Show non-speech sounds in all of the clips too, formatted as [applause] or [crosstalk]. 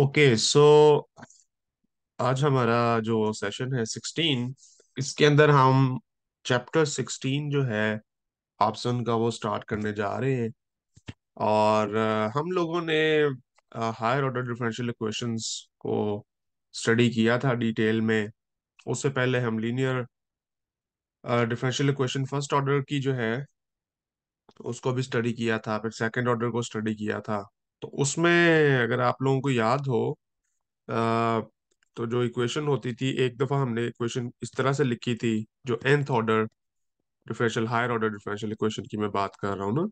Okay so आज हमारा जो सेशन है सिक्सटीन इसके अंदर हम चैप्टर सिक्सटीन जो है ऑप्शन का वो स्टार्ट करने जा रहे हैं और हम लोगों ने हायर ऑर्डर डिफरेंशियल इक्वेशंस को स्टडी किया था डिटेल में उससे पहले हम linear differential equation first order की जो है उसको भी स्टडी किया था फिर सेकंड ऑर्डर को स्टडी किया था तो उसमें अगर आप लोगों को याद हो तो जो इक्वेशन होती थी एक दफ़ा हमने इक्वेशन इस तरह से लिखी थी जो nth order differential higher order differential equation की मैं बात कर रहा हूँ ना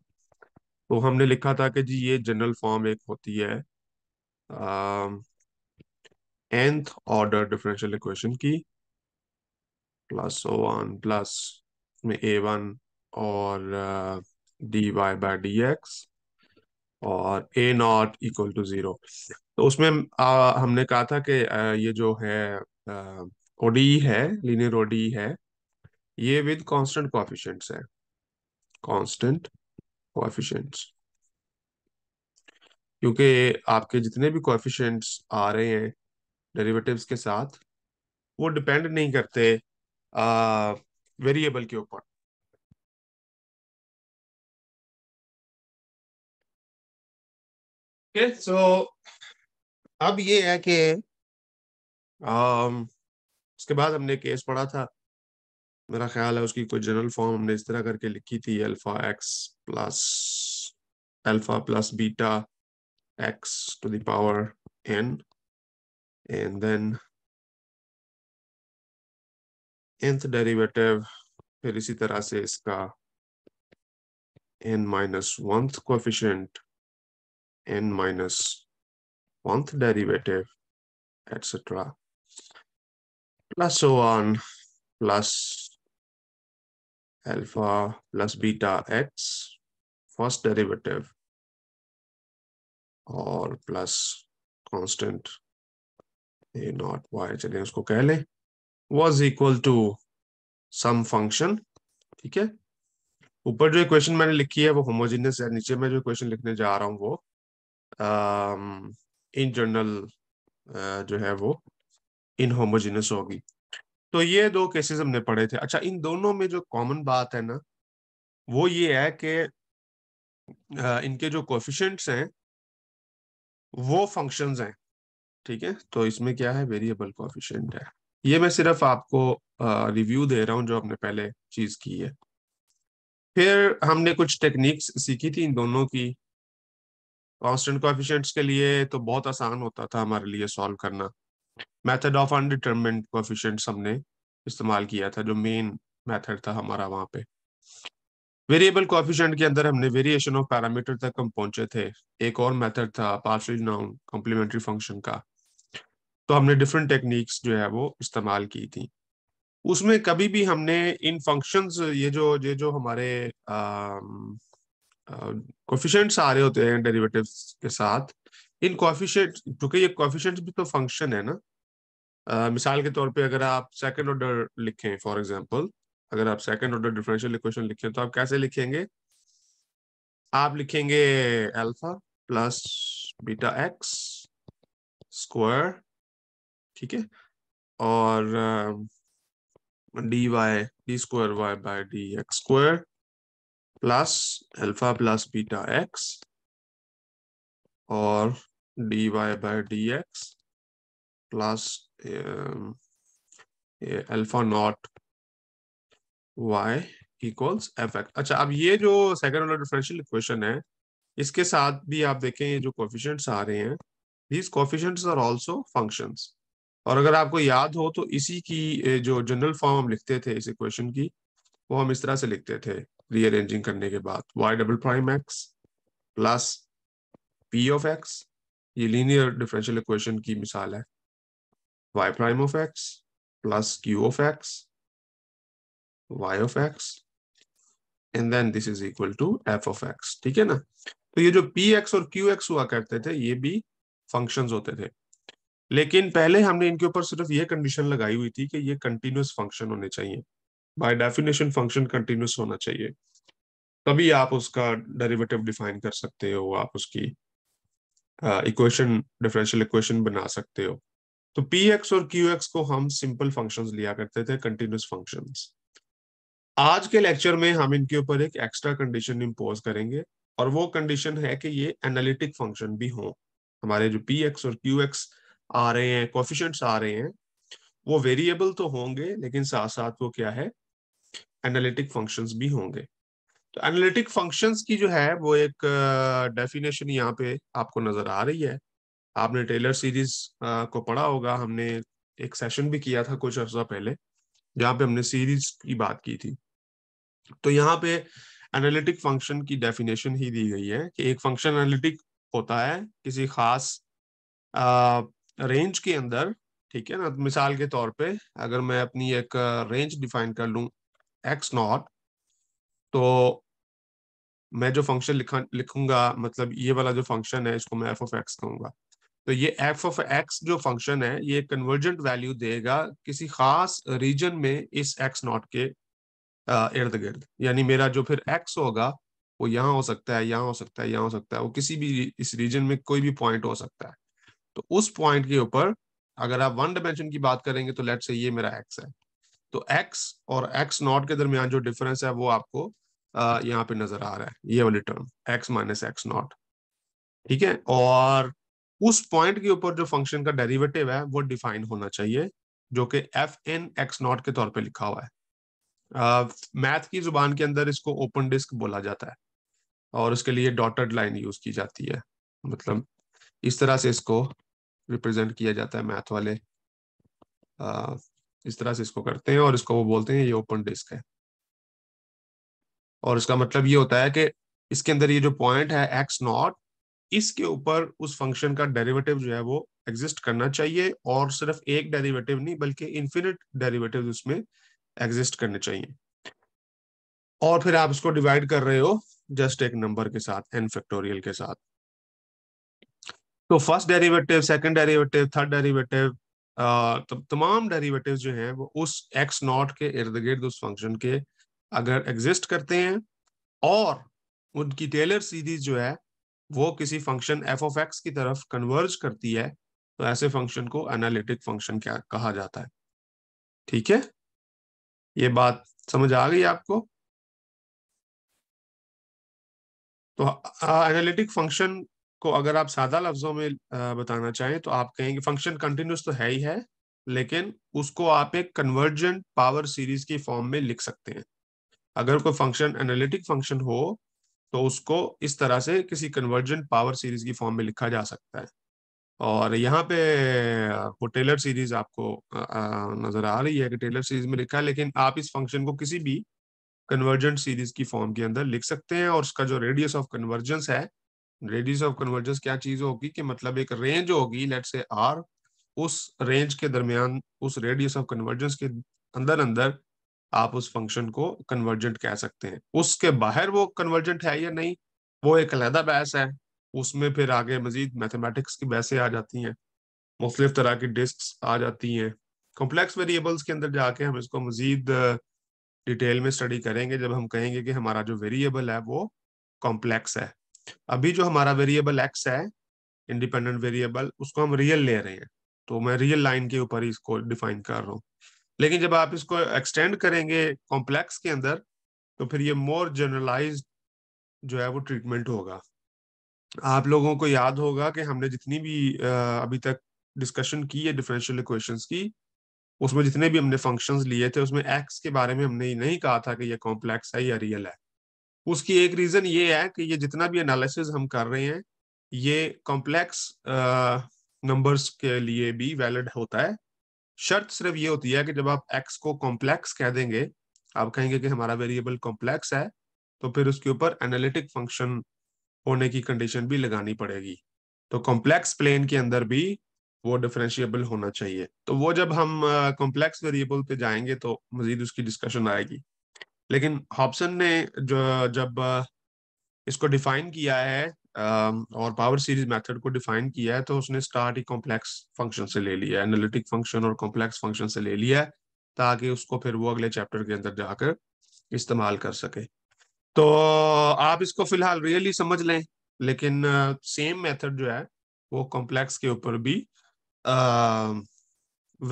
तो हमने लिखा था कि जी ये जनरल फॉर्म एक होती है एंथ ऑर्डर डिफरेंशियल इक्वेशन की प्लस ओ वन प्लस में ए वन और d y by d x और a not equal to zero तो उसमें आ, हमने कहा था कि ये जो है ओडी है लीनियर ओडी है ये विद कांस्टेंट कॉफिशेंट्स है कांस्टेंट कॉफिशेंट्स क्योंकि आपके जितने भी कॉफिशेंट्स आ रहे हैं डेरिवेटिव्स के साथ वो डिपेंड नहीं करते वेरिएबल के ऊपर okay, so अब ये है कि um, उसके बाद हमने केस पढ़ा था मेरा ख्याल है उसकी कोई जनरल फॉर्म हमने इस तरह करके लिखी थी alpha x plus alpha plus beta x to the power n and then nth derivative फिर इसी तरह से इसका n minus oneth coefficient n minus one derivative, etc. Plus so on, plus alpha plus beta x, first derivative, or plus constant a naught y, चलिए उसको कह लें was equal to some function, ठीक है ऊपर जो क्वेश्चन मैंने लिखी है वो होमोजीनियस है नीचे मैं जो क्वेश्चन लिखने जा रहा हूँ वो इन um, जनरल uh, जो है वो इनहोमोजिनस होगी तो ये दो केसेस हमने पढ़े थे अच्छा इन दोनों में जो कॉमन बात है ना वो ये है कि uh, इनके जो कोफिशेंट्स हैं वो फंक्शंस हैं ठीक है तो इसमें क्या है वेरिएबल कोफिशेंट है ये मैं सिर्फ आपको रिव्यू uh, दे रहा हूँ जो हमने पहले चीज़ की है फिर हमने कुछ टेक्निक्स सीखी थी इन दोनों की कांस्टेंट कोएफिशिएंट्स के लिए तो बहुत आसान होता था हमारे लिए सॉल्व करना मेथड ऑफ अनडिटर्मेंट कोएफिशिएंट्स हमने इस्तेमाल किया था जो मेन मेथड था हमारा वहाँ पे वेरिएबल कोफिशियंट के अंदर हमने वेरिएशन ऑफ पैरामीटर तक हम पहुंचे थे एक और मेथड था पार्शियल नाउन कॉम्प्लीमेंट्री फंक्शन का तो हमने डिफरेंट टेक्निक्स जो है वो इस्तेमाल की थी उसमें कभी भी हमने इन फंक्शंस ये जो ये जो हमारे आ, कोफिशेंट्स आ रहे होते हैं डेरिवेटिव्स के साथ इन कोफिशेंट क्योंकि ये कोफिशेंट्स भी तो फंक्शन है ना uh, मिसाल के तौर पे अगर आप सेकंड ऑर्डर लिखें फॉर एग्जांपल अगर आप सेकंड ऑर्डर डिफरेंशियल इक्वेशन लिखें तो आप कैसे लिखेंगे आप लिखेंगे alpha plus beta x square ठीक है और d y d square y by d x square plus alpha plus beta x और d Y by d x plus alpha naught y equals f x अच्छा अब ये जो second order differential equation है इसके साथ भी आप देखें ये जो कोफिशेंट्स आ रहे हैं these coefficients are also functions और अगर आपको याद हो तो इसी की जो जनरल फॉर्म हम लिखते थे इस इक्वेशन की वो हम इस तरह से लिखते थे रीअरेंजिंग करने के बाद y double prime x plus p of x ये लीनियर डिफरेंशियल इक्वेशन की मिसाल है y prime of x plus q of x y of x and then this is equal to f of x ठीक है ना तो ये जो पी एक्स और क्यू एक्स हुआ करते थे ये भी फंक्शन होते थे लेकिन पहले हमने इनके ऊपर सिर्फ ये कंडीशन लगाई हुई थी कि ये कंटिन्यूस फंक्शन होने चाहिए बाय डेफिनेशन फंक्शन कंटिन्यूस होना चाहिए तभी आप उसका डेरिवेटिव डिफाइन कर सकते हो आप उसकी इक्वेशन डिफरेंशियल इक्वेशन बना सकते हो तो पी एक्स और क्यू एक्स को हम सिंपल फंक्शंस लिया करते थे कंटिन्यूस फंक्शंस आज के लेक्चर में हम इनके ऊपर एक एक्स्ट्रा कंडीशन इम्पोज करेंगे और वो कंडीशन है कि ये एनालिटिक फंक्शन भी हों हमारे जो पी एक्स और क्यू एक्स आ रहे हैं कोफिशंट्स आ रहे हैं वो वेरिएबल तो होंगे लेकिन साथ साथ वो क्या है एनालिटिक फंक्शंस भी होंगे तो एनालिटिक फंक्शंस की जो है वो एक डेफिनेशन uh, यहाँ पे आपको नजर आ रही है आपने टेलर सीरीज uh, को पढ़ा होगा हमने एक सेशन भी किया था कुछ अर्सा पहले जहाँ पे हमने सीरीज की बात की थी तो यहाँ पे एनालिटिक फंक्शन की डेफिनेशन ही दी गई है कि एक फंक्शन एनालिटिक होता है किसी खास रेंज के अंदर ठीक है ना मिसाल के तौर पे अगर मैं अपनी एक रेंज डिफाइन कर लूँ एक्स नॉट तो मैं जो फंक्शन लिखा लिखूंगा मतलब ये वाला जो फंक्शन है इसको मैं एफ ऑफ एक्स कहूंगा तो ये एफ ऑफ एक्स जो फंक्शन है ये कन्वर्जेंट वैल्यू देगा किसी खास रीजन में इस एक्स नॉट के इर्द गिर्द यानी मेरा जो फिर एक्स होगा वो यहाँ हो सकता है यहाँ हो सकता है यहाँ हो सकता है वो किसी भी इस रीजन में कोई भी पॉइंट हो सकता है तो उस पॉइंट के ऊपर अगर आप वन डायमेंशन की बात करेंगे तो लेट से ये मेरा एक्स है तो x और x नॉट के दरमियान जो डिफरेंस है वो आपको यहाँ पे नजर आ रहा है ये वाली term x minus x naught ठीक है और उस पॉइंट के ऊपर जो फंक्शन का डेरिवेटिव है वो डिफाइन होना चाहिए जो कि एफ एन एक्स नॉट के तौर पे लिखा हुआ है मैथ uh, की जुबान के अंदर इसको ओपन डिस्क बोला जाता है और उसके लिए डॉटेड लाइन यूज की जाती है मतलब इस तरह से इसको रिप्रेजेंट किया जाता है मैथ वाले uh, इस तरह से इसको करते हैं और इसको वो बोलते हैं ये ओपन डिस्क है और इसका मतलब ये होता है कि इसके अंदर ये जो पॉइंट है एक्स नॉट इसके ऊपर उस फंक्शन का डेरिवेटिव जो है वो एग्जिस्ट करना चाहिए और सिर्फ एक डेरिवेटिव नहीं बल्कि इन्फिनिट डेरिवेटिव उसमें एग्जिस्ट करने चाहिए और फिर आप इसको डिवाइड कर रहे हो जस्ट एक नंबर के साथ एन फैक्टोरियल के साथ तो first derivative second derivative third derivative तब तमाम डेरिवेटिव जो हैं वो उस एक्स नॉट के इर्द गिर्द उस फंक्शन के अगर एग्जिस्ट करते हैं और उनकी टेलर सीरीज जो है वो किसी फंक्शन एफ ऑफ एक्स की तरफ कन्वर्ज करती है तो ऐसे फंक्शन को एनालिटिक फंक्शन क्या कहा जाता है ठीक है ये बात समझ आ गई आपको तो एनालिटिक फंक्शन को अगर आप सादा लफ्जों में बताना चाहें तो आप कहेंगे फंक्शन कंटिन्यूस तो है ही है लेकिन उसको आप एक कन्वर्जेंट पावर सीरीज की फॉर्म में लिख सकते हैं अगर कोई फंक्शन एनालिटिक फंक्शन हो तो उसको इस तरह से किसी कन्वर्जेंट पावर सीरीज की फॉर्म में लिखा जा सकता है और यहाँ पे वो टेलर सीरीज आपको नज़र आ रही है कि टेलर सीरीज में लिखा है लेकिन आप इस फंक्शन को किसी भी कन्वर्जेंट सीरीज की फॉर्म के अंदर लिख सकते हैं और उसका जो रेडियस ऑफ कन्वर्जेंस है रेडियस ऑफ कन्वर्जेंस क्या चीज होगी कि मतलब एक रेंज होगी लेट से आर उस रेंज के दरमियान उस रेडियस ऑफ कन्वर्जेंस के अंदर अंदर आप उस फंक्शन को कन्वर्जेंट कह सकते हैं उसके बाहर वो कन्वर्जेंट है या नहीं वो एक अलहदा बहस है उसमें फिर आगे मजीद मैथमेटिक्स की बहसें आ जाती हैं मुख्तलिफ तरह की डिस्क आ जाती हैं कॉम्प्लेक्स वेरिएबल्स के अंदर जाके हम इसको मजीद डिटेल में स्टडी करेंगे जब हम कहेंगे कि हमारा जो वेरिएबल है वो कॉम्प्लेक्स है अभी जो हमारा वेरिएबल एक्स है इंडिपेंडेंट वेरिएबल उसको हम रियल ले रहे हैं तो मैं रियल लाइन के ऊपर ही इसको डिफाइन कर रहा हूँ लेकिन जब आप इसको एक्सटेंड करेंगे कॉम्प्लेक्स के अंदर तो फिर ये मोर जनरलाइज जो है वो ट्रीटमेंट होगा आप लोगों को याद होगा कि हमने जितनी भी अभी तक डिस्कशन की है डिफरेंशियल इक्वेशंस की उसमें जितने भी हमने फंक्शंस लिए थे उसमें एक्स के बारे में हमने नहीं कहा था कि ये कॉम्प्लेक्स है या रियल है उसकी एक रीजन ये है कि ये जितना भी एनालिसिस हम कर रहे हैं ये कॉम्प्लेक्स नंबर्स के लिए भी वैलिड होता है शर्त सिर्फ ये होती है कि जब आप एक्स को कॉम्प्लेक्स कह देंगे आप कहेंगे कि हमारा वेरिएबल कॉम्प्लेक्स है तो फिर उसके ऊपर एनालिटिक फंक्शन होने की कंडीशन भी लगानी पड़ेगी तो कॉम्प्लेक्स प्लेन के अंदर भी वो डिफरेंशिएबल होना चाहिए तो वो जब हम कॉम्प्लेक्स वेरिएबल पे जाएंगे तो मजीद उसकी डिस्कशन आएगी लेकिन हॉबसन ने जो जब इसको डिफाइन किया है और पावर सीरीज मेथड को डिफाइन किया है तो उसने स्टार्ट ही कॉम्प्लेक्स फंक्शन से ले लिया एनालिटिक फंक्शन और कॉम्प्लेक्स फंक्शन से ले लिया ताकि उसको फिर वो अगले चैप्टर के अंदर जाकर इस्तेमाल कर सके तो आप इसको फिलहाल रियली समझ लें लेकिन सेम मेथड जो है वो कॉम्प्लेक्स के ऊपर भी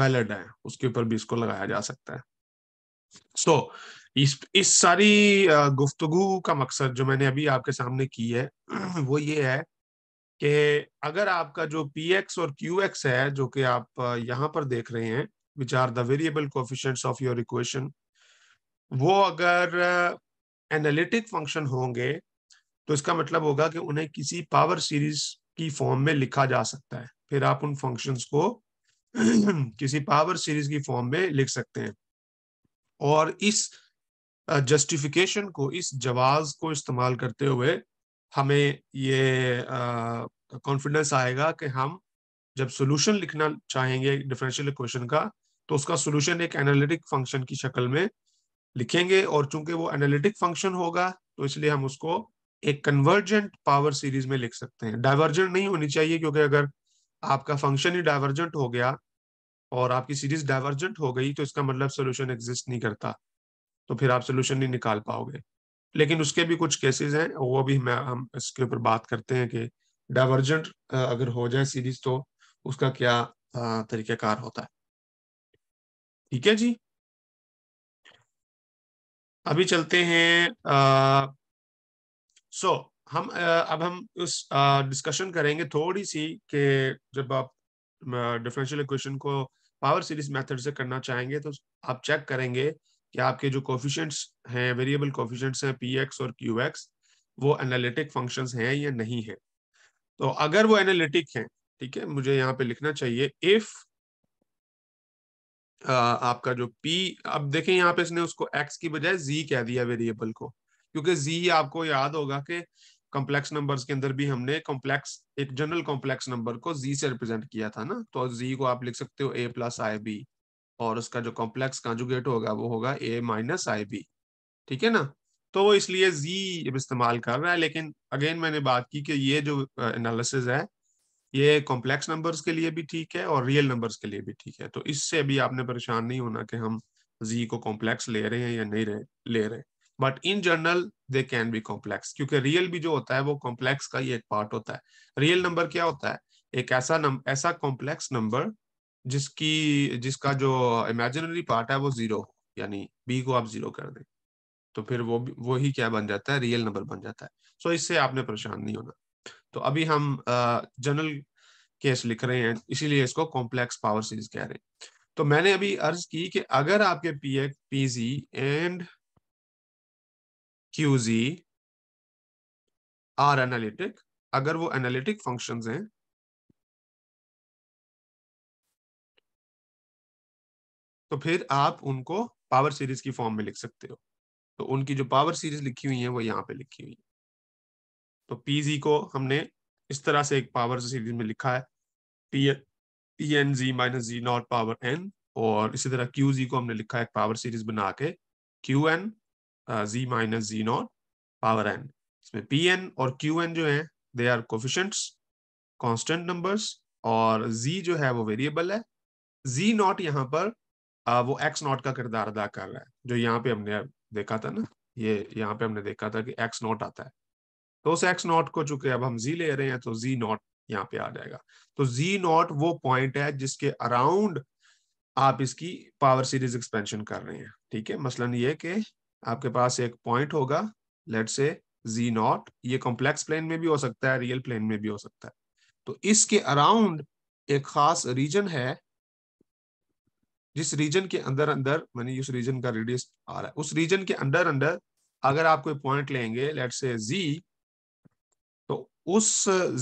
वैलिड है उसके ऊपर भी इसको लगाया जा सकता है सो so, इस इस सारी गुफ्तगु का मकसद जो मैंने अभी आपके सामने की है [clears throat] वो ये है कि अगर आपका जो पी एक्स और क्यू एक्स है जो कि आप यहाँ पर देख रहे हैं which are the variable coefficients of your equation वो अगर एनालिटिक फंक्शन होंगे तो इसका मतलब होगा कि उन्हें किसी पावर सीरीज की फॉर्म में लिखा जा सकता है फिर आप उन फंक्शंस को [clears throat] किसी पावर सीरीज की फॉर्म में लिख सकते हैं और इस जस्टिफिकेशन को इस जवाज को इस्तेमाल करते हुए हमें ये कॉन्फिडेंस आएगा कि हम जब सोल्यूशन लिखना चाहेंगे डिफरेंशियल इक्वेशन का तो उसका सोल्यूशन एक एनालिटिक फंक्शन की शक्ल में लिखेंगे और चूंकि वो एनालिटिक फंक्शन होगा तो इसलिए हम उसको एक कन्वर्जेंट पावर सीरीज में लिख सकते हैं डाइवर्जेंट नहीं होनी चाहिए क्योंकि अगर आपका फंक्शन ही डाइवर्जेंट हो गया और आपकी सीरीज डाइवर्जेंट हो गई तो इसका मतलब सोल्यूशन एग्जिस्ट नहीं करता तो फिर आप सोल्यूशन नहीं निकाल पाओगे लेकिन उसके भी कुछ केसेस हैं वो भी मैं हम इसके ऊपर बात करते हैं कि डाइवर्जेंट अगर हो जाए सीरीज तो उसका क्या तरीक़ाकार होता है ठीक है जी अभी चलते हैं सो हम आ, अब हम उस डिस्कशन करेंगे थोड़ी सी कि जब आप डिफरेंशियल इक्वेशन को पावर सीरीज मेथड से करना चाहेंगे तो आप चेक करेंगे कि आपके जो कोफिशेंट्स हैं वेरिएबल कोफिशेंट्स हैं पी एक्स और क्यू एक्स वो एनालिटिक फंक्शंस हैं या नहीं है तो अगर वो एनालिटिक हैं ठीक है मुझे यहाँ पे लिखना चाहिए इफ आपका जो p अब देखें यहाँ पे इसने उसको x की बजाय z कह दिया वेरिएबल को क्योंकि z आपको याद होगा कि कॉम्प्लेक्स नंबर्स के अंदर भी हमने कॉम्प्लेक्स एक जनरल कॉम्प्लेक्स नंबर को z से रिप्रेजेंट किया था ना तो z को आप लिख सकते हो a प्लस आई बी और उसका जो कॉम्प्लेक्स कांजुगेट होगा वो होगा ए माइनस आई बी ठीक है ना तो वो इसलिए जी इस्तेमाल कर रहा है लेकिन अगेन मैंने बात की कि ये जो एनालिसिस है ये कॉम्प्लेक्स नंबर्स के लिए भी ठीक है और रियल नंबर्स के लिए भी ठीक है तो इससे भी आपने परेशान नहीं होना कि हम जी को कॉम्प्लेक्स ले रहे हैं या नहीं रहे ले रहे but in general they can be complex क्योंकि रियल भी जो होता है वो कॉम्प्लेक्स का ही एक पार्ट होता है रियल नंबर क्या होता है एक ऐसा नम, ऐसा कॉम्प्लेक्स नंबर जिसकी जिसका जो इमेजिनरी पार्ट है वो जीरो यानी बी को आप जीरो कर दें तो फिर वो वो ही क्या बन जाता है रियल नंबर बन जाता है सो so, इससे आपने परेशान नहीं होना तो अभी हम जनरल केस लिख रहे हैं इसीलिए इसको कॉम्प्लेक्स पावर सीरीज कह रहे हैं तो मैंने अभी अर्ज की कि अगर आपके p x p z and q z are analytic अगर वो एनालिटिक फंक्शंस हैं तो फिर आप उनको पावर सीरीज की फॉर्म में लिख सकते हो तो उनकी जो पावर सीरीज लिखी हुई है वो यहाँ पे लिखी हुई है तो पीजी को हमने इस तरह से एक पावर सीरीज में लिखा है t t n z minus z naught power n और इसी तरह क्यू जी को हमने लिखा है पावर सीरीज बना के q n z minus z naught power n इसमें पी एन और क्यू एन जो है they are coefficients constant numbers और जी जो है वो वेरिएबल है जी नॉट यहाँ पर आ, वो एक्स नॉट का किरदार अदा कर रहा है जो यहाँ पे हमने देखा था ना ये यहाँ पे हमने देखा था कि एक्स नॉट आता है तो उस एक्स नॉट को चूंकि अब हम जी ले रहे हैं तो जी नॉट यहाँ पे आ जाएगा तो जी नॉट वो पॉइंट है जिसके अराउंड आप इसकी पावर सीरीज एक्सपेंशन कर रहे हैं ठीक है मसलन ये कि आपके पास एक पॉइंट होगा लेट से जी नॉट ये कॉम्प्लेक्स प्लेन में भी हो सकता है रियल प्लेन में भी हो सकता है तो इसके अराउंड एक खास रीजन है जिस रीजन के अंदर अंदर मानी उस रीजन का रेडियस आ रहा है उस रीजन के अंदर अंदर अगर आप कोई पॉइंट लेंगे लेट से जी तो उस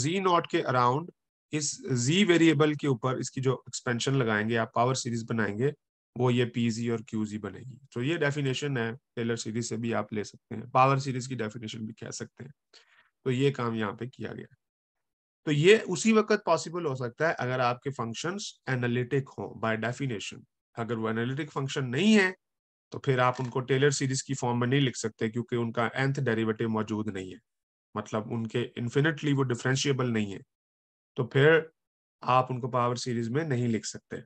जी नॉट के अराउंड इस जी वेरिएबल के ऊपर इसकी जो एक्सपेंशन लगाएंगे आप पावर सीरीज बनाएंगे वो ये जी और जी बनेगी तो ये डेफिनेशन है टेलर सीरीज से भी आप ले सकते हैं पावर सीरीज की डेफिनेशन भी कह सकते हैं तो ये काम यहाँ पे किया गया तो ये उसी वक्त पॉसिबल हो सकता है अगर आपके फंक्शंस एनालिटिक हो बाय डेफिनेशन अगर वो एनालिटिक फंक्शन नहीं है तो फिर आप उनको टेलर सीरीज की फॉर्म में नहीं लिख सकते क्योंकि उनका एंथ डेरिवेटिव मौजूद नहीं है मतलब उनके इन्फिनिटली वो डिफ्रेंशियबल नहीं है तो फिर आप उनको पावर सीरीज में नहीं लिख सकते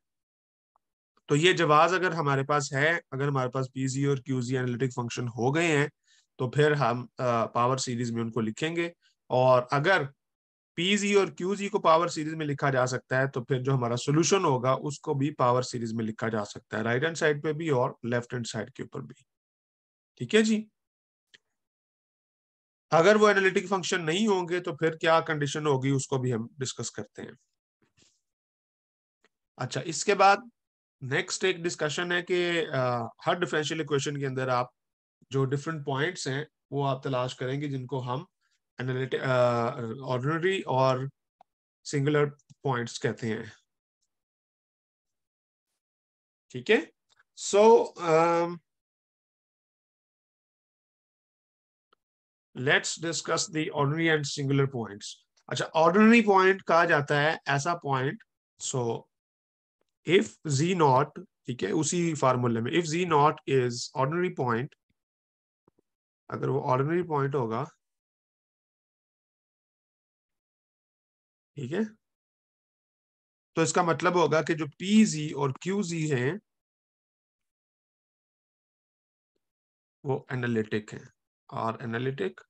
तो ये जवाब अगर हमारे पास है अगर हमारे पास पीजी और क्यूजी एनालिटिक फंक्शन हो गए हैं तो फिर हम पावर सीरीज में उनको लिखेंगे और अगर पीजी और क्यूजी को पावर सीरीज में लिखा जा सकता है तो फिर जो हमारा सोल्यूशन होगा उसको भी पावर सीरीज में लिखा जा सकता है राइट हैंड साइड पे भी और लेफ्ट हैंड साइड के ऊपर भी ठीक है जी अगर वो एनालिटिक फंक्शन नहीं होंगे तो फिर क्या कंडीशन होगी उसको भी हम डिस्कस करते हैं अच्छा इसके बाद नेक्स्ट एक डिस्कशन है कि आ, हर डिफरेंशियल इक्वेशन के अंदर आप जो डिफरेंट पॉइंट्स हैं वो आप तलाश करेंगे जिनको हम एनालिटिक ऑर्डनरी uh, और सिंगुलर पॉइंट्स कहते हैं ठीक है so let's discuss the ordinary and singular points अच्छा ऑर्डनरी पॉइंट कहा जाता है ऐसा point so if z naught ठीक है उसी फार्मूले में if z naught is ordinary point अगर वो ऑर्डिनरी पॉइंट होगा ठीक है तो इसका मतलब होगा कि जो पी जी और क्यू जी है वो एनालिटिक है are analytic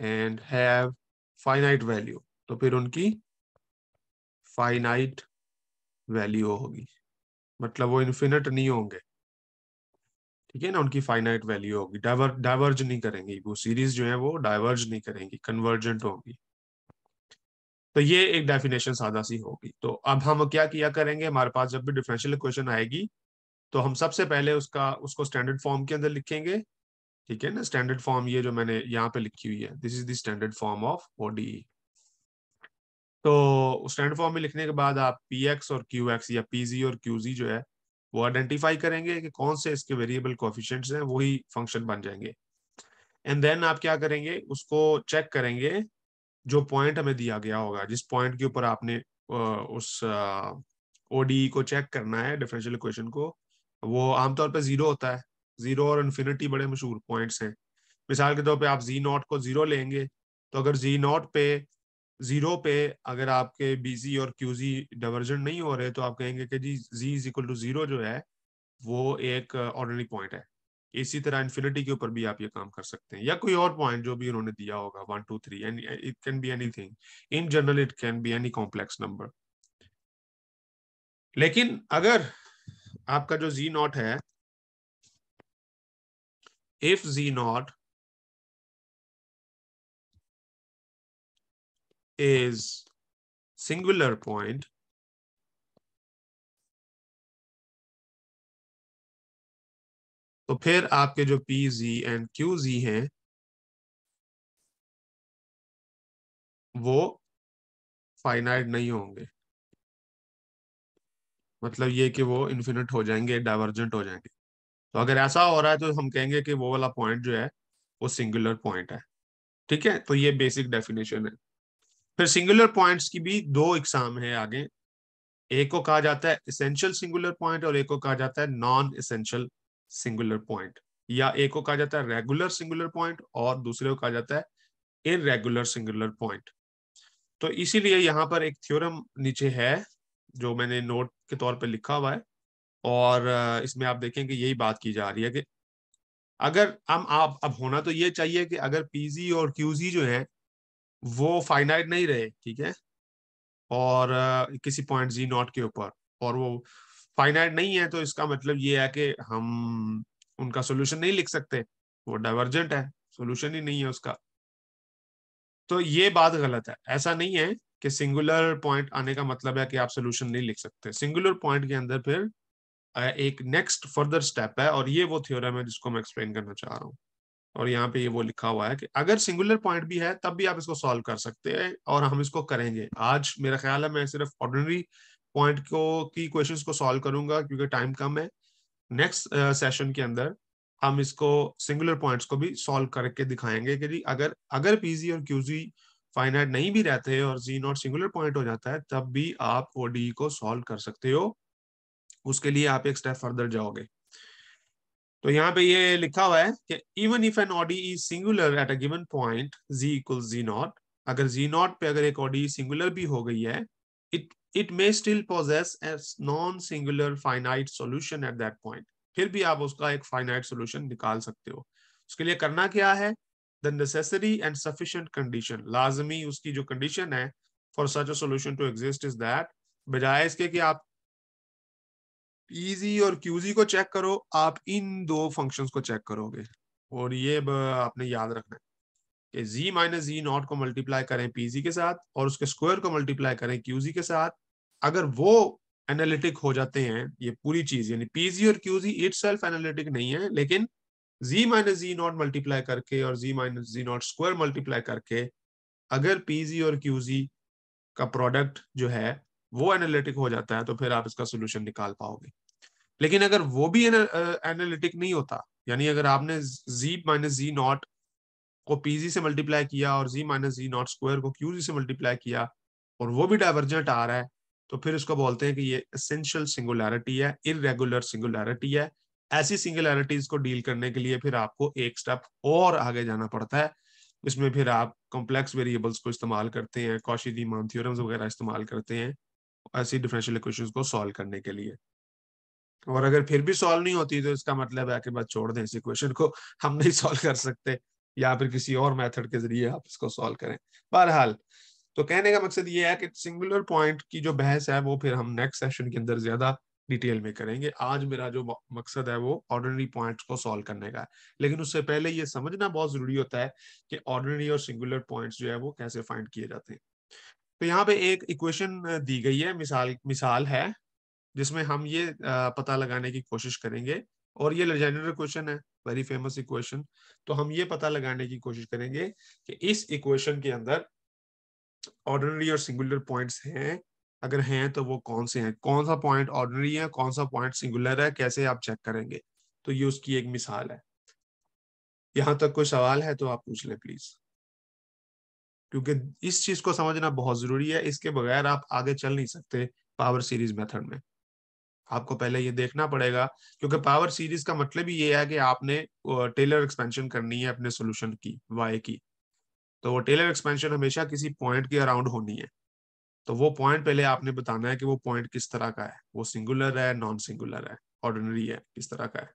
and have finite value तो फिर उनकी फाइनाइट वैल्यू होगी मतलब वो इन्फिनिट नहीं होंगे ठीक है ना उनकी फाइनाइट वैल्यू होगी डाइवर डाइवर्ज नहीं करेंगी वो सीरीज जो है वो डाइवर्ज नहीं करेंगी कन्वर्जेंट होगी तो ये एक डेफिनेशन सादा सी होगी तो अब हम क्या किया करेंगे हमारे पास जब भी डिफरेंशियल इक्वेशन आएगी तो हम सबसे पहले उसका उसको स्टैंडर्ड फॉर्म के अंदर लिखेंगे ठीक है ना स्टैंडर्ड फॉर्म ये जो मैंने यहाँ पे लिखी हुई है this is the standard form of ODE तो स्टैंडर्ड फॉर्म में लिखने के बाद आप पी एक्स और क्यू एक्स या पी जी और क्यू जी जो है वो आइडेंटिफाई करेंगे कि कौन से इसके वेरिएबल कोफिशेंट्स हैं वही फंक्शन बन जाएंगे एंड देन आप क्या करेंगे उसको चेक करेंगे जो पॉइंट हमें दिया गया होगा जिस पॉइंट के ऊपर आपने उस ओडी को चेक करना है डिफरेंशियल इक्वेशन को वो आमतौर पर जीरो होता है जीरो और इन्फिनिटी बड़े मशहूर पॉइंट्स हैं मिसाल के तौर पे आप जी नॉट को जीरो लेंगे तो अगर जी नॉट पे जीरो पे अगर आपके बीजी और क्यूजी डाइवर्जेंट नहीं हो रहे तो आप कहेंगे कि z ji is equal to zero जो है वो एक ऑर्डरली uh, पॉइंट है इसी तरह इन्फिनिटी के ऊपर भी आप ये काम कर सकते हैं या कोई और पॉइंट जो भी उन्होंने दिया होगा one two three it can be thing in general it can be any complex number लेकिन अगर आपका जो जी नॉट है if z naught is singular point तो फिर आपके जो p z and q z हैं वो फाइनाइट नहीं होंगे मतलब ये कि वो इन्फिनिट हो जाएंगे डाइवर्जेंट हो जाएंगे तो अगर ऐसा हो रहा है तो हम कहेंगे कि वो वाला पॉइंट जो है वो सिंगुलर पॉइंट है ठीक है तो ये बेसिक डेफिनेशन है फिर सिंगुलर पॉइंट्स की भी दो एग्जाम है आगे एक को कहा जाता है इसेंशियल सिंगुलर पॉइंट और एक को कहा जाता है नॉन इसेंशियल सिंगुलर पॉइंट या एक को कहा जाता है रेगुलर सिंगुलर पॉइंट और दूसरे को कहा जाता है इनरेगुलर सिंगुलर पॉइंट तो इसीलिए यहाँ पर एक थ्योरम नीचे है जो मैंने नोट के तौर पर लिखा हुआ है और इसमें आप देखेंगे यही बात की जा रही है कि अगर हम आप अब होना तो ये चाहिए कि अगर पीजी और क्यूजी जो है वो फाइनाइट नहीं रहे ठीक है और किसी पॉइंट जी नॉट के ऊपर और वो फाइनाइट नहीं है तो इसका मतलब ये है कि हम उनका सोल्यूशन नहीं लिख सकते वो डाइवर्जेंट है सोल्यूशन ही नहीं है उसका तो ये बात गलत है ऐसा नहीं है कि सिंगुलर पॉइंट आने का मतलब है कि आप सोल्यूशन नहीं लिख सकते सिंगुलर पॉइंट के अंदर फिर एक नेक्स्ट फर्दर स्टेप है और ये वो थ्योरम है जिसको मैं एक्सप्लेन करना चाह रहा हूँ और यहाँ पे ये वो लिखा हुआ है कि अगर सिंगुलर पॉइंट भी है तब भी आप इसको सॉल्व कर सकते हैं और हम इसको करेंगे आज मेरा ख्याल है मैं सिर्फ ऑर्डिनरी पॉइंट को की क्वेश्चन को सॉल्व करूंगा क्योंकि टाइम कम है नेक्स्ट सेशन uh, के अंदर हम इसको सिंगुलर पॉइंट्स को भी सॉल्व करके दिखाएंगे कि जी अगर अगर पीजी और क्यूजी फाइनाइट नहीं भी रहते और जी नॉट सिंगुलर पॉइंट हो जाता है तब भी आप ओडी e को सॉल्व कर सकते हो उसके लिए आप एक स्टेप फर्दर जाओगे तो यहाँ पे ये लिखा हुआ है कि even if an ODE is singular at a given point z equal z naught अगर जी नॉट पे अगर एक ऑडी सिंगुलर भी हो गई है it it may still possesses non singular finite solution at that point फिर भी आप उसका एक फाइनाइट सॉल्यूशन निकाल सकते हो उसके लिए करना क्या है the necessary and sufficient condition लाजमी उसकी जो कंडीशन है for such a solution to exist is that बजाय इसके कि आप पीजी और क्यूजी को चेक करो आप इन दो फंक्शन को चेक करोगे और ये आपने याद रखना है कि जी माइनस जी नॉट को मल्टीप्लाई करें pz के साथ और उसके स्क्वायर को मल्टीप्लाई करें qz के साथ अगर वो एनालिटिक हो जाते हैं ये पूरी चीज यानी pz और qz इट सेल्फ एनालिटिक नहीं है लेकिन z minus z naught multiply करके और z minus z naught square multiply करके अगर pz और qz का प्रोडक्ट जो है वो एनालिटिक हो जाता है तो फिर आप इसका सोल्यूशन निकाल पाओगे लेकिन अगर वो भी एनालिटिक नहीं होता यानी अगर आपने z माइनस जी नॉट को pg से मल्टीप्लाई किया और z minus z naught square को qg से मल्टीप्लाई किया और वो भी डाइवर्जेंट आ रहा है तो फिर उसको बोलते हैं कि ये एसेंशियल सिंगुलैरिटी है इरेगुलर सिंगुलैरिटी है ऐसी सिंगुलैरिटीज को डील करने के लिए फिर आपको एक स्टेप और आगे जाना पड़ता है इसमें फिर आप कॉम्प्लेक्स वेरिएबल्स को इस्तेमाल करते हैं कौशी मान थ्योरम्स वगैरह इस्तेमाल करते हैं ऐसी डिफरेंशियल इक्वेशन को सॉल्व करने के लिए और अगर फिर भी सॉल्व नहीं होती तो इसका मतलब है कि बस छोड़ दें इस इक्वेशन को [laughs] हम नहीं सॉल्व कर सकते या फिर किसी और मेथड के जरिए आप इसको सॉल्व करें बहरहाल तो कहने का मकसद ये है कि सिंगुलर पॉइंट की जो बहस है वो फिर हम नेक्स्ट सेशन के अंदर ज्यादा डिटेल में करेंगे आज मेरा जो मकसद है वो ऑर्डिनरी पॉइंट्स को सॉल्व करने का है लेकिन उससे पहले ये समझना बहुत जरूरी होता है कि ऑर्डिनरी और सिंगुलर पॉइंट्स जो है वो कैसे फाइंड किए जाते हैं तो यहाँ पे एक इक्वेशन दी गई है मिसाल मिसाल है जिसमें हम ये पता लगाने की कोशिश करेंगे और ये लेजेंडर क्वेश्चन है वेरी फेमस इक्वेशन तो हम ये पता लगाने की कोशिश करेंगे कि इस इक्वेशन के अंदर ऑर्डनरी और सिंगुलर पॉइंट्स हैं अगर हैं तो वो कौन से हैं कौन सा पॉइंट ऑर्डनरी है कौन सा पॉइंट सिंगुलर है कैसे आप चेक करेंगे तो ये उसकी एक मिसाल है यहां तक कोई सवाल है तो आप पूछ लें प्लीज क्योंकि इस चीज को समझना बहुत जरूरी है इसके बगैर आप आगे चल नहीं सकते पावर सीरीज मेथड में आपको पहले ये देखना पड़ेगा क्योंकि पावर सीरीज का मतलब ही ये है कि आपने टेलर एक्सपेंशन करनी है अपने सोल्यूशन की वाई की तो वो टेलर एक्सपेंशन हमेशा किसी पॉइंट के अराउंड होनी है तो वो पॉइंट पहले आपने बताना है कि वो पॉइंट किस तरह का है वो सिंगुलर है नॉन सिंगुलर है ऑर्डिनरी है किस तरह का है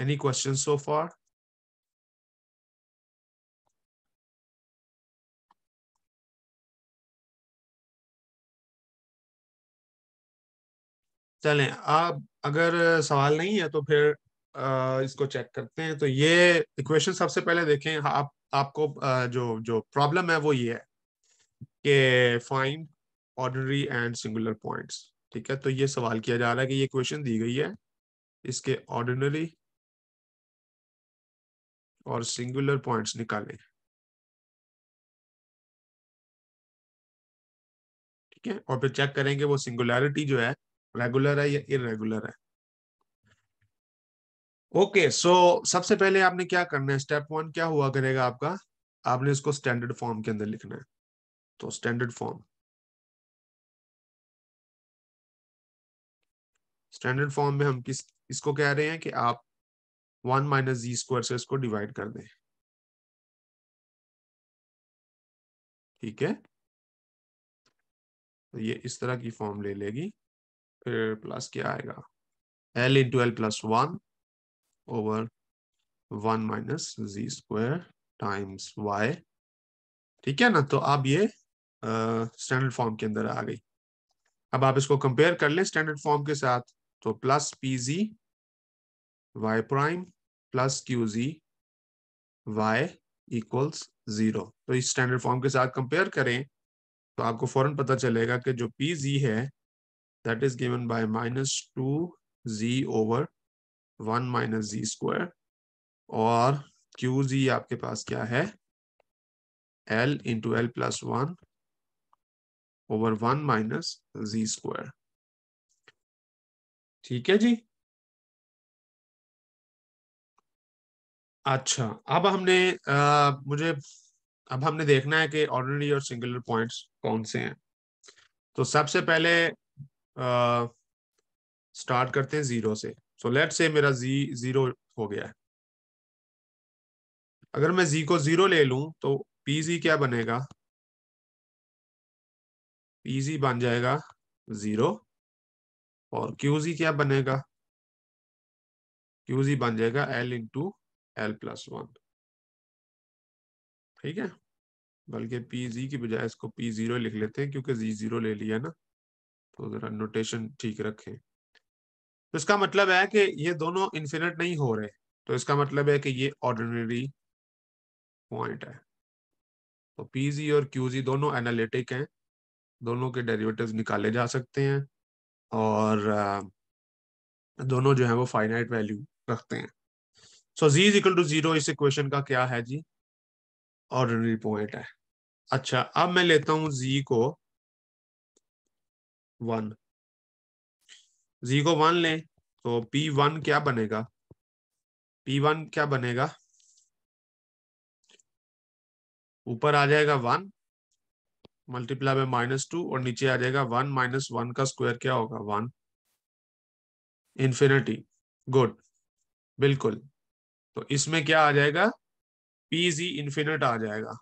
एनी क्वेश्चन सो फॉर चलें आप अगर सवाल नहीं है तो फिर आ, इसको चेक करते हैं तो ये इक्वेशन सबसे पहले देखें आप आपको आ, जो जो प्रॉब्लम है वो ये है कि find ordinary and singular points ठीक है तो ये सवाल किया जा रहा है कि ये इक्वेशन दी गई है इसके ऑर्डिनरी और सिंगुलर पॉइंट्स निकालें ठीक है और फिर चेक करेंगे वो सिंगुलैरिटी जो है रेगुलर है या इरेगुलर है ओके okay, सो so, सबसे पहले आपने क्या करना है स्टेप वन क्या हुआ करेगा आपका आपने इसको स्टैंडर्ड फॉर्म के अंदर लिखना है तो स्टैंडर्ड फॉर्म स्टैंडर्ड फॉर्म में हम किस इसको कह रहे हैं कि आप वन माइनस जी स्क्वायर से इसको डिवाइड कर दें ठीक है तो ये इस तरह की फॉर्म ले लेगी फिर प्लस क्या आएगा l into L plus one over one minus जी स्क्वायर टाइम्स वाई ठीक है ना तो अब ये स्टैंडर्ड फॉर्म के अंदर आ गई अब आप इसको कंपेयर कर लें स्टैंडर्ड फॉर्म के साथ तो plus p z y prime plus q z y equals zero तो इस स्टैंडर्ड फॉर्म के साथ कंपेयर करें तो आपको फौरन पता चलेगा कि जो पी जी है that is given by minus 2z over 1 minus z square और qz आपके पास क्या है l into l plus one over one minus z square ठीक है जी अच्छा अब हमने आ, मुझे अब हमने देखना है कि ऑर्डनरी और सिंगुलर पॉइंट्स कौन से हैं तो सबसे पहले स्टार्ट uh, करते हैं जीरो से सो लेट से मेरा जी जीरो हो गया है अगर मैं जी को जीरो ले लू तो पी जी क्या बनेगा पी जी बन जाएगा जीरो और क्यू जी क्या बनेगा क्यू जी बन जाएगा l into L plus one ठीक है बल्कि पी जी की बजाय इसको पी जीरो लिख लेते हैं क्योंकि जी जीरो ले लिया ना तो जरा नोटेशन ठीक रखें तो इसका मतलब है कि ये दोनों इन्फिनिट नहीं हो रहे तो इसका मतलब है कि ये ऑर्डिनरी पॉइंट है तो पीजी और क्यूजी दोनों एनालिटिक हैं दोनों के डेरिवेटिव्स निकाले जा सकते हैं और दोनों जो है वो फाइनाइट वैल्यू रखते हैं so z is equal to zero इस इक्वेशन का क्या है जी ऑर्डिनरी पॉइंट है अच्छा अब मैं लेता हूँ जी को वन जी को वन लें तो पी वन क्या बनेगा पी वन क्या बनेगा ऊपर आ जाएगा वन मल्टीप्लाई में माइनस टू और नीचे आ जाएगा वन माइनस वन का स्क्वायर क्या होगा वन इन्फिनिटी गुड बिल्कुल तो इसमें क्या आ जाएगा पी जी इन्फिनिट आ जाएगा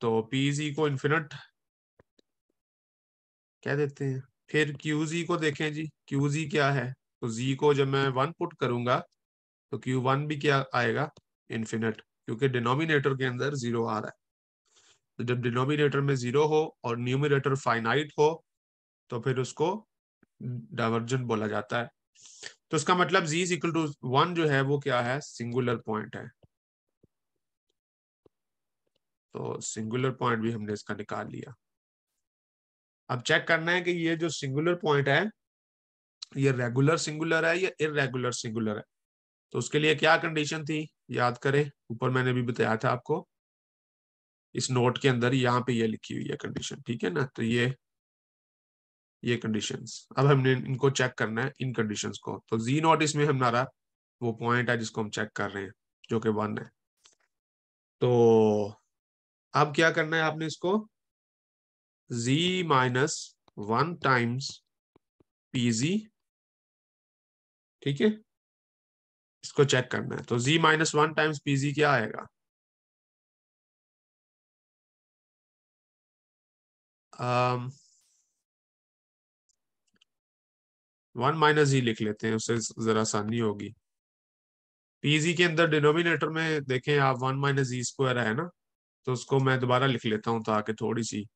तो पी जी को इन्फिनिट क्या देते हैं फिर क्यू जी को देखें जी क्यू जी क्या है तो जी को जब मैं वन पुट करूंगा तो क्यू वन भी क्या आएगा इन्फिनेट क्योंकि डिनोमिनेटर के अंदर जीरो आ रहा है तो जब डिनोमिनेटर में जीरो हो और न्यूमिनेटर फाइनाइट हो तो फिर उसको डाइवर्जेंट बोला जाता है तो इसका मतलब z is equal to one जो है वो क्या है सिंगुलर पॉइंट है तो सिंगुलर पॉइंट भी हमने इसका निकाल लिया अब चेक करना है कि ये जो सिंगुलर पॉइंट है ये रेगुलर सिंगुलर है या इरेगुलर सिंगुलर है तो उसके लिए क्या कंडीशन थी याद करें ऊपर मैंने भी बताया था आपको इस नोट के अंदर यहाँ पे ये लिखी हुई है कंडीशन ठीक है ना तो ये ये कंडीशंस अब हमने इनको चेक करना है इन कंडीशंस को तो जी नॉट इसमें हमारा वो पॉइंट है जिसको हम चेक कर रहे हैं जो कि वन है तो अब क्या करना है आपने इसको z minus one times p z ठीक है इसको चेक करना है तो z minus one times p z क्या आएगा वन माइनस जी लिख लेते हैं उससे जरा आसानी होगी पीजी के अंदर डिनोमिनेटर में देखें आप वन माइनस जी स्क्वायर है ना तो उसको मैं दोबारा लिख लेता हूं ताकि थोड़ी सी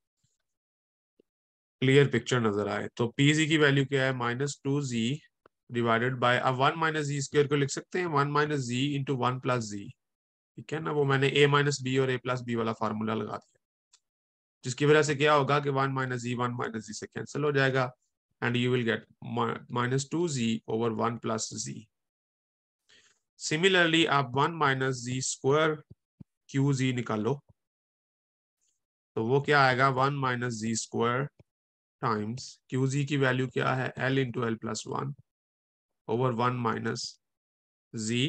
क्लियर पिक्चर नजर आए तो पी जी की वैल्यू क्या है minus two z divided by अब वन माइनस जी स्क्र को लिख सकते हैं one minus z into one plus z ठीक है ना वो मैंने ए माइनस बी और ए प्लस बी वाला फार्मूला लगा दिया जिसकी वजह से क्या होगा कि one minus z one minus z से कैंसिल हो जाएगा and you will get minus two z over one plus z similarly आप वन माइनस जी स्क्वायर क्यू जी निकालो तो वो क्या आएगा वन माइनस जी स्क्वायर टाइम्स क्यू जी की वैल्यू क्या है l into L plus one over one minus z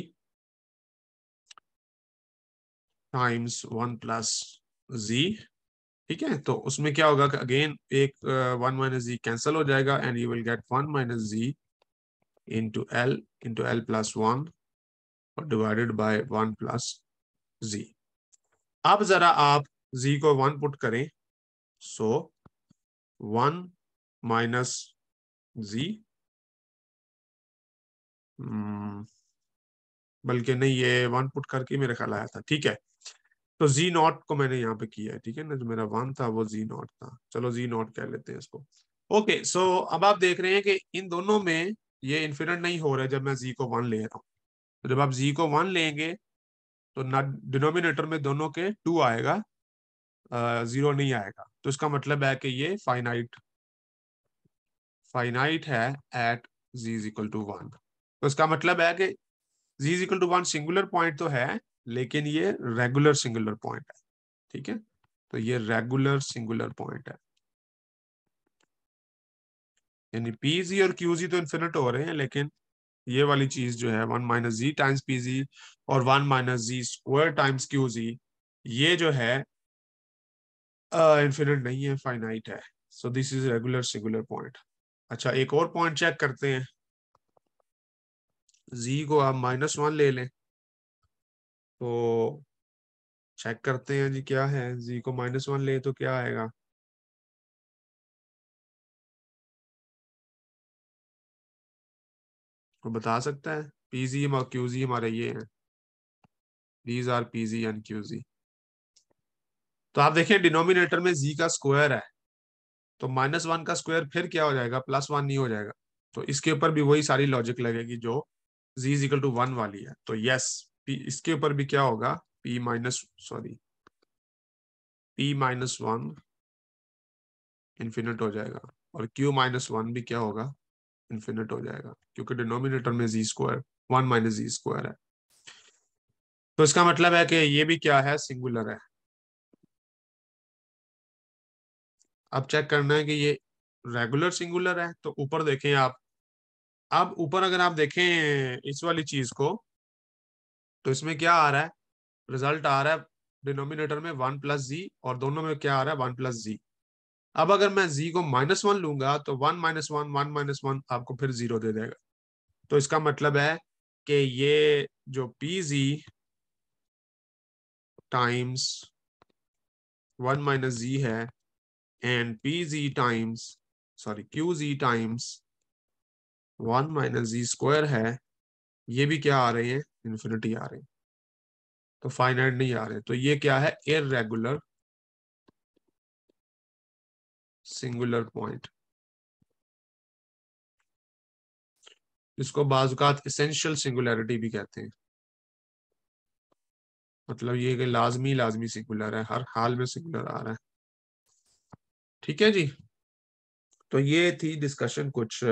times one plus z ठीक है तो उसमें क्या होगा कि अगेन एक वन माइनस जी कैंसल हो जाएगा and you will get one minus z into l into L plus one और divided by one plus z अब जरा आप जी को वन पुट करें so so, one minus z hmm, बल्कि नहीं ये वन पुट करके मेरे ख्याल आया था ठीक है तो जी नॉट को मैंने यहाँ पे किया है ठीक है ना जो मेरा वन था वो जी नॉट था चलो जी नॉट कह लेते हैं इसको ओके सो अब आप देख रहे हैं कि इन दोनों में ये इन्फिनेट नहीं हो रहा है जब मैं जी को वन ले रहा हूँ तो जब आप जी को वन लेंगे तो डिनोमिनेटर में दोनों के टू आएगा जीरो नहीं आएगा तो इसका मतलब है कि ये फाइनाइट फाइनाइट है at z is equal to one तो इसका मतलब है कि z is equal to one singular point तो है लेकिन ये रेगुलर सिंगुलर पॉइंट है ठीक है तो ये रेगुलर सिंगुलर पॉइंट है यानी पीजी और क्यूजी तो इन्फिनिट हो रहे हैं लेकिन ये वाली चीज जो है one minus z times p z और वन माइनस जी स्क्वायर टाइम्स क्यूजी ये जो है इन्फिनिट uh, नहीं है फाइनाइट है so this is regular singular point अच्छा एक और पॉइंट चेक करते हैं जी को आप माइनस वन ले लें तो चेक करते हैं जी क्या है जी को माइनस वन ले तो क्या आएगा तो बता सकता है पीजी और क्यूजी हमारे ये हैं these are p z and q z तो आप देखें डिनोमिनेटर में जी का स्क्वायर है तो माइनस वन का स्क्वायर फिर क्या हो जाएगा प्लस वन नहीं हो जाएगा तो इसके ऊपर भी वही सारी लॉजिक लगेगी जो जी इजिकल टू वन वाली है तो यस पी इसके ऊपर भी क्या होगा p minus sorry p minus one infinite हो जाएगा और क्यू माइनस वन भी क्या होगा इन्फिनिट हो जाएगा क्योंकि डिनोमिनेटर में जी स्क्वायर वन माइनस जी स्क्वायर है तो इसका मतलब है कि ये भी क्या है सिंगुलर है अब चेक करना है कि ये रेगुलर सिंगुलर है तो ऊपर देखें आप अब ऊपर अगर आप देखें इस वाली चीज को तो इसमें क्या आ रहा है रिजल्ट आ रहा है डिनोमिनेटर में वन प्लस जी और दोनों में क्या आ रहा है वन प्लस जी अब अगर मैं जी को माइनस वन लूंगा तो one minus one one minus one आपको फिर जीरो दे देगा तो इसका मतलब है कि ये जो p z times one minus z है and pz times sorry q z times one minus ji square है ये भी क्या आ रहे हैं इन्फिनिटी आ रहे हैं तो फाइनाइट नहीं आ रहे तो ये क्या है इरेगुलर सिंगुलर पॉइंट इसको बाजुकात इसेंशियल सिंगुलरिटी भी कहते हैं मतलब ये कि लाजमी लाजमी सिंगुलर है हर हाल में सिंगुलर आ रहा है ठीक है जी तो ये थी डिस्कशन कुछ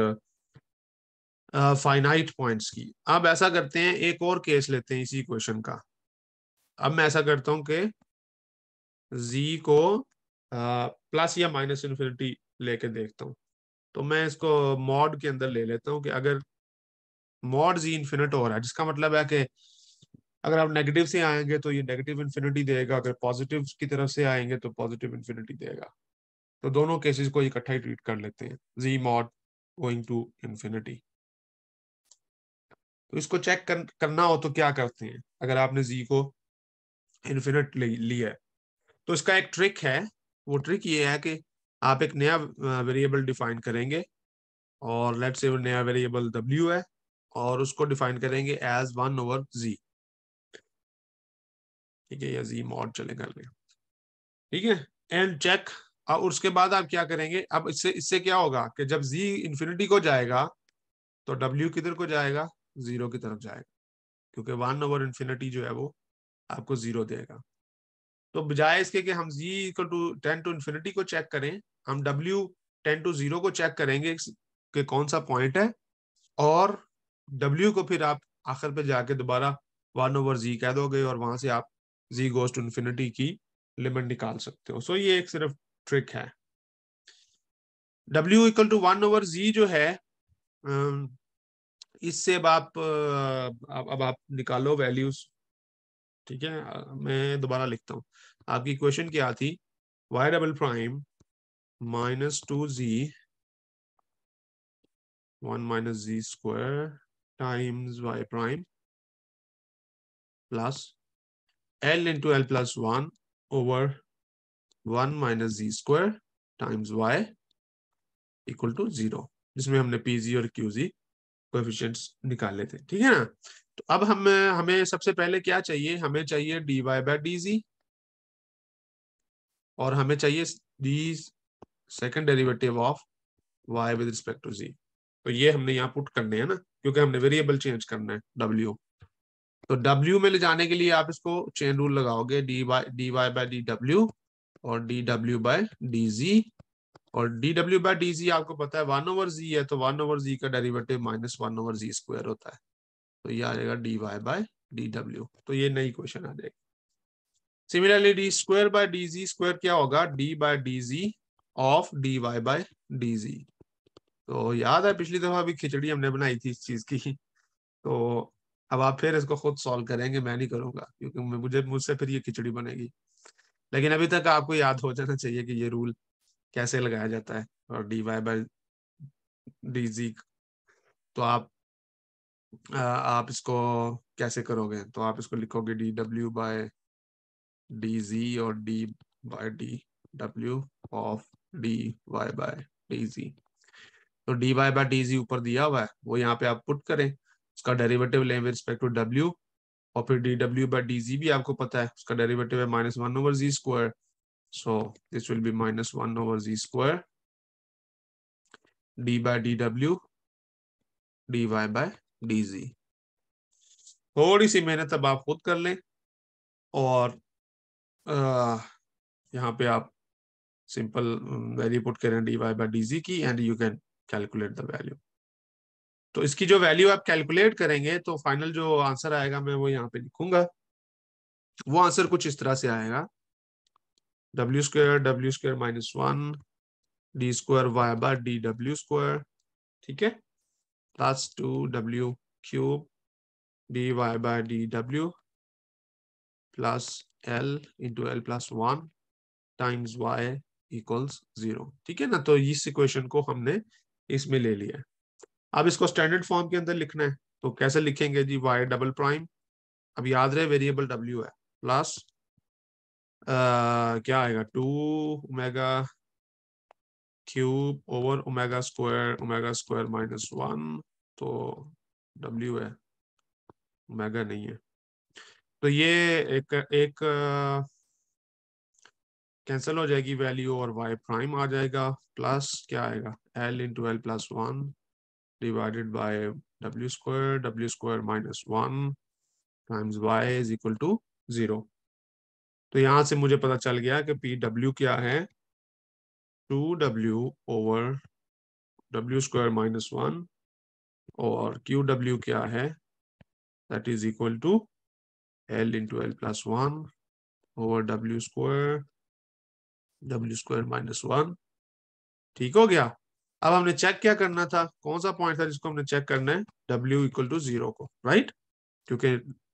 फाइनाइट uh, पॉइंट्स की अब ऐसा करते हैं एक और केस लेते हैं इसी क्वेश्चन का अब मैं ऐसा करता हूं कि z को प्लस uh, या माइनस इन्फिनिटी लेके देखता हूं तो मैं इसको मॉड के अंदर ले लेता हूं कि अगर मॉड जी इन्फिनिट हो रहा है जिसका मतलब है कि अगर आप नेगेटिव से आएंगे तो ये नेगेटिव इन्फिनिटी देगा अगर पॉजिटिव की तरफ से आएंगे तो पॉजिटिव इन्फिनिटी देगा तो दोनों केसेस को इकट्ठा ही ट्रीट कर लेते हैं z mod going to infinity तो इसको चेक कर, करना हो तो क्या करते हैं अगर आपने जी को इन्फिनिट लिया है तो इसका एक ट्रिक है वो ट्रिक ये है कि आप एक नया वेरिएबल डिफाइन करेंगे और लेट से नया वेरिएबल डब्ल्यू है और उसको डिफाइन करेंगे एज वन ओवर जी ठीक है या जी मॉड चलेगा ठीक है एंड चेक और उसके बाद आप क्या करेंगे अब इससे इससे क्या होगा कि जब z इन्फिनिटी को जाएगा तो w किधर को जाएगा जीरो की तरफ जाएगा क्योंकि वन ओवर इन्फिनिटी जो है वो आपको जीरो देगा तो बजाय इसके कि हम z equal to tend to infinity को चेक करें हम w टेन टू जीरो को चेक करेंगे कि कौन सा पॉइंट है और w को फिर आप आखिर पे जाके दोबारा वन ओवर जी कह दोगे और वहां से आप जी गोस्ट इन्फिनिटी की लिमिट निकाल सकते हो सो so ये एक सिर्फ ट्रिक है W equal to one over z जो है इससे अब आप अब आप निकालो वैल्यूज ठीक है मैं दोबारा लिखता हूं आपकी क्वेश्चन क्या थी y double prime minus two z one minus ji square times y prime plus l into L plus one over one minus ji square times y equal to zero जिसमें हमने जी और क्यू जी को निकाले थे ठीक है ना तो अब हम हमें सबसे पहले क्या चाहिए हमें चाहिए d y by d z और हमें चाहिए d second derivative of y with respect to z तो ये हमने यहाँ पुट करने हैं ना क्योंकि हमने वेरिएबल चेंज करना है डब्ल्यू तो डब्ल्यू में ले जाने के लिए आप इसको चेन रूल लगाओगे d y d y by d डब्ल्यू और डी डब्ल्यू बाय डी जी और डी डब्ल्यू बाय डी जी आपको पता है वन ओवर जी है तो वन ओवर जी का derivative minus one over z square होता है तो ये आ जाएगा डी वाई बाय डी डब्ल्यू तो ये नई क्वेश्चन आ जाएगी similarly d square by d z square क्या होगा d by d z of d Y by d z तो याद है पिछली दफा भी खिचड़ी हमने बनाई थी इस चीज की तो अब आप फिर इसको खुद सॉल्व करेंगे मैं नहीं करूंगा क्योंकि मुझे मुझसे फिर ये खिचड़ी बनेगी लेकिन अभी तक आपको याद हो जाना चाहिए कि ये रूल कैसे लगाया जाता है और d y by d z तो आप आप इसको कैसे करोगे तो आप इसको लिखोगे डी डब्ल्यू बाय डी जी और डी बाय डी डब्ल्यू of d Y by d z तो d Y by d z ऊपर दिया हुआ है वो यहाँ पे आप पुट करें उसका डेरिवेटिव लें विद रिस्पेक्ट टू डब्ल्यू और फिर डी डब्ल्यू बाई डी जी भी आपको पता है उसका डेरिवेटिव है minus one over z square so this will be minus one over z square d by d डब्ल्यू d Y by d z थोड़ी सी मेहनत अब आप खुद कर लें और आ, यहाँ पे आप सिंपल वैल्यू पुट करें d y by d z की and you can calculate the value तो इसकी जो वैल्यू आप कैलकुलेट करेंगे तो फाइनल जो आंसर आएगा मैं वो यहाँ पे लिखूंगा वो आंसर कुछ इस तरह से आएगा W square W square minus one D square Y bar D W square ठीक है plus two W cube D Y by D W plus L into L plus one times Y equals zero ठीक है ना तो इस equation को हमने इसमें ले लिया अब इसको स्टैंडर्ड फॉर्म के अंदर लिखना है तो कैसे लिखेंगे जी वाई डबल प्राइम अब याद रहे वेरिएबल डब्ल्यू है प्लस क्या आएगा two omega cube over omega square omega square minus one तो w है ओमेगा नहीं है तो ये एक एक कैंसिल हो जाएगी वैल्यू और वाई प्राइम आ जाएगा प्लस क्या आएगा l into L plus one divided by w square, w square minus one times y is equal to zero तो यहां से मुझे पता चल गया कि पी डब्ल्यू क्या है two W over W square minus one और क्यू डब्ल्यू क्या है that is equal to L into L plus one over W square W square minus one ठीक हो गया अब हमने चेक क्या करना था कौन सा पॉइंट था जिसको हमने चेक करना है डब्ल्यू इक्वल टू जीरो को राइट क्योंकि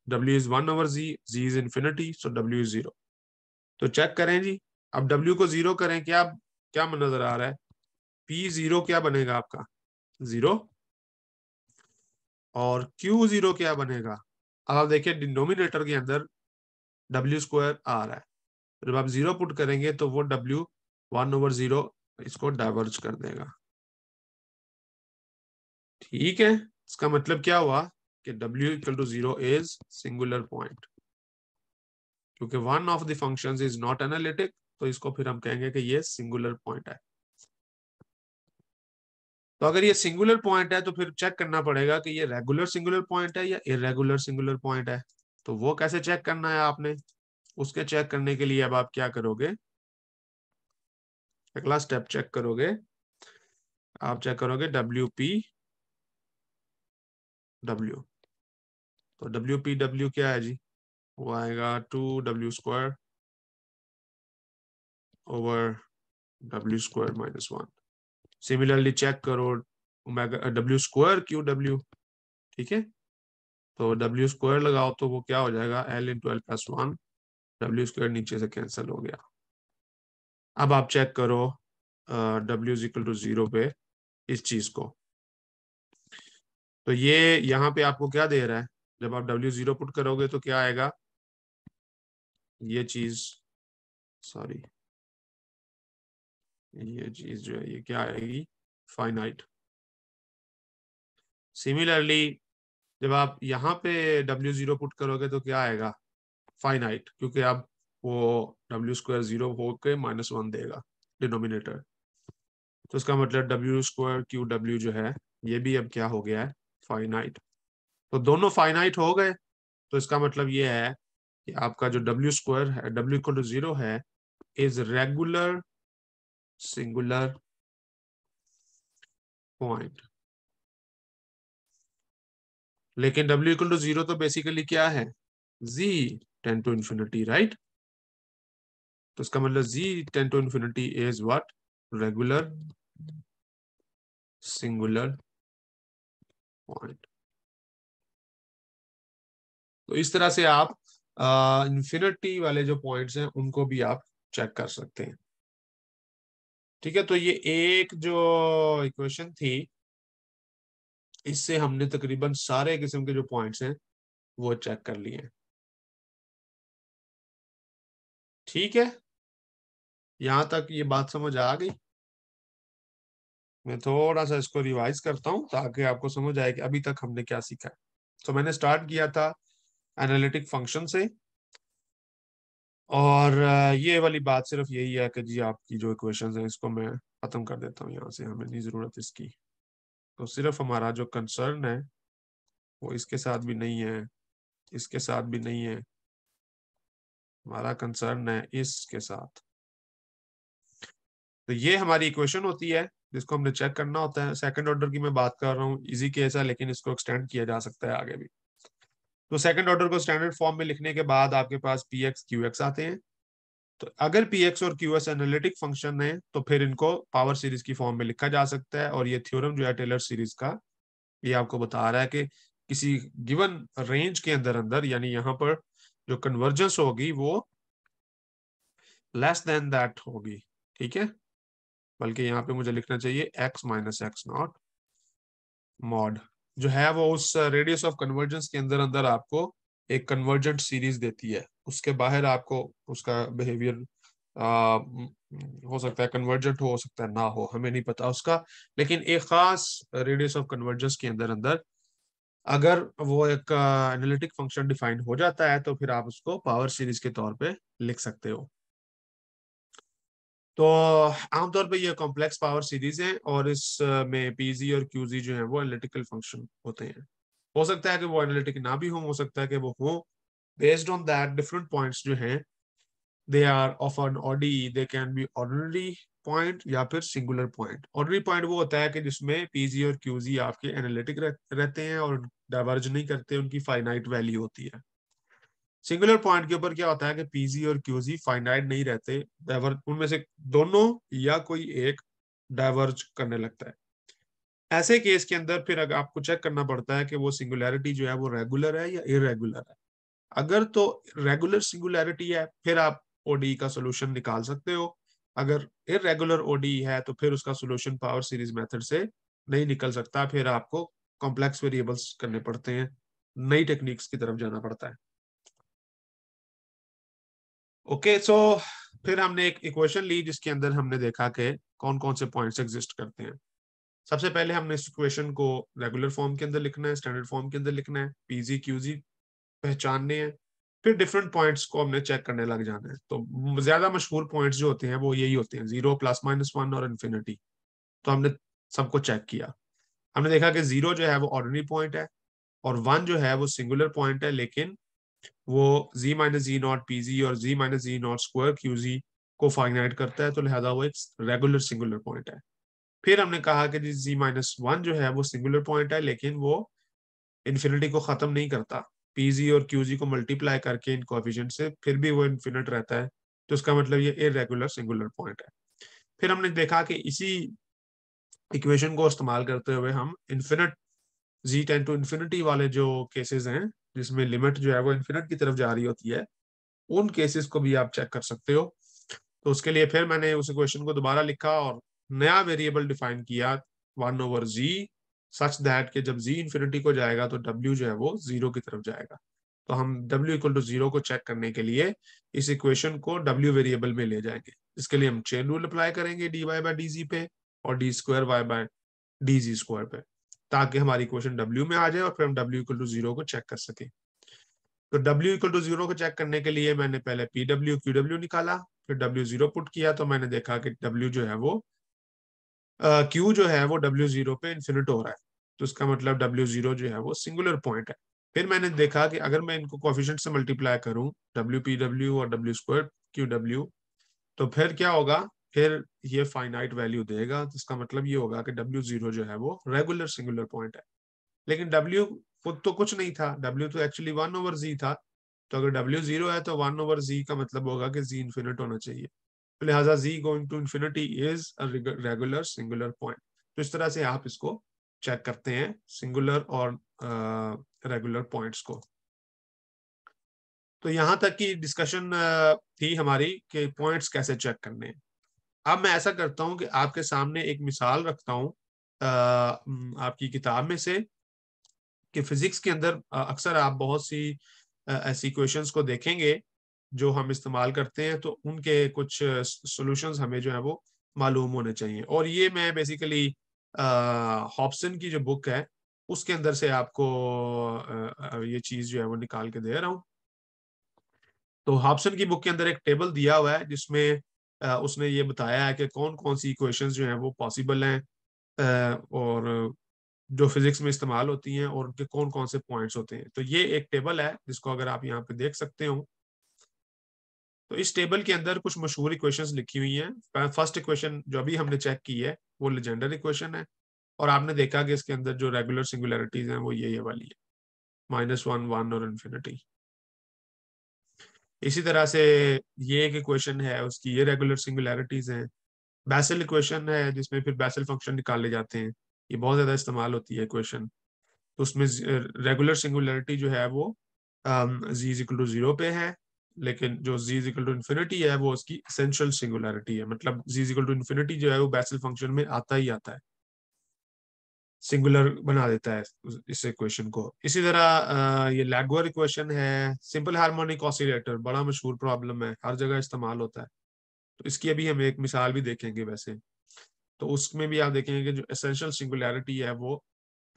W is one over Z ji is infinity so W is zero तो चेक करें जी अब डब्ल्यू को जीरो करें क्या क्या नजर आ रहा है पी जीरो क्या बनेगा आपका जीरो और क्यू जीरो क्या बनेगा अब आप देखिए डिनोमिनेटर के अंदर डब्ल्यू स्क्वायर आ रहा है जब आप जीरो पुट करेंगे तो वो डब्ल्यू वन ओवर जीरो इसको डाइवर्ज कर देगा ठीक है इसका मतलब क्या हुआ कि w equal to zero is singular point क्योंकि one of the functions is not analytic तो इसको फिर हम कहेंगे कि ये सिंगुलर पॉइंट है तो अगर ये सिंगुलर पॉइंट है तो फिर चेक करना पड़ेगा कि ये रेगुलर सिंगुलर पॉइंट है या इरेगुलर सिंगुलर पॉइंट है तो वो कैसे चेक करना है आपने उसके चेक करने के लिए अब आप क्या करोगे अगला स्टेप चेक करोगे आप चेक करोगे डब्ल्यू पी डब्ल्यू तो डब्ल्यू पी डब्ल्यू क्या है जी वो आएगा two W square over W square minus one similarly check करो डब्ल्यू स्क्वायर क्यू डब्ल्यू ठीक है तो डब्ल्यू स्क्वायर लगाओ तो वो क्या हो जाएगा l two l plus one डब्ल्यू स्क्वायर नीचे से कैंसिल हो गया अब आप चेक करो डब्ल्यू इक्वल टू जीरो पे इस चीज को तो ये यहाँ पे आपको क्या दे रहा है जब आप W जीरो पुट करोगे तो क्या आएगा ये चीज सॉरी ये चीज जो है ये क्या आएगी फाइनाइट सिमिलरली जब आप यहाँ पे W जीरो पुट करोगे तो क्या आएगा फाइनाइट क्योंकि आप वो W स्क्वायर जीरो होकर माइनस वन देगा डिनोमिनेटर तो इसका मतलब W स्क्वायर क्यू डब्ल्यू जो है ये भी अब क्या हो गया है फाइनाइट तो दोनों फाइनाइट हो गए तो इसका मतलब ये है कि आपका जो डब्ल्यू स्क्वायर है डब्ल्यू इक्वल टू जीरो है इज रेगुलर सिंगुलर पॉइंट लेकिन डब्ल्यू इक्वल टू जीरो तो बेसिकली क्या है z tends to infinity right तो इसका मतलब z tends to infinity is what regular singular point तो इस तरह से आप इन्फिनिटी uh, वाले जो पॉइंट्स हैं उनको भी आप चेक कर सकते हैं ठीक है तो ये एक जो इक्वेशन थी इससे हमने तकरीबन सारे किस्म के जो पॉइंट्स हैं वो चेक कर लिए ठीक है यहां तक ये बात समझ आ गई मैं थोड़ा सा इसको रिवाइज करता हूँ ताकि आपको समझ आए कि अभी तक हमने क्या सीखा है तो so, मैंने स्टार्ट किया था एनालिटिक फंक्शन से और ये वाली बात सिर्फ यही है कि जी आपकी जो इक्वेशन है इसको मैं ख़त्म कर देता हूँ यहाँ से हमें नहीं ज़रूरत इसकी तो सिर्फ हमारा जो कंसर्न है वो इसके साथ भी नहीं है इसके साथ भी नहीं है हमारा कंसर्न है इसके साथ तो ये हमारी इक्वेशन होती है जिसको हमने चेक करना होता है सेकंड ऑर्डर की मैं बात कर रहा हूँ इजी केस है लेकिन इसको एक्सटेंड किया जा सकता है आगे भी तो सेकंड ऑर्डर को स्टैंडर्ड फॉर्म में लिखने के बाद आपके पास पी एक्स क्यू एक्स आते हैं तो अगर पी एक्स और क्यू एस एनालिटिक फंक्शन है तो फिर इनको पावर सीरीज की फॉर्म में लिखा जा सकता है और ये थ्योरम जो है टेलर सीरीज का ये आपको बता रहा है कि किसी गिवन रेंज के अंदर अंदर यानी यहाँ पर जो कन्वर्जेंस होगी वो लेस देन दैट होगी ठीक है बल्कि यहाँ पे मुझे लिखना चाहिए x minus x naught mod जो है वो उस रेडियस ऑफ कन्वर्जेंस के अंदर अंदर आपको एक कन्वर्जेंट सीरीज देती है उसके बाहर आपको उसका बिहेवियर uh, हो सकता है कन्वर्जेंट हो, सकता है ना हो हमें नहीं पता उसका लेकिन एक खास रेडियस ऑफ कन्वर्जेंस के अंदर अंदर अगर वो एक एनालिटिक फंक्शन डिफाइन हो जाता है तो फिर आप उसको पावर सीरीज के तौर पे लिख सकते हो तो आमतौर पे ये कॉम्प्लेक्स पावर सीरीज है और इसमें पीजी और क्यूजी जो है वो एनालिटिकल फंक्शन होते हैं हो सकता है कि वो एनालिटिक ना भी हो हो सकता है कि वो हो based on that different points जो हैं they are of an ODE they can be ordinary point या फिर सिंगुलर पॉइंट ऑर्डनरी पॉइंट वो होता है कि जिसमें पीजी और क्यूजी आपके एनालिटिक रहते हैं और डाइवर्ज नहीं करते उनकी फाइनाइट वैल्यू होती है सिंगुलर पॉइंट के ऊपर क्या होता है कि पीजी और क्यूजी फाइनाइट नहीं रहते डाइवर्ज उनमें से दोनों या कोई एक डाइवर्ज करने लगता है ऐसे केस के अंदर फिर अगर आपको चेक करना पड़ता है कि वो सिंगुलैरिटी जो है वो रेगुलर है या इरेगुलर है अगर तो रेगुलर सिंगुलैरिटी है फिर आप ओडी का सोल्यूशन निकाल सकते हो अगर इरेगुलर ओडी है तो फिर उसका सोल्यूशन पावर सीरीज मेथड से नहीं निकल सकता फिर आपको कॉम्प्लेक्स वेरिएबल्स करने पड़ते हैं नई टेक्निक्स की तरफ जाना पड़ता है ओके सो फिर हमने एक इक्वेशन ली जिसके अंदर हमने देखा कि कौन कौन से पॉइंट्स एग्जिस्ट करते हैं सबसे पहले हमने इस इक्वेशन को रेगुलर फॉर्म के अंदर लिखना है स्टैंडर्ड फॉर्म के अंदर लिखना है पीजी क्यूजी पहचानने हैं फिर डिफरेंट पॉइंट्स को हमने चेक करने लग जाना है तो ज्यादा मशहूर पॉइंट्स जो होते हैं वो यही होते हैं जीरो प्लस माइनस वन और इन्फिनिटी तो हमने सबको चेक किया हमने देखा कि जीरो जो है वो ऑर्डनरी पॉइंट है और वन जो है वो सिंगुलर पॉइंट है लेकिन वो z minus z naught p z और z minus z naught square q z को फाइनाइट करता है तो लिहाजा वो एक रेगुलर सिंगुलर पॉइंट है फिर हमने कहा कि जी जी माइनस वन जो है वो सिंगुलर पॉइंट है लेकिन वो इन्फिनिटी को ख़त्म नहीं करता पी जी और क्यू जी को मल्टीप्लाई करके इन कोफिशेंट से फिर भी वो इन्फिनिट रहता है तो उसका मतलब ये इरेगुलर सिंगुलर पॉइंट है फिर हमने देखा कि इसी इक्वेशन को इस्तेमाल करते हुए हम infinite z tends to infinity वाले जो केसेस हैं जिसमें लिमिट जो है वो इन्फिनिट की तरफ जा रही होती है उन केसेस को भी आप चेक कर सकते हो तो उसके लिए फिर मैंने उस क्वेश्चन को दोबारा लिखा और नया वेरिएबल डिफाइन किया one over z such that कि जब जी इन्फिनिटी को जाएगा तो डब्ल्यू जो है वो जीरो की तरफ जाएगा तो हम डब्ल्यू इक्वल टू जीरो को चेक करने के लिए इस इक्वेशन को डब्ल्यू वेरिएबल में ले जाएंगे इसके लिए हम चेन रूल अप्लाई करेंगे d y by d z पे और d square y by d z square पे ताकि हमारी इक्वेशन डब्ल्यू में आ जाए और फिर हम डब्ल्यू इक्वल टू जीरो को चेक कर सके तो डब्ल्यू इक्वल टू जीरो को चेक करने के लिए मैंने पहले पी डब्ल्यू क्यू डब्ल्यू निकाला फिर डब्ल्यू जीरो पुट किया तो मैंने देखा कि डब्ल्यू जो है वो क्यू जो है वो डब्ल्यू जीरो पे इन्फिनिट हो रहा है तो उसका मतलब डब्ल्यू जीरो जो है वो सिंगुलर पॉइंट है फिर मैंने देखा कि अगर मैं इनको कॉफिशेंट से मल्टीप्लाई करूं डब्ल्यू पी डब्ल्यू और डब्ल्यू स्क्वायर क्यू डब्ल्यू तो फिर क्या होगा फिर ये फाइनाइट वैल्यू देगा तो इसका मतलब ये होगा कि डब्ल्यू जीरो जो है वो रेगुलर सिंगुलर पॉइंट है लेकिन डब्ल्यू खुद तो कुछ नहीं था डब्ल्यू तो एक्चुअली वन ओवर जी था तो अगर डब्ल्यू जीरो है तो वन ओवर जी का मतलब होगा कि जी इन्फिनिट होना चाहिए तो लिहाजा z going to infinity is regular singular point तो इस तरह से आप इसको चेक करते हैं सिंगुलर और रेगुलर uh, पॉइंट्स को तो यहां तक की डिस्कशन थी हमारी कि पॉइंट्स कैसे चेक करने हैं अब मैं ऐसा करता हूं कि आपके सामने एक मिसाल रखता हूं आपकी किताब में से कि फिजिक्स के अंदर अक्सर आप बहुत सी ऐसी क्वेश्चंस को देखेंगे जो हम इस्तेमाल करते हैं तो उनके कुछ सॉल्यूशंस हमें जो है वो मालूम होने चाहिए और ये मैं बेसिकली हॉपसन की जो बुक है उसके अंदर से आपको ये चीज जो है वो निकाल के दे रहा हूँ तो हॉपसन की बुक के अंदर एक टेबल दिया हुआ है जिसमें उसने ये बताया है कि कौन कौन सी इक्वेशंस जो हैं वो पॉसिबल हैं और जो फिजिक्स में इस्तेमाल होती हैं और उनके कौन कौन से पॉइंट्स होते हैं तो ये एक टेबल है जिसको अगर आप यहाँ पे देख सकते हो तो इस टेबल के अंदर कुछ मशहूर इक्वेशंस लिखी हुई हैं फर्स्ट इक्वेशन जो अभी हमने चेक की है वो लेजेंडर इक्वेशन है और आपने देखा कि इसके अंदर जो रेगुलर सिंगुलरिटीज हैं वो ये ये वाली है माइनस वन वन और इन्फिनिटी इसी तरह से ये एक इक्वेशन है उसकी ये रेगुलर सिंगुलरिटीज हैं बैसल इक्वेशन है जिसमें फिर बैसल फंक्शन निकाले जाते हैं ये बहुत ज़्यादा इस्तेमाल होती है इक्वेशन तो उसमें रेगुलर सिंगुलरिटी जो है वो z is equal to zero पे है लेकिन जो z is equal equal to infinity है वो उसकी असेंशियल सिंगुलरिटी है मतलब जी इक्वल टू इन्फिनिटी जो है वो बैसल फंक्शन में आता ही आता है सिंगुलर बना देता है इस इक्वेशन को इसी तरह ये लैगुअर इक्वेशन है सिंपल हार्मोनिक ऑसिलेटर बड़ा मशहूर प्रॉब्लम है हर जगह इस्तेमाल होता है तो इसकी अभी हम एक मिसाल भी देखेंगे वैसे तो उसमें भी आप देखेंगे कि जो एसेंशियल सिंगुलैरिटी है वो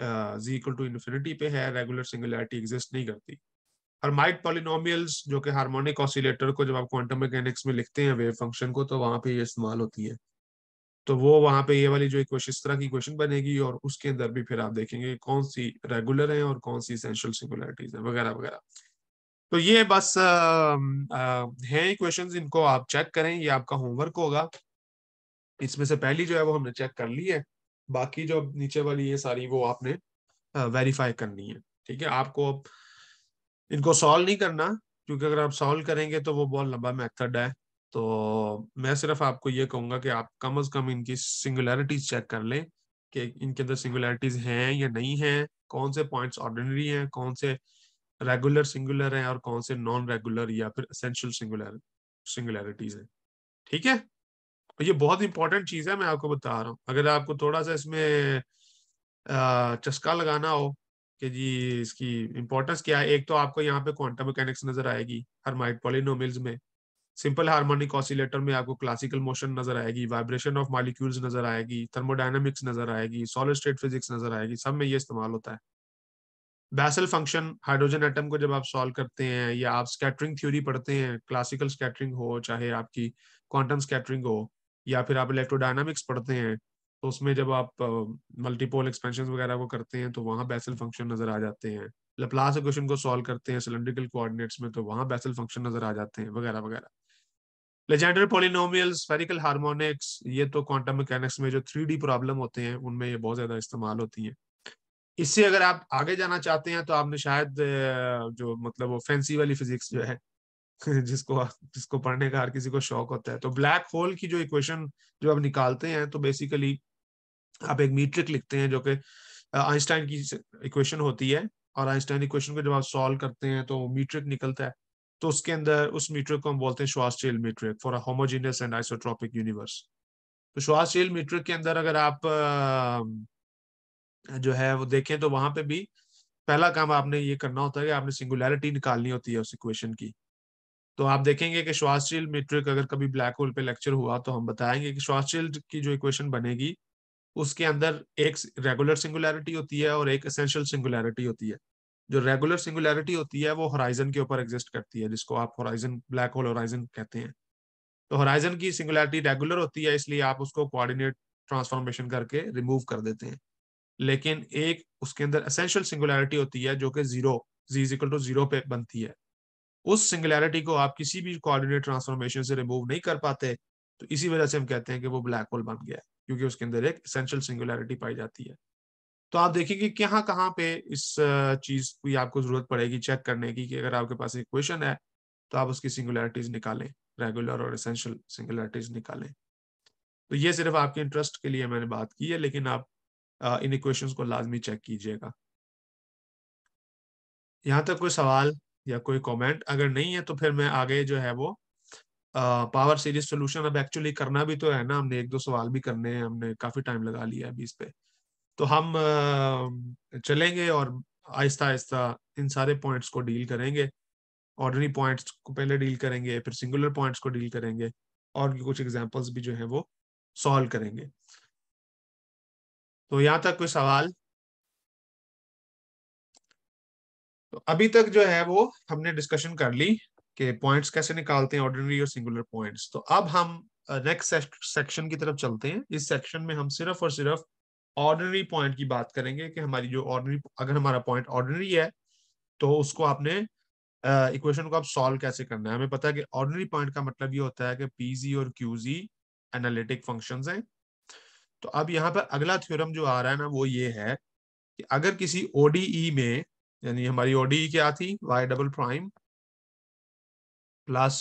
जी इक्वल टू इन्फिनिटी पे है रेगुलर सिंगुलैरिटी एग्जिस्ट नहीं करती माइक पॉलिनोमियल्स जो कि हार्मोनिक ऑसिलेटर को जब आप क्वांटम मैकेनिक्स में लिखते हैं वेव फंक्शन को तो वहां पे ये इस्तेमाल होती है तो वो वहां पे ये वाली जो इक्वेशन तरह की क्वेश्चन बनेगी और उसके अंदर भी फिर आप देखेंगे कौन सी रेगुलर है और कौन सी इसेंशियल सिंगुलरिटीज है वगैरह वगैरह तो ये बस है इक्वेशन इनको आप चेक करें ये आपका होमवर्क होगा इसमें से पहली जो है वो हमने चेक कर ली है बाकी जो नीचे वाली ये सारी वो आपने वेरीफाई करनी है ठीक है आपको इनको सॉल्व नहीं करना क्योंकि अगर आप सॉल्व करेंगे तो वो बहुत लंबा मेथड है तो मैं सिर्फ आपको ये कहूंगा कि आप कम अज कम इनकी सिंगुलरिटीज चेक कर लें कि इनके अंदर सिंगुलरिटीज हैं या नहीं हैं कौन से पॉइंट्स ऑर्डिनरी हैं कौन से रेगुलर सिंगुलर हैं और कौन से नॉन रेगुलर या फिर असेंशियल सिंगुलर सिंगुलरिटीज हैं ठीक है तो ये बहुत इंपॉर्टेंट चीज़ है मैं आपको बता रहा हूँ अगर आपको थोड़ा सा इसमें चस्का लगाना हो कि जी इसकी इम्पोर्टेंस क्या है एक तो आपको यहाँ पे क्वांटम मैकेनिक्स नजर आएगी माइट पॉलिनोमिल्स में सिंपल हार्मोनिक ऑसिलेटर में आपको क्लासिकल मोशन नजर आएगी वाइब्रेशन ऑफ मालिक्यूल्स नजर आएगी थर्मोडाइनमिक्स नजर आएगी सॉलिड स्टेट फिजिक्स नजर आएगी सब में ये इस्तेमाल होता है बैसल फंक्शन हाइड्रोजन एटम को जब आप सॉल्व करते हैं या आप स्कैटरिंग थ्योरी पढ़ते हैं क्लासिकल स्कैटरिंग हो चाहे आपकी क्वांटम स्कैटरिंग हो या फिर आप इलेक्ट्रोडाइनमिक्स पढ़ते हैं तो उसमें जब आप मल्टीपोल एक्सपेंशन वगैरह को करते हैं तो वहाँ बैसल फंक्शन नजर आ जाते हैं लप्लास इक्वेशन को सॉल्व करते हैं सिलेंड्रिकल कोऑर्डिनेट्स में तो वहाँ बैसल फंक्शन नजर आ जाते हैं वगैरह वगैरह लेजेंडर पोलिनोमियल स्फेरिकल हार्मोनिक्स ये तो क्वांटम मैकेनिक्स में जो थ्री प्रॉब्लम होते हैं उनमें ये बहुत ज्यादा इस्तेमाल होती है इससे अगर आप आगे जाना चाहते हैं तो आपने शायद जो मतलब वो फैंसी वाली फिजिक्स जो है [laughs] जिसको जिसको पढ़ने का हर किसी को शौक होता है तो ब्लैक होल की जो इक्वेशन जो आप निकालते हैं तो बेसिकली आप एक मीट्रिक लिखते हैं जो कि आइंस्टाइन की इक्वेशन होती है और आइंस्टाइन इक्वेशन को जब आप सॉल्व करते हैं तो मीट्रिक निकलता है तो उसके अंदर उस मीट्रिक को हम बोलते हैं चेल metric for homogeneous and isotropic universe तो चेल मीट्रिक के अंदर अगर आप जो है वो देखें तो वहां पे भी पहला काम आपने ये करना होता है कि आपने सिंगुलैरिटी निकालनी होती है उस इक्वेशन की तो आप देखेंगे कि चेल मीट्रिक अगर कभी ब्लैक होल पे लेक्चर हुआ तो हम बताएंगे कि चेल की जो इक्वेशन बनेगी उसके अंदर एक रेगुलर सिंगुलैरिटी होती है और एक असेंशियल सिंगुलैरिटी होती है जो रेगुलर सिंगुलैरिटी होती है वो होराइजन के ऊपर एग्जिस्ट करती है जिसको आप होराइजन ब्लैक होल होराइजन कहते हैं तो होराइजन की सिंगुलैरिटी रेगुलर होती है इसलिए आप उसको कोऑर्डिनेट ट्रांसफॉर्मेशन करके रिमूव कर देते हैं लेकिन एक उसके अंदर असेंशियल सिंगुलैरिटी होती है जो कि zero z equal to zero पे बनती है उस सिंगुलैरिटी को आप किसी भी कोऑर्डिनेट ट्रांसफॉर्मेशन से रिमूव नहीं कर पाते तो इसी वजह से हम कहते हैं कि वो ब्लैक होल बन गया क्योंकि उसके अंदर एक असेंशियल सिंगुलैरिटी पाई जाती है तो आप देखेंगे कहाँ कहाँ पे इस चीज की आपको जरूरत पड़ेगी चेक करने की कि अगर आपके पास इक्वेशन है तो आप उसकी सिंगुलरिटीज निकालें रेगुलर और एसेंशियल सिंगुलरिटीज निकालें तो ये सिर्फ आपके इंटरेस्ट के लिए मैंने बात की है लेकिन आप इन इक्वेशन को लाजमी चेक कीजिएगा यहाँ तक कोई सवाल या कोई कमेंट अगर नहीं है तो फिर मैं आगे जो है वो पावर सीरीज सोल्यूशन अब एक्चुअली करना भी तो है ना हमने एक दो सवाल भी करने हैं हमने काफी टाइम लगा लिया है अभी इस पे तो हम चलेंगे और आहिस्ता आहिस्ता इन सारे पॉइंट्स को डील करेंगे ऑर्डनरी पॉइंट्स को पहले डील करेंगे फिर सिंगुलर पॉइंट्स को डील करेंगे और कुछ एग्जाम्पल्स भी जो है वो सॉल्व करेंगे तो यहाँ तक कोई सवाल तो अभी तक जो है वो हमने डिस्कशन कर ली कि पॉइंट्स कैसे निकालते हैं ऑर्डिनरी और सिंगुलर पॉइंट्स तो अब हम नेक्स्ट सेक्शन की तरफ चलते हैं इस सेक्शन में हम सिर्फ और सिर्फ ऑर्डनरी पॉइंट की बात करेंगे कि हमारी जो ऑर्डनरी अगर हमारा पॉइंट ऑर्डनरी है तो उसको आपने इक्वेशन uh, को आप सॉल्व कैसे करना है हमें पता है कि ऑर्डनरी पॉइंट का मतलब ये होता है कि पीजी और क्यूजी एनालिटिक फंक्शंस हैं तो अब यहाँ पर अगला थ्योरम जो आ रहा है ना वो ये है कि अगर किसी ओडीई e में यानी हमारी ओडीई e क्या थी y double prime plus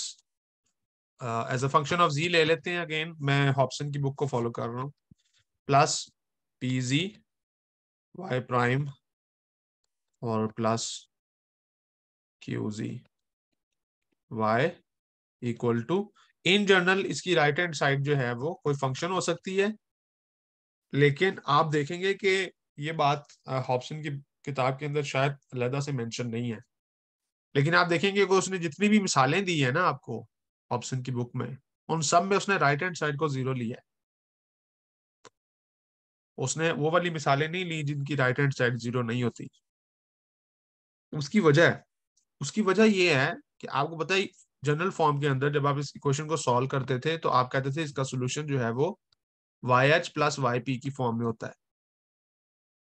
as a function of z ले लेते हैं अगेन मैं हॉप्सन की बुक को फॉलो कर रहा हूँ प्लस pz y prime और plus qz y equal to in general इसकी राइट हैंड साइड जो है वो कोई फंक्शन हो सकती है लेकिन आप देखेंगे कि ये बात हॉप्सन की किताब के अंदर शायद अलहदा से मेंशन नहीं है लेकिन आप देखेंगे कि उसने जितनी भी मिसालें दी है ना आपको ऑप्शन की बुक में उन सब में उसने राइट हैंड साइड को जीरो लिया है उसने वो वाली मिसालें नहीं ली जिनकी राइट हैंड साइड जीरो नहीं होती उसकी वजह उसकी वजह ये है कि आपको पता ही जनरल फॉर्म के अंदर जब आप इस इक्वेशन को सॉल्व करते थे तो आप कहते थे इसका सोल्यूशन जो है वो y h plus y p की फॉर्म में होता है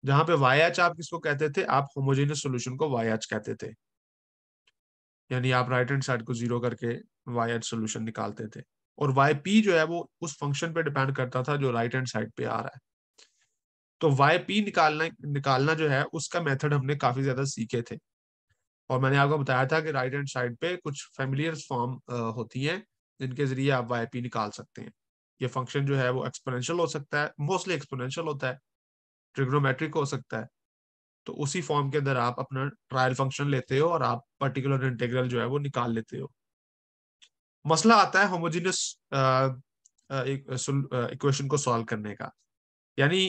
जहां पे वाई एच आप किसको कहते थे आप होमोजेनियस सोल्यूशन को वाई एच कहते थे यानी आप राइट हैंड साइड को जीरो करके वाई एच सोल्यूशन निकालते थे और वाई पी जो है वो उस फंक्शन पे डिपेंड करता था जो राइट हैंड साइड पे आ रहा है तो वाई पी निकालना निकालना जो है उसका मेथड हमने काफी ज्यादा सीखे थे और मैंने आपको बताया था कि राइट हैंड साइड पे कुछ फेमिलियर फॉर्म होती हैं जिनके जरिए आप वाई पी निकाल सकते हैं ये फंक्शन जो है वो एक्सपोनेंशियल हो सकता है मोस्टली एक्सपोनेंशियल होता है ट्रिग्नोमेट्रिक हो सकता है तो उसी फॉर्म के अंदर आप अपना ट्रायल फंक्शन लेते हो और आप पर्टिकुलर इंटेग्रल जो है वो निकाल लेते हो मसला आता है होमोजीनियस इक्वेशन को सॉल्व करने का यानी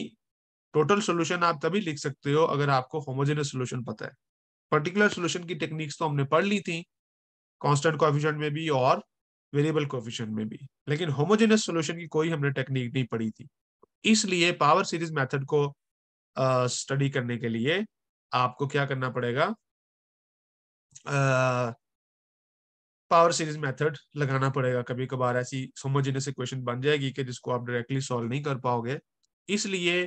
टोटल सोल्यूशन आप तभी लिख सकते हो अगर आपको होमोजेनस सोल्यूशन पता है पर्टिकुलर सोल्यूशन की टेक्निक्स तो हमने पढ़ ली थी कांस्टेंट कोएफिशिएंट में भी और वेरिएबल कोफिशन में भी लेकिन होमोजेनस सोल्यूशन की कोई हमने टेक्निक नहीं पढ़ी थी इसलिए पावर सीरीज मैथड को स्टडी करने के लिए आपको क्या करना पड़ेगा पावर सीरीज मेथड लगाना पड़ेगा कभी कभार ऐसी से क्वेश्चन बन जाएगी कि जिसको आप डायरेक्टली सॉल्व नहीं कर पाओगे इसलिए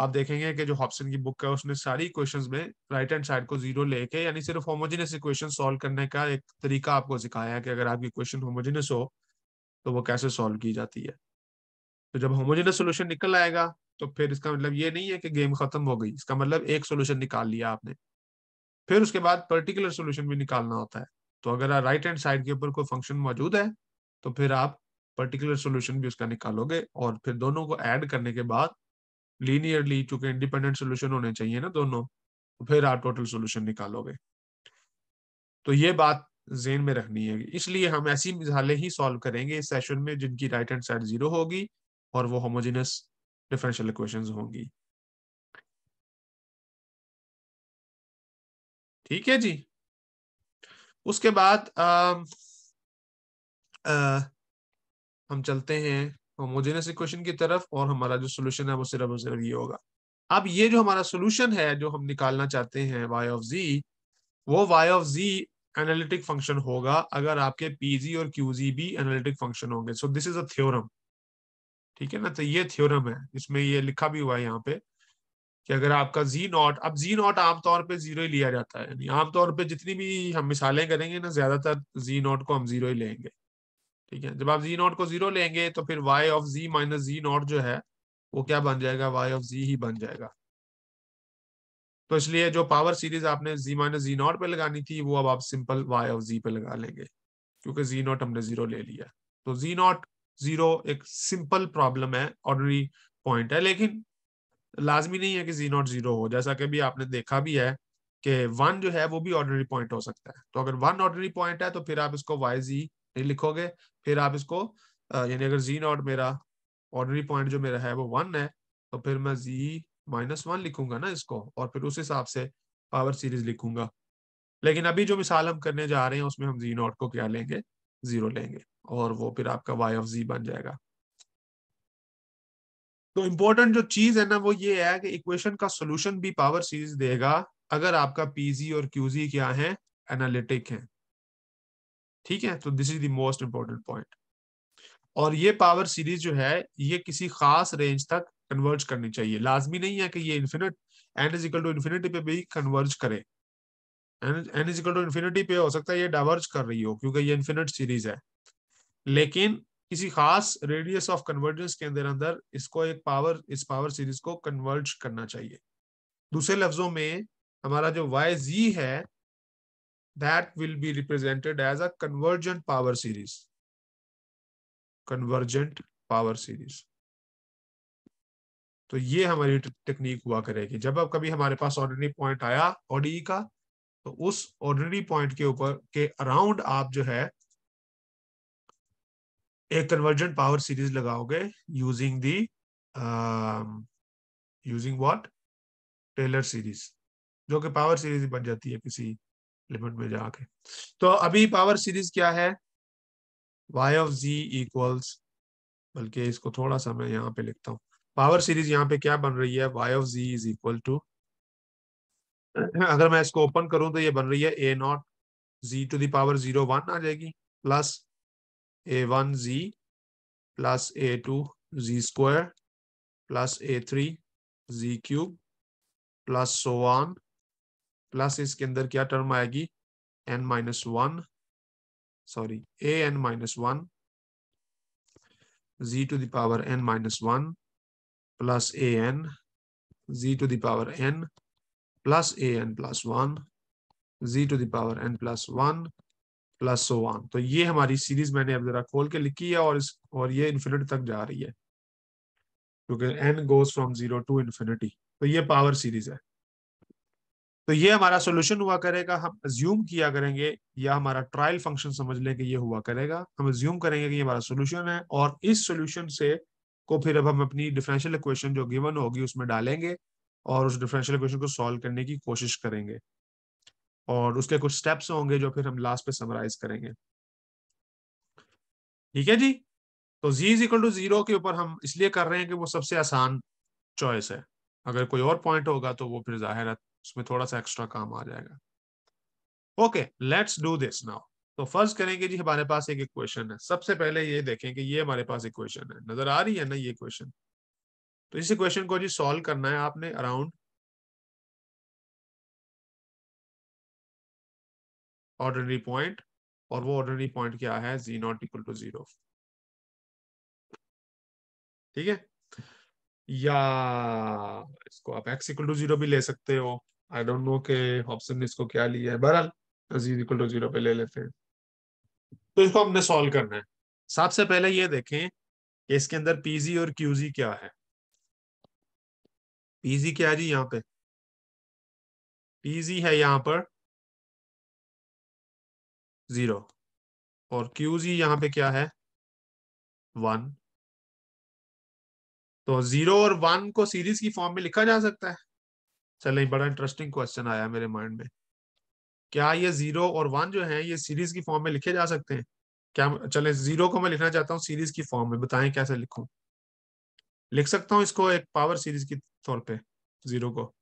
आप देखेंगे कि जो हॉप्सन की बुक है उसने सारी इक्वेशंस में राइट हैंड साइड को जीरो लेके यानी सिर्फ होमोजिनियस इक्वेशन सॉल्व करने का एक तरीका आपको सिखाया है कि अगर आपकी इक्वेशन होमोजिनियस हो तो वो कैसे सॉल्व की जाती है तो जब होमोजिनियस सोल्यूशन निकल आएगा तो फिर इसका मतलब ये नहीं है कि गेम खत्म हो गई इसका मतलब एक सोल्यूशन निकाल लिया आपने फिर उसके बाद पर्टिकुलर सोल्यूशन भी निकालना होता है तो अगर राइट हैंड साइड के ऊपर कोई फंक्शन मौजूद है तो फिर आप पर्टिकुलर सोल्यूशन भी उसका निकालोगे और फिर दोनों को एड करने के बाद लीनियरली चूंकि इंडिपेंडेंट सोल्यूशन होने चाहिए ना दोनों तो फिर आप टोटल सोल्यूशन निकालोगे तो ये बात जेन में रखनी है इसलिए हम ऐसी मिसालें ही सॉल्व करेंगे इस सेशन में जिनकी राइट हैंड साइड जीरो होगी और वो होमोजिनस डिफरेंशियल इक्वेशंस होंगी ठीक है जी उसके बाद आ, आ, हम चलते हैं होमोजेनस इक्वेशन की तरफ और हमारा जो सोल्यूशन है वो सिर्फ और सिर्फ ये होगा अब ये जो हमारा सोल्यूशन है जो हम निकालना चाहते हैं वाई ऑफ जी वो y of z analytic function होगा अगर आपके पीजी और क्यूजी भी एनालिटिक फंक्शन होंगे so this is a theorem ठीक है ना तो ये थ्योरम है इसमें ये लिखा भी हुआ है यहाँ पे कि अगर आपका जी नॉट अब जी नॉट आमतौर पर जीरो ही लिया जाता है यानी आमतौर पर जितनी भी हम मिसालें करेंगे ना ज्यादातर जी नॉट को हम जीरो ही लेंगे ठीक है जब आप जी नॉट को जीरो लेंगे तो फिर y of z minus z naught जो है वो क्या बन जाएगा वाई ऑफ जी ही बन जाएगा तो इसलिए जो पावर सीरीज आपने जी माइनस जी नॉट पे लगानी थी वो अब आप सिंपल वाई ऑफ जी पे लगा लेंगे क्योंकि जी नॉट हमने जीरो ले लिया तो जी नॉट जीरो एक सिंपल प्रॉब्लम है ऑर्डनरी पॉइंट है लेकिन लाजमी नहीं है कि जी नॉट जीरो हो जैसा कि भी आपने देखा भी है कि वन जो है वो भी ऑर्डनरी पॉइंट हो सकता है तो अगर वन ऑर्डनरी पॉइंट है तो फिर आप इसको वाई जी लिखोगे फिर आप इसको यानी अगर जी नॉट मेरा ऑर्डनरी पॉइंट जो मेरा है वो वन है तो फिर मैं जी माइनस वन लिखूंगा ना इसको और फिर उस हिसाब से पावर सीरीज लिखूंगा लेकिन अभी जो मिसाल हम करने जा रहे हैं उसमें हम जी नॉट को क्या लेंगे जीरो लेंगे और वो फिर आपका वाई ऑफ जी बन जाएगा तो इम्पोर्टेंट जो चीज है ना वो ये है कि इक्वेशन का सोल्यूशन भी पावर सीरीज देगा अगर आपका पीजी और क्यूजी क्या है एनालिटिक है ठीक है तो this is the most important point और ये पावर सीरीज जो है ये किसी खास रेंज तक कन्वर्ज करनी चाहिए लाजमी नहीं है कि ये infinite n is equal to infinity पे भी कन्वर्ज करे n is equal to infinity पे हो सकता है ये डाइवर्ज कर रही हो क्योंकि ये इन्फिनिट सीरीज है लेकिन किसी खास रेडियस ऑफ कन्वर्जेंस के अंदर अंदर इसको एक पावर इस पावर सीरीज को कन्वर्ज करना चाहिए दूसरे लफ्जों में हमारा जो वाई जी है that will be represented as a convergent power series. Convergent power series. तो ये हमारी टेक्निक हुआ करेगी जब अब कभी हमारे पास ऑर्डिनरी पॉइंट आया ऑडी का तो उस ऑर्डिनरी पॉइंट के ऊपर के अराउंड आप जो है एक कन्वर्जेंट पावर सीरीज लगाओगे using the using what Taylor series जो कि पावर सीरीज बन जाती है किसी लिमिट में जाके तो अभी पावर सीरीज क्या है y ऑफ z इक्वल्स बल्कि इसको थोड़ा सा मैं यहाँ पे लिखता हूँ पावर सीरीज यहाँ पे क्या बन रही है y of z is equal to अगर मैं इसको ओपन करूं तो ये बन रही है a naught z to the power zero one आ जाएगी plus a one ji plus a two ji square plus a three ji cube plus so one plus इसके अंदर क्या टर्म आएगी n minus one sorry a n minus one z to the power n minus one plus a n z to the power n plus a n plus one z to the power n plus one plus so on तो ये हमारी series मैंने अब जरा खोल के लिखी है और इस और ये इन्फिनिटी तक जा रही है क्योंकि n goes from zero to infinity तो ये पावर सीरीज है तो ये हमारा सोल्यूशन हुआ करेगा हम ज्यूम किया करेंगे या हमारा ट्रायल फंक्शन समझ लें कि ये हुआ करेगा हम ज्यूम करेंगे कि ये हमारा सोल्यूशन है और इस सोल्यूशन से को फिर अब हम अपनी डिफरेंशियल इक्वेशन जो गिवन होगी उसमें डालेंगे और उस डिफरेंशियल इक्वेशन को सॉल्व करने की कोशिश करेंगे और उसके कुछ स्टेप्स होंगे जो फिर हम लास्ट पे समराइज करेंगे ठीक है जी तो z is equal to zero के ऊपर हम इसलिए कर रहे हैं कि वो सबसे आसान चॉइस है अगर कोई और पॉइंट होगा तो वो फिर जाहिर उसमें थोड़ा सा एक्स्ट्रा काम आ जाएगा okay let's do this now तो फर्स्ट करेंगे जी हमारे पास एक इक्वेशन है सबसे पहले ये देखें कि ये हमारे पास इक्वेशन है नजर आ रही है ना ये इक्वेशन तो इस इक्वेशन को जी सॉल्व करना है आपने अराउंड ऑर्डनरी पॉइंट और वो ऑर्डनरी पॉइंट क्या है z naught equal to zero ठीक है या इसको आप एक्स इक्वल टू जीरो भी ले सकते हो आई डोंट नो के ऑप्शन ने इसको क्या लिया है बहरहाल अजीज इक्वल टू जीरो पे ले लेते हैं तो इसको हमने सॉल्व करना है सबसे पहले ये देखें कि इसके अंदर पीजी और क्यूजी क्या है पीजी क्या है जी यहाँ पे पीजी है यहाँ पर जीरो और क्यूजी यहाँ पे क्या है वन तो जीरो और वन को सीरीज की फॉर्म में लिखा जा सकता है चले बड़ा इंटरेस्टिंग क्वेश्चन आया मेरे माइंड में क्या ये जीरो और वन जो है ये सीरीज की फॉर्म में लिखे जा सकते हैं क्या चले जीरो को मैं लिखना चाहता हूँ सीरीज की फॉर्म में बताएं कैसे लिखूं लिख सकता हूँ इसको एक पावर सीरीज की तौर पे जीरो को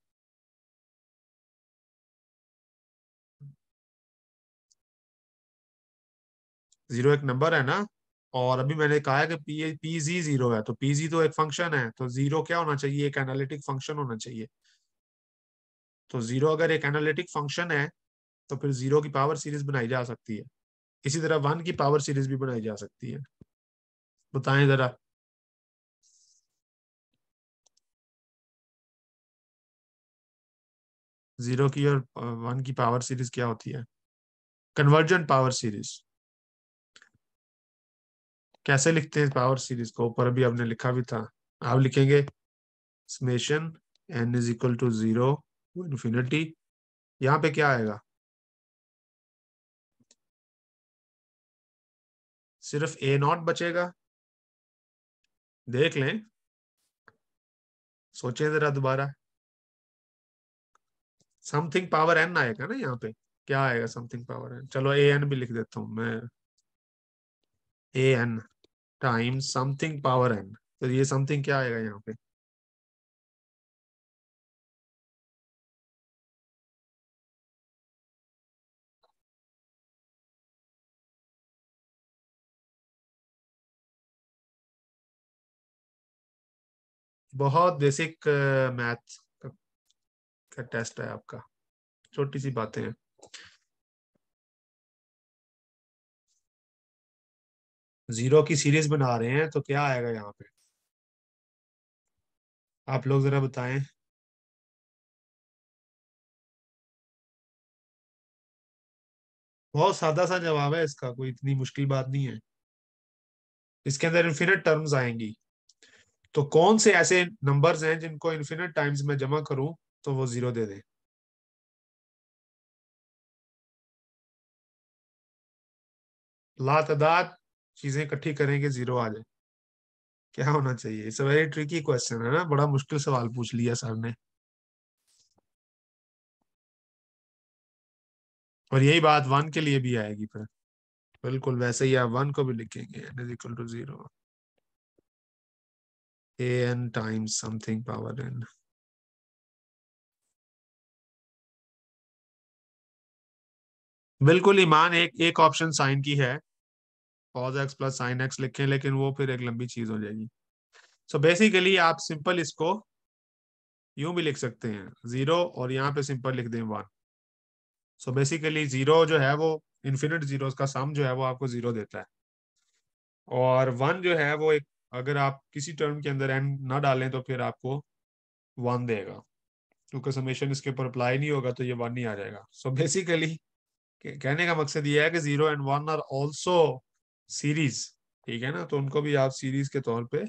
जीरो एक नंबर है ना और अभी मैंने कहा है कि पी पी जी जीरो है तो पी जी तो एक फंक्शन है तो जीरो क्या होना चाहिए एक एनालिटिक फंक्शन होना चाहिए तो जीरो अगर एक एनालिटिक फंक्शन है तो फिर जीरो की पावर सीरीज बनाई जा सकती है इसी तरह वन की पावर सीरीज भी बनाई जा सकती है बताएं जरा जीरो की और वन की पावर सीरीज क्या होती है कन्वर्जन पावर सीरीज कैसे लिखते हैं पावर सीरीज को ऊपर भी आपने लिखा भी था आप लिखेंगे summation n is equal to zero infinity यहाँ पे क्या आएगा सिर्फ ए नॉट बचेगा देख लें सोचे जरा दोबारा समथिंग पावर एन आएगा ना यहाँ पे क्या आएगा समथिंग पावर एन चलो ए एन भी लिख देता हूं मैं a n time something power n तो ये समथिंग क्या आएगा यहाँ पे बहुत बेसिक मैथ uh, का टेस्ट है आपका छोटी सी बातें हैं जीरो की सीरीज बना रहे हैं तो क्या आएगा यहाँ पे आप लोग जरा बताएं बहुत सादा सा जवाब है इसका कोई इतनी मुश्किल बात नहीं है इसके अंदर इन्फिनिट टर्म्स आएंगी तो कौन से ऐसे नंबर्स हैं जिनको इन्फिनिट टाइम्स में जमा करूं तो वो जीरो दे दें लातदाद चीजें इकट्ठी करेंगे जीरो आ जाए क्या होना चाहिए इट्स वेरी ट्रिकी क्वेश्चन है ना बड़ा मुश्किल सवाल पूछ लिया सर ने और यही बात वन के लिए भी आएगी फिर बिल्कुल वैसे ही आप वन को भी लिखेंगे equal to zero an times something power n. बिल्कुल ईमान एक एक ऑप्शन साइन की है cos x plus sine x लिखें लेकिन वो फिर एक लंबी चीज हो जाएगी सो so बेसिकली आप सिंपल इसको यूं भी लिख सकते हैं जीरो और यहाँ पे सिंपल लिख दें वन सो बेसिकली जीरो जो है वो इन्फिनिट जीरो का सम जो है वो आपको जीरो देता है और वन जो है वो एक अगर आप किसी टर्म के अंदर एन ना डालें तो फिर आपको वन देगा क्योंकि समेशन इसके ऊपर अप्लाई नहीं होगा तो ये वन ही आ जाएगा सो so बेसिकली कहने का मकसद ये है कि zero and one are also series ठीक है ना तो उनको भी आप सीरीज के तौर पे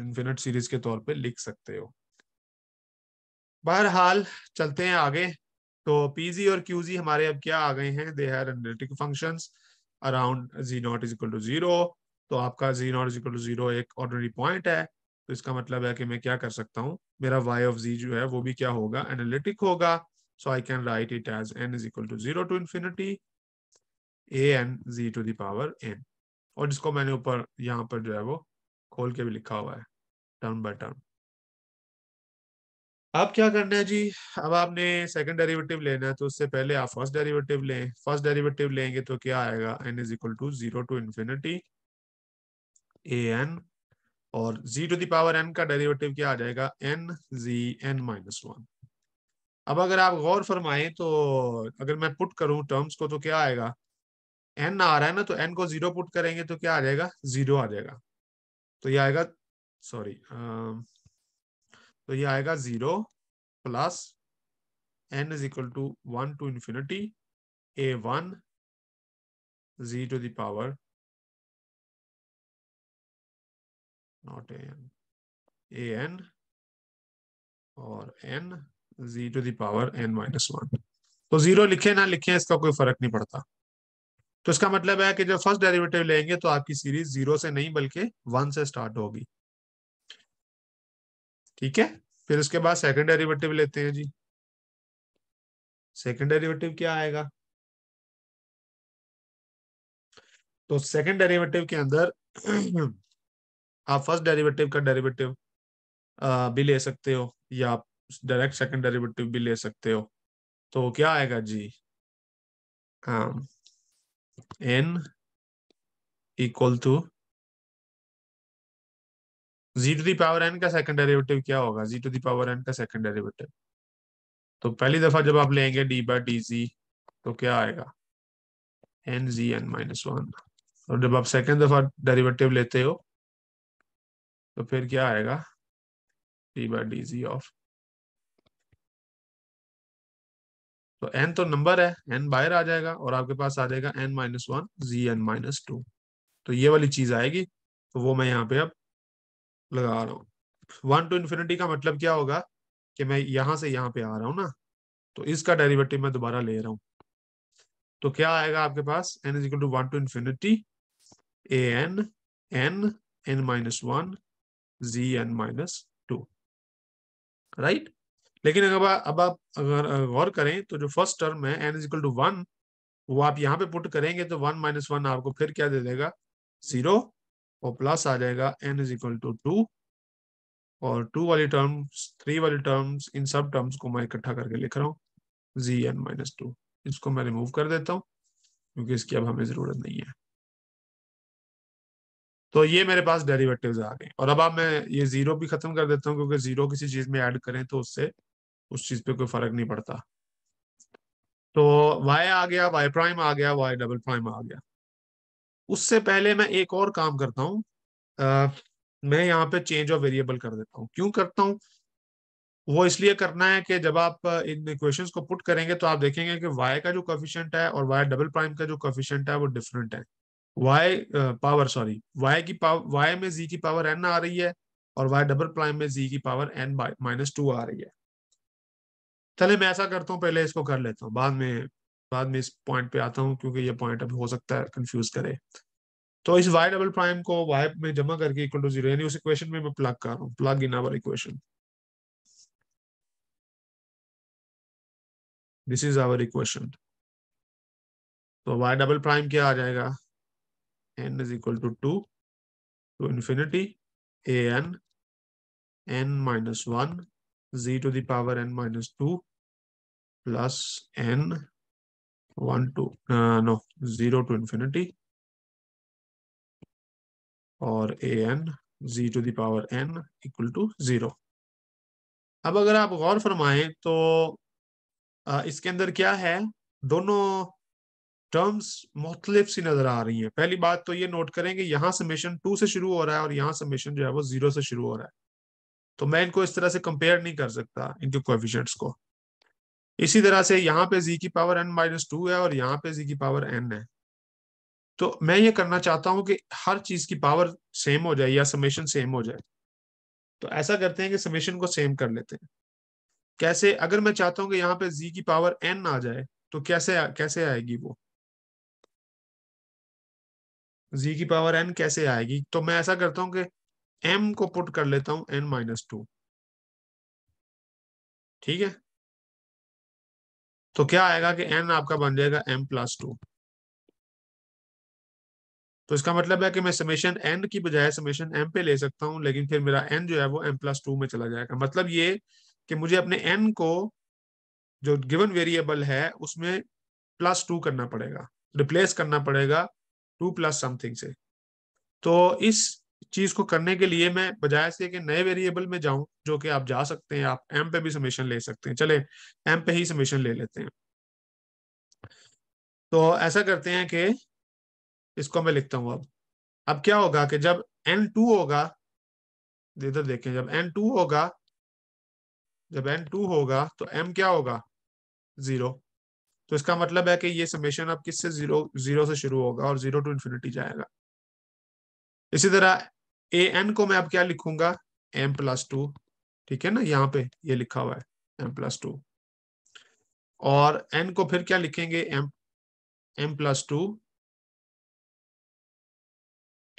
इन्फिनिट सीरीज के तौर पे लिख सकते हो बहरहाल चलते हैं आगे तो पी और क्यू हमारे अब क्या आ गए हैं they are analytic function around z naught is equal to zero तो आपका z naught is equal to zero एक ऑर्डनरी पॉइंट है तो इसका मतलब है कि मैं क्या कर सकता हूँ मेरा वाई ऑफ जी जो है वो भी क्या होगा एनालिटिक होगा so I can write it as n is equal to zero to infinity a n z to the power n और जिसको मैंने ऊपर यहाँ पर जो है वो खोल के भी लिखा हुआ है टर्म बाय टर्म अब क्या करना है जी अब आपने सेकंड डेरिवेटिव लेना है तो उससे पहले आप फर्स्ट डेरिवेटिव लें फर्स्ट डेरिवेटिव लेंगे तो क्या आएगा n is equal to zero to infinity a n और जी टू दावर एन का डेरिवेटिव क्या आ जाएगा n z n minus one अब अगर आप गौर फरमाएं तो अगर मैं पुट करूं टर्म्स को तो क्या आएगा एन आ रहा है ना तो एन को जीरो पुट करेंगे तो क्या आ जाएगा जीरो आ जाएगा तो ये आएगा सॉरी तो ये आएगा zero plus n is equal to one to infinity a one z to the power not an an और n z to the power n minus one तो जीरो लिखे ना लिखे इसका कोई फर्क नहीं पड़ता तो इसका मतलब है कि जब फर्स्ट डेरिवेटिव लेंगे तो आपकी सीरीज जीरो से नहीं बल्कि वन से स्टार्ट होगी ठीक है फिर उसके बाद सेकंड डेरिवेटिव लेते हैं जी सेकंड डेरिवेटिव क्या आएगा तो सेकंड डेरिवेटिव के अंदर आप फर्स्ट डेरिवेटिव का डेरिवेटिव भी ले सकते हो या आप डायरेक्ट सेकंड डेरिवेटिव भी ले सकते हो तो क्या आएगा z n equal to z to the power n का सेकंड डेरिवेटिव क्या होगा जी टू दावर एन का सेकंड डेरिवेटिव तो पहली दफा जब आप लेंगे डी बाई डी जी तो क्या आएगा n z n minus one और जब आप सेकंड दफा डेरिवेटिव लेते हो तो फिर क्या आएगा d by d z of तो एन तो नंबर है एन बाहर आ जाएगा और आपके पास आ जाएगा n minus one z n minus two तो ये वाली चीज आएगी तो वो मैं यहाँ पे अब लगा रहा हूँ वन टू इन्फिनिटी का मतलब क्या होगा कि मैं यहां से यहाँ पे आ रहा हूँ ना तो इसका डेरिवेटिव मैं दोबारा ले रहा हूँ तो क्या आएगा आपके पास n is equal to one to infinity a n n n minus one z n minus two right लेकिन अगर अब आप अगर गौर करें तो जो फर्स्ट टर्म है एन इजिकल टू वन वो आप यहाँ पे पुट करेंगे तो वन माइनस वन आपको फिर क्या दे देगा जीरो और प्लस आ जाएगा n is equal to two और टू वाली टर्म्स थ्री वाली टर्म्स इन सब टर्म्स को मैं इकट्ठा करके लिख रहा हूँ जी एन माइनस टू इसको मैं रिमूव कर देता हूँ क्योंकि इसकी अब हमें ज़रूरत नहीं है तो ये मेरे पास डेरिवेटिव्स आ गए और अब आप मैं ये जीरो भी खत्म कर देता हूँ क्योंकि जीरो किसी चीज में ऐड करें तो उससे उस चीज पे कोई फर्क नहीं पड़ता तो y आ गया y प्राइम आ गया y डबल प्राइम आ गया उससे पहले मैं एक और काम करता हूँ मैं यहाँ पे चेंज ऑफ वेरिएबल कर देता हूँ क्यों करता हूँ वो इसलिए करना है कि जब आप इन इक्वेशन को पुट करेंगे तो आप देखेंगे कि y का जो कोफिशिएंट है और y डबल प्राइम का जो कोफिशिएंट है वो डिफरेंट है वाई पावर सॉरी वाई की पावर वाई में जी की पावर एन आ रही है और वाई डबल प्राइम में जी की पावर एन माइनस टू आ रही है चले मैं ऐसा करता हूँ पहले इसको कर लेता हूँ बाद में बाद में इस पॉइंट पे आता हूँ क्योंकि ये पॉइंट अभी हो सकता है कंफ्यूज करे तो इस y डबल प्राइम को y में जमा करके इक्वल टू जीरो यानी उस इक्वेशन में मैं प्लग कर रहा हूँ plug in our equation this is our equation तो y डबल प्राइम क्या आ जाएगा n is equal to 2 to infinity a n n minus 1 z to the power n minus 2 plus n 1 to uh, no 0 to infinity or a n z to the power n equal to 0 अब अगर आप गौर फरमाएं तो इसके अंदर क्या है दोनों टर्म्स मुख्तलिफ सी नजर आ रही हैं पहली बात तो ये नोट करेंगे यहाँ समेशन टू से शुरू हो रहा है और यहाँ समेशन जो है वो जीरो से शुरू हो रहा है तो मैं इनको इस तरह से कंपेयर नहीं कर सकता इनके कोफिशेंट्स को इसी तरह से यहाँ पे z की पावर एन माइनस टू है और यहाँ पे जी की पावर एन है तो मैं ये करना चाहता हूँ कि हर चीज की पावर सेम हो जाए या समेशन सेम हो जाए तो ऐसा करते हैं कि समेशन को सेम कर लेते हैं कैसे अगर मैं चाहता हूँ कि यहाँ पे जी की पावर एन आ जाए तो कैसे कैसे आएगी वो जी की पावर एन कैसे आएगी तो मैं ऐसा करता हूं कि एम को पुट कर लेता हूं एन माइनस टू ठीक है तो क्या आएगा कि एन आपका बन जाएगा एम प्लस टू तो इसका मतलब है कि मैं समेशन एन की बजाय समेशन एम पे ले सकता हूं लेकिन फिर मेरा एन जो है वो एम प्लस टू में चला जाएगा मतलब ये कि मुझे अपने एन को जो गिवन वेरिएबल है उसमें प्लस टू करना पड़ेगा रिप्लेस करना पड़ेगा टू प्लस समथिंग से तो इस चीज को करने के लिए मैं बजाय से कि नए वेरिएबल में जाऊं जो कि आप जा सकते हैं आप एम पे भी समेशन ले सकते हैं चले एम पे ही समेशन ले लेते हैं तो ऐसा करते हैं कि इसको मैं लिखता हूं अब अब क्या होगा कि जब एन टू होगा इधर देखें जब एन टू होगा जब एन टू होगा तो एम क्या होगा जीरो तो इसका मतलब है कि ये समेशन अब किससे जीरो जीरो से शुरू होगा और जीरो टू इन्फिनिटी जाएगा इसी तरह ए एन को मैं अब क्या लिखूंगा एम प्लस टू ठीक है ना यहाँ पे ये लिखा हुआ है एम प्लस टू और एन को फिर क्या लिखेंगे m m plus two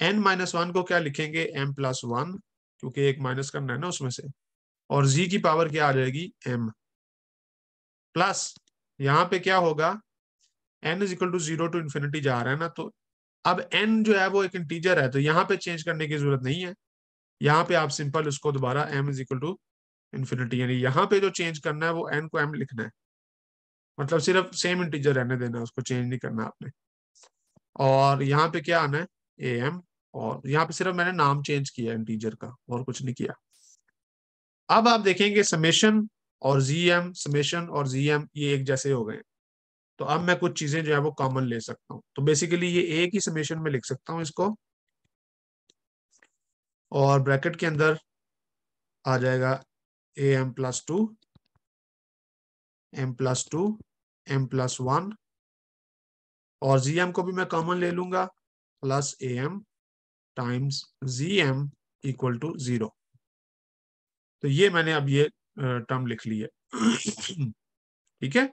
n minus one को क्या लिखेंगे एम प्लस वन क्योंकि एक माइनस करना है ना उसमें से और जी की पावर क्या आ जाएगी एम प्लस यहाँ पे क्या होगा n is equal to zero to infinity जा रहा है ना तो अब एन जो है वो एक इंटीजर है तो यहाँ पे चेंज करने की जरूरत नहीं है यहाँ पे आप सिंपल उसको दोबारा m is equal to infinity यानी यहाँ पे जो चेंज करना है वो एन को एम लिखना है मतलब सिर्फ सेम इंटीजर रहने देना उसको चेंज नहीं करना आपने और यहाँ पे क्या आना है ए एम और यहाँ पे सिर्फ मैंने नाम चेंज किया इंटीजर का और कुछ नहीं किया अब आप देखेंगे समेशन और जी एम समेशन और जी एम ये एक जैसे हो गए तो अब मैं कुछ चीजें जो है वो कॉमन ले सकता हूँ तो बेसिकली ये एक ही समेशन में लिख सकता हूँ इसको और ब्रैकेट के अंदर आ जाएगा a m plus two m plus two m plus one और जी एम को भी मैं कॉमन ले लूंगा plus a m times z m equal to zero तो ये मैंने अब ये टर्म लिख ली है ठीक है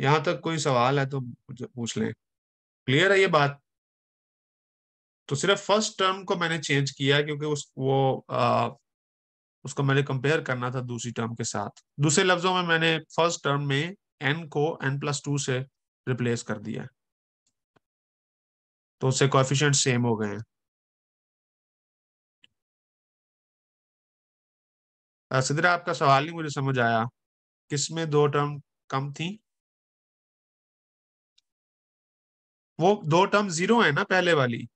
यहां तक कोई सवाल है तो पूछ लें क्लियर है ये बात तो सिर्फ फर्स्ट टर्म को मैंने चेंज किया क्योंकि उस वो आ, उसको मैंने कंपेयर करना था दूसरी टर्म के साथ दूसरे लफ्जों में मैंने फर्स्ट टर्म में एन को एन प्लस टू से रिप्लेस कर दिया तो उससे कॉफिशेंट सेम हो गए हैं सिद्रा आपका सवाल ही मुझे समझ आया किसमें दो टर्म कम थी वो दो टर्म जीरो है ना पहले वाली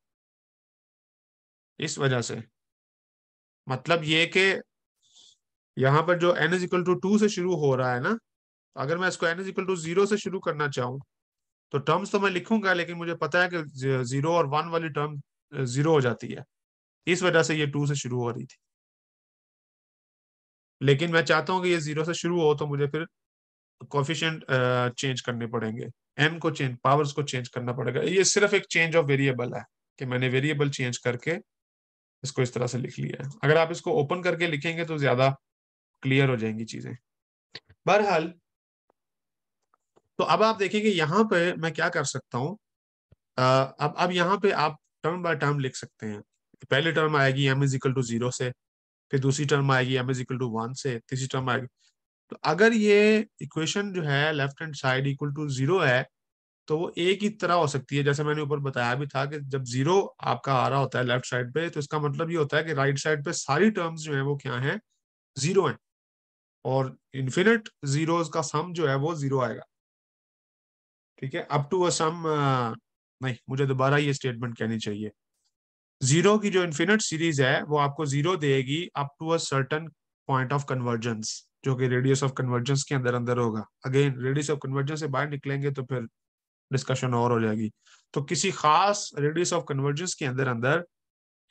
इस वजह से मतलब ये कि यहां पर जो n is equal to two से शुरू हो रहा है ना अगर मैं इसको n is equal to zero से शुरू करना चाहूँ तो टर्म्स तो मैं लिखूंगा लेकिन मुझे पता है कि जीरो और वन वाली टर्म जीरो हो जाती है इस वजह से ये टू से शुरू हो रही थी लेकिन मैं चाहता हूं कि ये जीरो से शुरू हो तो मुझे फिर कॉफिशेंट चेंज करने पड़ेंगे एम को चेंज पावर्स को चेंज करना पड़ेगा ये सिर्फ एक चेंज ऑफ वेरिएबल है कि मैंने वेरिएबल चेंज करके इसको इस तरह से लिख लिया है अगर आप इसको ओपन करके लिखेंगे तो ज्यादा क्लियर हो जाएंगी चीजें बहरहाल तो अब आप देखेंगे यहाँ पे मैं क्या कर सकता हूं अब अब यहाँ पे आप टर्म बाय टर्म लिख सकते हैं पहले टर्म आएगी m is equal to zero से फिर दूसरी टर्म आएगी m is equal to one से तीसरी टर्म आएगी तो अगर ये इक्वेशन जो है left hand side equal to zero है तो वो एक ही तरह हो सकती है जैसे मैंने ऊपर बताया भी था कि जब जीरो आपका आ रहा होता है लेफ्ट साइड पे तो इसका मतलब ये होता है कि राइट साइड पे सारी टर्म्स जो है वो क्या है जीरो है और इन्फिनिट जीरो का सम जो है वो जीरो आएगा ठीक है अप टू अ सम नहीं मुझे दोबारा ये स्टेटमेंट कहनी चाहिए जीरो की जो इन्फिनिट सीरीज है वो आपको जीरो देगी up to a certain point of convergence जो कि रेडियस ऑफ कन्वर्जेंस के अंदर अंदर होगा अगेन रेडियस ऑफ कन्वर्जेंस से बाहर निकलेंगे तो फिर डिस्कशन और हो जाएगी तो किसी खास रेडियस ऑफ कन्वर्जेंस के अंदर अंदर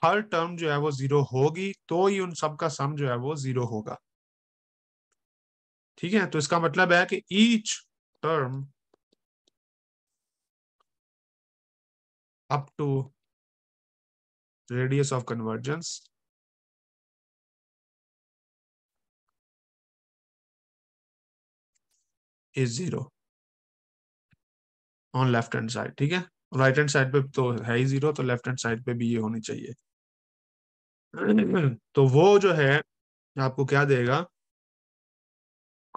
हर टर्म जो है वो जीरो होगी तो ही उन सब का सम जो है वो जीरो होगा ठीक है तो इसका मतलब है कि each term up to radius of convergence. is zero on left hand side ठीक है राइट हैंड साइड पे तो है ही जीरो तो लेफ्ट हैंड साइड पे भी ये होनी चाहिए [clears throat] तो वो जो है आपको क्या देगा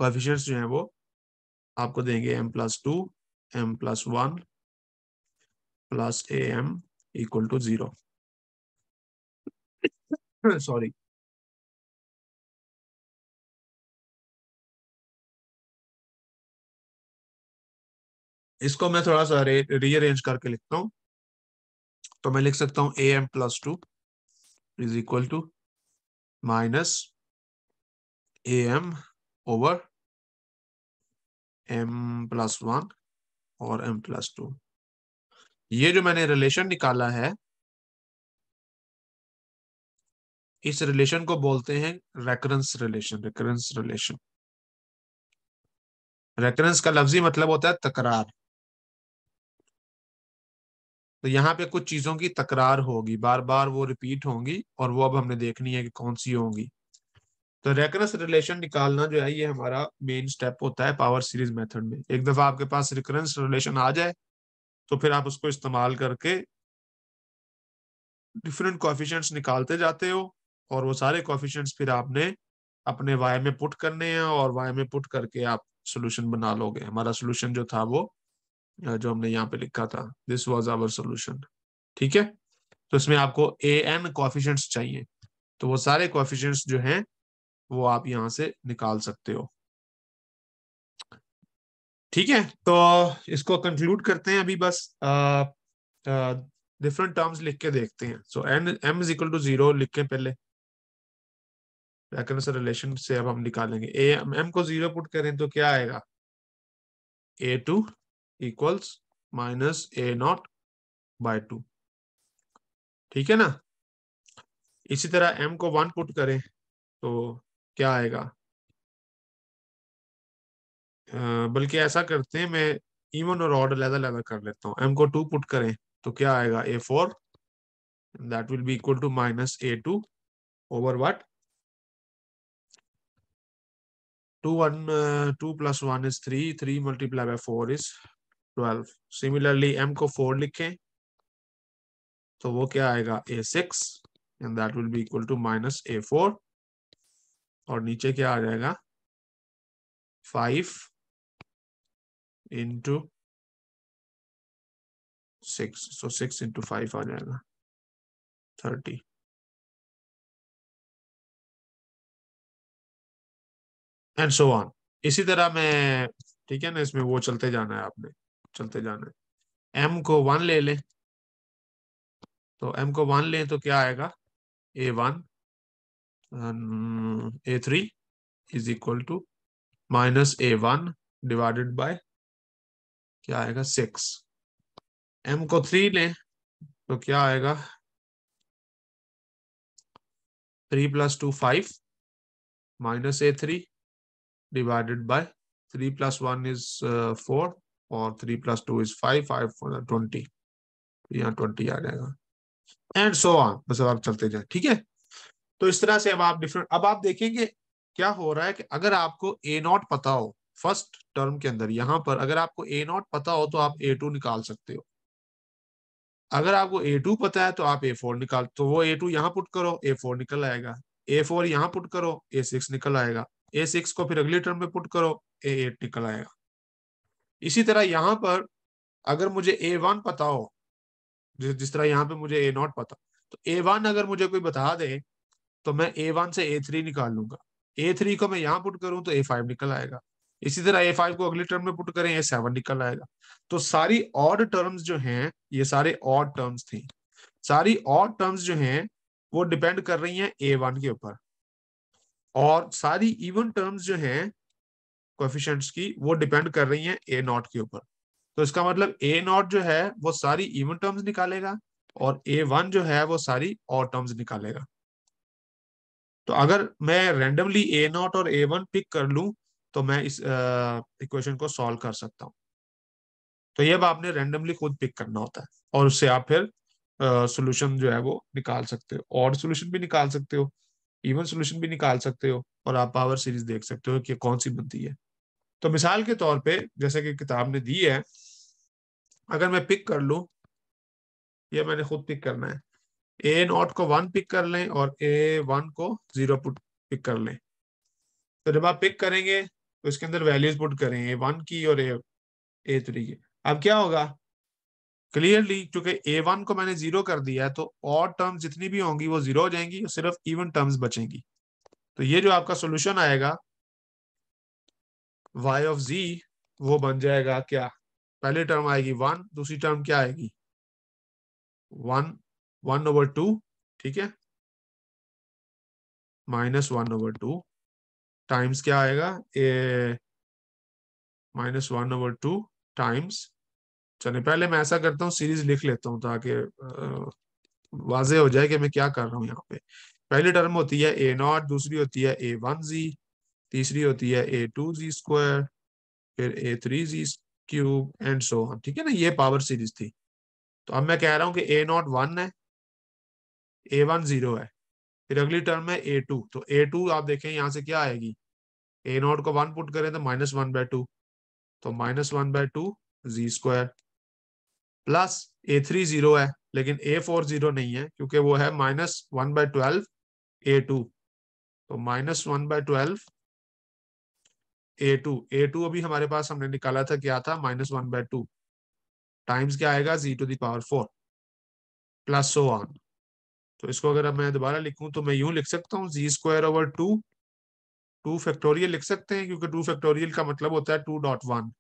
कॉफिशंस जो है वो आपको देंगे m plus two m plus one plus a m equal to zero [clears throat] sorry इसको मैं थोड़ा सा रीअरेंज करके लिखता हूं तो मैं लिख सकता हूं a m plus two is equal to minus a m over m plus one और एम प्लस टू ये जो मैंने रिलेशन निकाला है इस रिलेशन को बोलते हैं recurrence relation recurrence relation recurrence का लफ्जी मतलब होता है तकरार तो यहां पे कुछ चीजों की तकरार होगी बार बार वो रिपीट होंगी और वो अब हमने देखनी है कि कौन सी होंगी तो रेकरेंस रिलेशन निकालना जो है ये हमारा मेन स्टेप होता है पावर सीरीज मेथड में एक दफा आपके पास रिकरेंस रिलेशन आ जाए तो फिर आप उसको इस्तेमाल करके डिफरेंट कॉफिशेंट्स निकालते जाते हो और वो सारे कॉफिशेंट्स फिर आपने अपने वाई में पुट करने हैं और वाई में पुट करके आप सोल्यूशन बना लोगे हमारा सोल्यूशन जो था वो जो हमने यहाँ पे लिखा था दिस वॉज आवर सोल्यूशन ठीक है तो इसमें आपको ए एन कॉफिशेंट्स चाहिए तो वो सारे कॉफिशेंट्स जो हैं वो आप यहाँ से निकाल सकते हो ठीक है तो इसको कंक्लूड करते हैं अभी बस डिफरेंट टर्म्स लिख के देखते हैं so n m is equal to zero लिख के पहले पैकलस रिलेशन से अब हम निकालेंगे ए एम को जीरो पुट करें तो क्या आएगा a two equals minus a naught by two ठीक है ना इसी तरह एम को वन पुट करें तो क्या आएगा बल्कि ऐसा करते हैं मैं इवन और ऑर्डर लेदर लेदर कर लेता हूँ एम को टू पुट करें तो क्या आएगा a four that will be equal to minus a two over what 2 1 uh, 2 plus 1 is 3 3 multiplied by 4 is 12 similarly m को 4 लिखें तो वो क्या आएगा a6 and that will be equal to minus a4 और नीचे क्या आ जाएगा 5 into 6 so 6 into 5 आ जाएगा 30 एंड सो ऑन इसी तरह मैं ठीक है ना इसमें वो चलते जाना है आपने चलते जाना है एम को वन ले लें तो एम को वन लें तो क्या आएगा a one a three is equal to minus a one divided by क्या आएगा सिक्स एम को थ्री लें तो क्या आएगा three plus two five minus a three divided by 3 plus 1 is uh, 4 और 3 plus 2 is 5, 5 for 20. यहाँ ट्वेंटी आ जाएगा एंड सो ऑन बस अब आप चलते जाए ठीक है तो इस तरह से अब आप डिफरेंट अब आप देखेंगे क्या हो रहा है कि अगर आपको ए नॉट पता हो फर्स्ट टर्म के अंदर यहाँ पर अगर आपको ए नॉट पता हो तो आप ए टू निकाल सकते हो अगर आपको ए टू पता है तो आप ए फोर निकाल तो वो ए टू यहाँ पुट करो ए फोर निकल आएगा ए फोर यहाँ पुट करो ए सिक्स निकल आएगा ए सिक्स को फिर अगले टर्म में पुट करो ए एट निकल आएगा इसी तरह यहाँ पर अगर मुझे ए वन पता हो जिस जिस तरह यहाँ पे मुझे ए नॉट पता तो ए वन अगर मुझे कोई बता दे तो मैं ए वन से ए थ्री निकाल लूंगा ए थ्री को मैं यहाँ पुट करूँ तो ए फाइव निकल आएगा इसी तरह ए फाइव को अगले टर्म में पुट करें ए सेवन निकल आएगा तो सारी ऑड टर्म्स जो हैं ये सारे ऑड टर्म्स थी सारी ऑड टर्म्स जो हैं वो डिपेंड कर रही हैं ए वन के ऊपर और सारी इवन टर्म्स जो है कोफिशंट्स की वो डिपेंड कर रही हैं ए नॉट के ऊपर तो इसका मतलब ए नॉट जो है वो सारी इवन टर्म्स निकालेगा और ए वन जो है वो सारी और टर्म्स निकालेगा तो अगर मैं रेंडमली ए नॉट और ए वन पिक कर लूं तो मैं इस इक्वेशन uh, को सॉल्व कर सकता हूं तो ये अब आपने रेंडमली खुद पिक करना होता है और उससे आप फिर सोल्यूशन uh, जो है वो निकाल सकते हो और सोल्यूशन भी निकाल सकते हो इवन सोल्यूशन भी निकाल सकते हो और आप पावर सीरीज देख सकते हो कि कौन सी बनती है तो मिसाल के तौर पे जैसे कि किताब ने दी है अगर मैं पिक कर लू ये मैंने खुद पिक करना है ए नॉट को वन पिक कर लें और ए वन को जीरो पुट पिक कर लें तो जब आप पिक करेंगे तो इसके अंदर वैल्यूज पुट करें ए वन की और ए ए थ्री की अब क्या होगा क्लियरली क्योंकि ए वन को मैंने जीरो कर दिया है तो और टर्म्स जितनी भी होंगी वो जीरो हो जाएंगी सिर्फ इवन टर्म्स बचेंगी तो ये जो आपका सोल्यूशन आएगा y ऑफ z वो बन जाएगा क्या पहले टर्म आएगी वन दूसरी टर्म क्या आएगी वन वन ओवर टू ठीक है minus one over two times क्या आएगा a minus one over two times चले पहले मैं ऐसा करता हूँ सीरीज लिख लेता हूँ ताकि वाजे हो जाए कि मैं क्या कर रहा हूँ यहाँ पे पहली टर्म होती है ए नॉट दूसरी होती है ए वन जी तीसरी होती है ए टू जी स्क्वायर फिर a three ji cube and so on ठीक है ना ये पावर सीरीज थी तो अब मैं कह रहा हूँ कि ए नॉट वन है ए वन जीरो है फिर अगली टर्म है ए टू तो ए टू आप देखें यहाँ से क्या आएगी ए नॉट को वन पुट करें तो माइनस वन बाय टू तो minus one by two ji square plus a three zero है लेकिन ए फोर जीरो नहीं है क्योंकि वो है minus one by twelve a two तो minus one by twelve a two a two अभी हमारे पास हमने निकाला था क्या था minus one by two times क्या आएगा z to the power four plus so on तो इसको अगर मैं दोबारा लिखूं तो मैं यूं लिख सकता हूं z square over two two factorial लिख सकते हैं क्योंकि टू फैक्टोरियल का मतलब होता है टू डॉट वन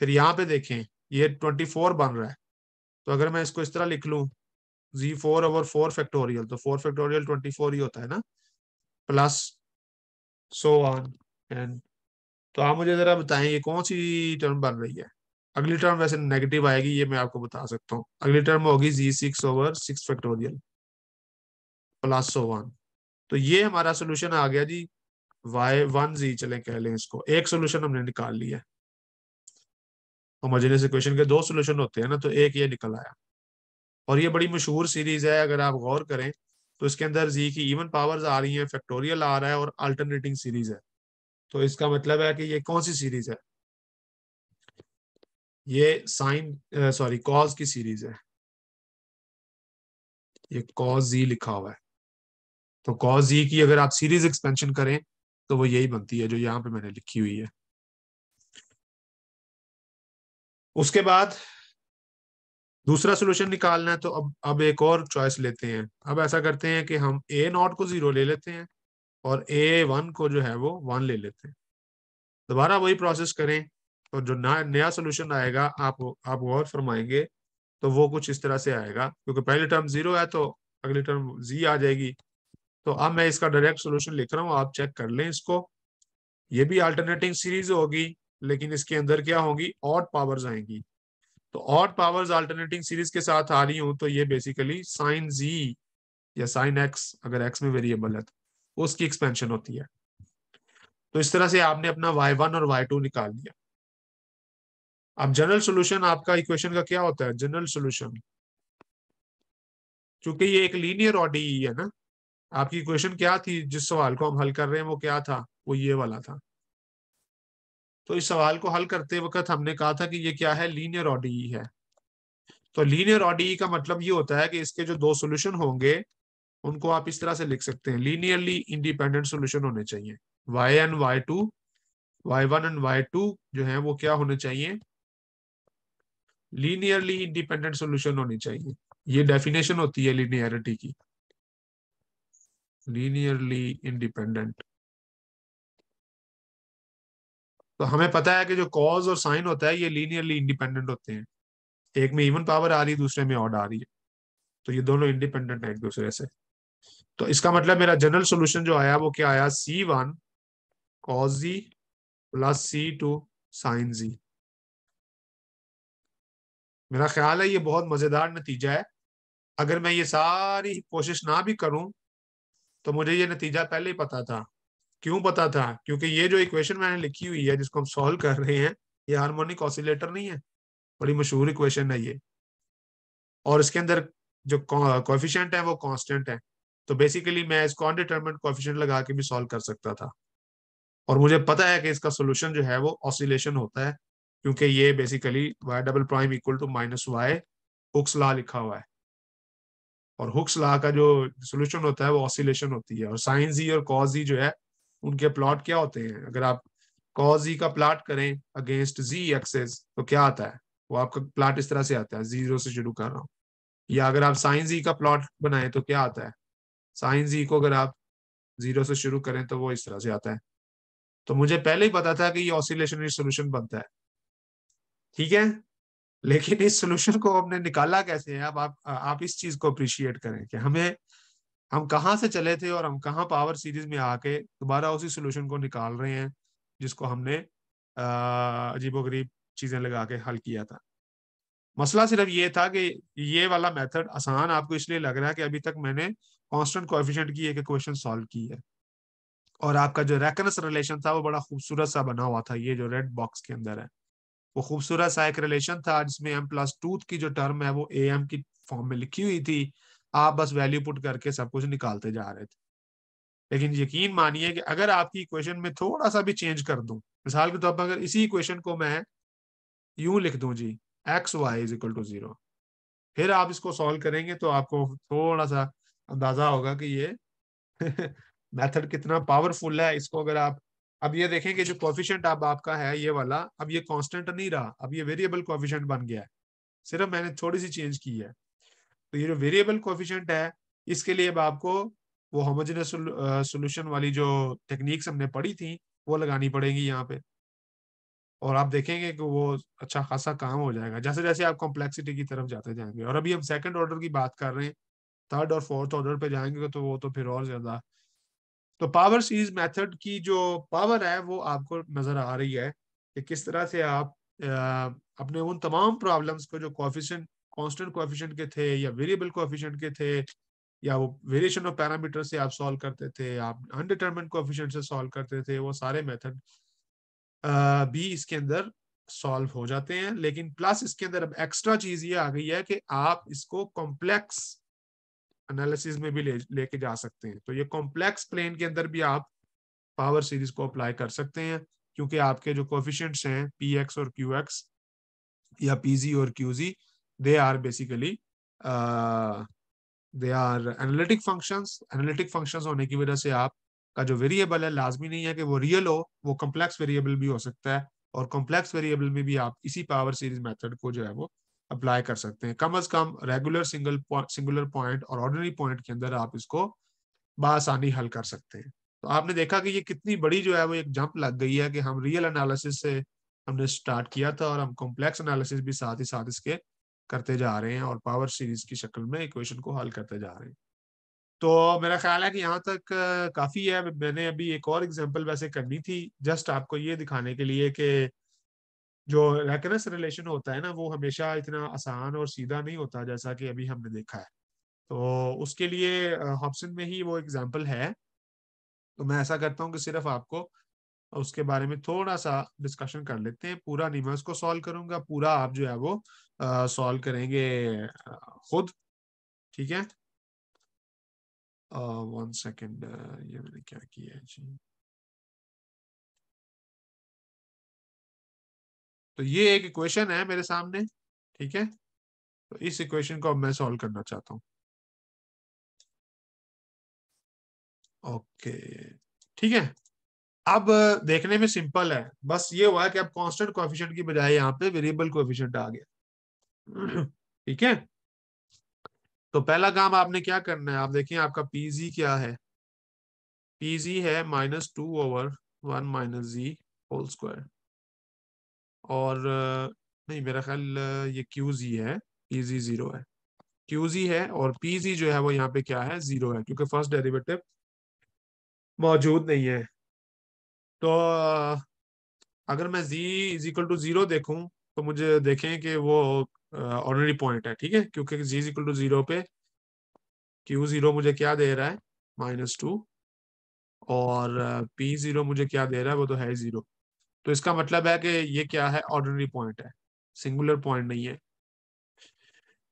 फिर यहां पे देखें ये ट्वेंटी फोर बन रहा है तो अगर मैं इसको इस तरह लिख लू z four over four factorial तो फोर फैक्टोरियल ट्वेंटी फोर ही होता है ना प्लस सो ऑन एंड तो आप मुझे ज़रा बताएं ये कौन सी टर्म बन रही है अगली टर्म वैसे नेगेटिव आएगी ये मैं आपको बता सकता हूँ अगली टर्म होगी z six over six factorial plus so on तो ये हमारा सोल्यूशन आ गया जी वाई वन जी चले कह लें इसको एक सोल्यूशन हमने निकाल लिया होमोजेनियस इक्वेशन के दो सोल्यूशन होते हैं ना तो एक ये निकल आया और ये बड़ी मशहूर सीरीज है अगर आप गौर करें तो इसके अंदर जी की इवन पावर्स आ रही हैं फैक्टोरियल आ रहा है और अल्टरनेटिंग सीरीज है तो इसका मतलब है कि ये कौन सी सीरीज है ये साइन सॉरी कॉज की सीरीज है ये कॉज जी लिखा हुआ है तो कॉज जी की अगर आप सीरीज एक्सपेंशन करें तो वो यही बनती है जो यहाँ पे मैंने लिखी हुई है उसके बाद दूसरा सोल्यूशन निकालना है तो अब अब एक और चॉइस लेते हैं अब ऐसा करते हैं कि हम ए नॉट को जीरो ले लेते हैं और ए वन को जो है वो वन ले लेते हैं दोबारा वही प्रोसेस करें तो जो नया नया सोल्यूशन आएगा आप आप गौर फरमाएंगे तो वो कुछ इस तरह से आएगा क्योंकि पहली टर्म जीरो है तो अगली टर्म जी आ जाएगी तो अब मैं इसका डायरेक्ट सोल्यूशन लिख रहा हूँ आप चेक कर लें इसको ये भी अल्टरनेटिंग सीरीज होगी लेकिन इसके अंदर क्या होगी ऑट पावर्स आएंगी तो ऑट पावर्स अल्टरनेटिंग सीरीज के साथ आ रही हूं तो ये बेसिकली साइन जी या साइन एक्स अगर एक्स में वेरिएबल है तो उसकी एक्सपेंशन होती है तो इस तरह से आपने अपना वाई वन और वाई टू निकाल लिया अब जनरल सोल्यूशन आपका इक्वेशन का क्या होता है जनरल सोल्यूशन क्योंकि ये एक लीनियर ऑडी है ना आपकी इक्वेशन क्या थी जिस सवाल को हम हल कर रहे हैं वो क्या था वो ये वाला था तो इस सवाल को हल करते वक्त हमने कहा था कि ये क्या है लीनियर ऑडीई है तो लीनियर ऑडी का मतलब ये होता है कि इसके जो दो सोल्यूशन होंगे उनको आप इस तरह से लिख सकते हैं लीनियरली इंडिपेंडेंट सोल्यूशन होने चाहिए y and y two y one and y two जो है वो क्या होने चाहिए लीनियरली इंडिपेंडेंट सोल्यूशन होनी चाहिए ये डेफिनेशन होती है लीनियरिटी की लीनियरली इंडिपेंडेंट तो हमें पता है कि जो कॉज और साइन होता है ये लीनियरली इंडिपेंडेंट होते हैं एक में इवन पावर आ रही है दूसरे में ऑड आ रही है तो ये दोनों इंडिपेंडेंट है एक दूसरे से तो इसका मतलब मेरा जनरल सोल्यूशन जो आया वो क्या आया c one cos z plus c two sine z मेरा ख्याल है ये बहुत मजेदार नतीजा है अगर मैं ये सारी कोशिश ना भी करूं तो मुझे ये नतीजा पहले ही पता था क्यों पता था क्योंकि ये जो इक्वेशन मैंने लिखी हुई है जिसको हम सॉल्व कर रहे हैं ये हार्मोनिक ऑसिलेटर नहीं है बड़ी मशहूर इक्वेशन है ये और इसके अंदर जो कॉफिशेंट है वो कॉन्स्टेंट है तो बेसिकली मैं इसको अनडिटर्मेंट कॉफिशेंट लगा के भी सॉल्व कर सकता था और मुझे पता है कि इसका सोल्यूशन जो है वो ऑसिलेशन होता है क्योंकि ये basically y double prime equal to minus y हुक्स ला लिखा हुआ है और हुक्स ला का जो सोल्यूशन होता है वो ऑसिलेशन होती है और साइंस ही और कॉज ही जो है उनके प्लॉट क्या होते हैं अगर आप कॉज ई e का प्लॉट करें अगेंस्ट जी एक्सेस तो क्या आता है वो आपका प्लॉट इस तरह से आता है जीरो से शुरू कर रहा हूँ या अगर आप साइंस ई का प्लॉट बनाए तो क्या आता है साइंस ई को अगर आप जीरो से शुरू करें तो वो इस तरह से आता है तो मुझे पहले ही पता था कि ये ऑसिलेशनरी सोल्यूशन बनता है ठीक है लेकिन इस सोल्यूशन को हमने निकाला कैसे है अब आप आप इस चीज को अप्रिशिएट करें कि हमें हम कहाँ से चले थे और हम कहाँ पावर सीरीज में आके दोबारा उसी सोल्यूशन को निकाल रहे हैं जिसको हमने अजीबो गरीब चीजें लगा के हल किया था मसला सिर्फ ये था कि ये वाला मेथड आसान आपको इसलिए लग रहा है कि अभी तक मैंने कांस्टेंट कोएफिशिएंट की एक क्वेश्चन सॉल्व की है और आपका जो रेकनस रिलेशन था वो बड़ा खूबसूरत सा बना हुआ था ये जो रेड बॉक्स के अंदर है वो खूबसूरत सा एक रिलेशन था जिसमें एम प्लस टू की जो टर्म है वो ए एम की फॉर्म में लिखी हुई थी आप बस वैल्यू पुट करके सब कुछ निकालते जा रहे थे लेकिन यकीन मानिए कि अगर आपकी इक्वेशन में थोड़ा सा भी चेंज कर दूं मिसाल के तौर पर अगर इसी इक्वेशन को मैं यूं लिख दूं z x y is equal to zero फिर आप इसको सॉल्व करेंगे तो आपको थोड़ा सा अंदाजा होगा कि ये मेथड [laughs] कितना पावरफुल है इसको अगर आप अब ये देखें कि जो कॉफिशेंट अब आपका है ये वाला अब ये कॉन्स्टेंट नहीं रहा अब ये वेरिएबल कॉफिशेंट बन गया है सिर्फ मैंने थोड़ी सी चेंज की है तो ये जो वेरिएबल कोफिशेंट है इसके लिए अब आपको वो होमोजेनस सोल्यूशन वाली जो टेक्निक्स हमने पढ़ी थी वो लगानी पड़ेगी यहाँ पे और आप देखेंगे कि वो अच्छा खासा काम हो जाएगा जैसे जैसे आप कॉम्प्लेक्सिटी की तरफ जाते जाएंगे और अभी हम सेकंड ऑर्डर की बात कर रहे हैं थर्ड और फोर्थ ऑर्डर पे जाएंगे तो वो तो फिर और ज्यादा तो पावर सीरीज मेथड की जो पावर है वो आपको नजर आ रही है कि किस तरह से आप अपने उन तमाम प्रॉब्लम्स को जो कॉफिशेंट कांस्टेंट कोएफिशिएंट के थे या वेरिएबल कोएफिशिएंट के थे या वो वेरिएशन ऑफ पैरामीटर से आप सॉल्व करते थे आप अनडिटर्मेंट कोएफिशिएंट से सॉल्व करते थे वो सारे मेथड भी इसके अंदर सॉल्व हो जाते हैं लेकिन प्लस इसके अंदर अब एक्स्ट्रा चीज ये आ गई है कि आप इसको कॉम्प्लेक्स एनालिसिस में भी ले लेके जा सकते हैं तो ये कॉम्प्लेक्स प्लेन के अंदर भी आप पावर सीरीज को अप्लाई कर सकते हैं क्योंकि आपके जो कोफिशेंट्स हैं पी एक्स और क्यू एक्स या पी जी और q z they are basically uh, they are analytic functions analytic functions होने की वजह से आप का जो वेरिएबल है लाजमी नहीं है कि वो रियल हो वो complex वेरिएबल भी हो सकता है और कॉम्प्लेक्स वेरिएबल में भी आप इसी पावर सीरीज method को जो है वो अप्लाई कर सकते हैं कम अज कम रेगुलर सिंगल सिंगुलर पॉइंट और ऑर्डनरी पॉइंट के अंदर आप इसको बासानी हल कर सकते हैं तो आपने देखा कि ये कितनी बड़ी जो है वो एक जंप लग गई है कि हम रियल एनालिसिस से हमने स्टार्ट किया था और हम कॉम्प्लेक्स एनालिसिस भी साथ ही साथ इसके करते जा रहे हैं और पावर सीरीज की शक्ल में इक्वेशन को हल करते जा रहे हैं तो मेरा ख्याल है कि यहाँ तक काफ़ी है मैंने अभी एक और एग्जांपल वैसे करनी थी जस्ट आपको ये दिखाने के लिए कि जो रेकनस रिलेशन होता है ना वो हमेशा इतना आसान और सीधा नहीं होता जैसा कि अभी हमने देखा है तो उसके लिए हॉप्सन में ही वो एग्जाम्पल है तो मैं ऐसा करता हूँ कि सिर्फ आपको उसके बारे में थोड़ा सा डिस्कशन कर लेते हैं पूरा निमाज को सॉल्व करूंगा पूरा आप जो है वो सॉल्व करेंगे खुद ठीक है वन सेकेंड ये मैंने क्या किया है जी तो ये एक इक्वेशन है मेरे सामने ठीक है तो इस इक्वेशन को अब मैं सॉल्व करना चाहता हूँ ओके ठीक है अब देखने में सिंपल है बस ये हुआ कि अब कांस्टेंट कोएफिशिएंट की बजाय यहाँ पे वेरिएबल कोफिशियंट आ गया [clears throat] ठीक है तो पहला काम आपने क्या करना है आप देखें आपका पीजी क्या है पीजी है minus two over one minus z whole square और नहीं मेरा ख्याल ये क्यू जी है पी जी जीरो है क्यू जी है और पी जी जो है वो यहाँ पे क्या है जीरो है क्योंकि फर्स्ट डेरिवेटिव मौजूद नहीं है तो अगर मैं z is equal to zero देखूं तो मुझे देखें कि वो ऑर्डनरी पॉइंट है ठीक है क्योंकि z is equal to zero पे क्यू जीरो मुझे क्या दे रहा है माइनस टू और पी जीरो मुझे क्या दे रहा है वो तो है जीरो तो इसका मतलब है कि ये क्या है ऑर्डनरी पॉइंट है सिंगुलर पॉइंट नहीं है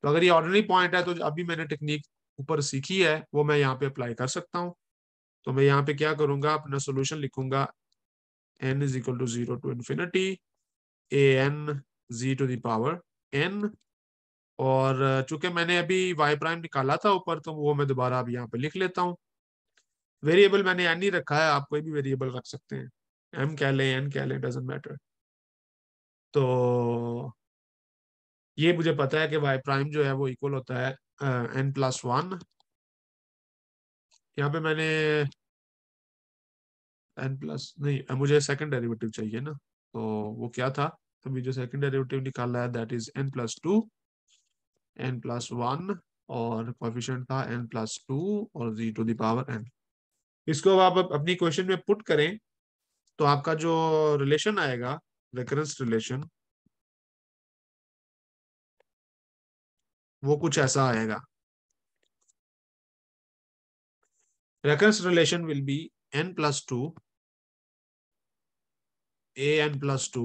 तो अगर ये ऑर्डनरी पॉइंट है तो अभी मैंने टेक्निक ऊपर सीखी है वो मैं यहाँ पे अप्लाई कर सकता हूँ तो मैं यहाँ पे क्या करूंगा अपना सोल्यूशन लिखूंगा n is equal to zero to infinity a n z to the power n और चूंकि मैंने अभी वाई प्राइम निकाला था ऊपर तो वो मैं दोबारा अब यहाँ पे लिख लेता हूँ वेरिएबल मैंने एन ही रखा है आप कोई भी वेरिएबल रख सकते हैं एम कह लें एन कह लें डजेंट मैटर तो ये मुझे पता है कि वाई प्राइम जो है वो इक्वल होता है एन प्लस वन यहाँ पे मैंने एन प्लस नहीं मुझे सेकंड डेरिवेटिव चाहिए ना तो वो क्या था तभी जो सेकंड डेरिवेटिव रहा है that is n plus two n plus one और कॉफिशेंट था एन प्लस टू और जी टू दावर एन इसको आप अपनी क्वेश्चन में पुट करें तो आपका जो रिलेशन आएगा रेकरेंस रिलेशन वो कुछ ऐसा आएगा recurrence relation will be n plus two a n plus two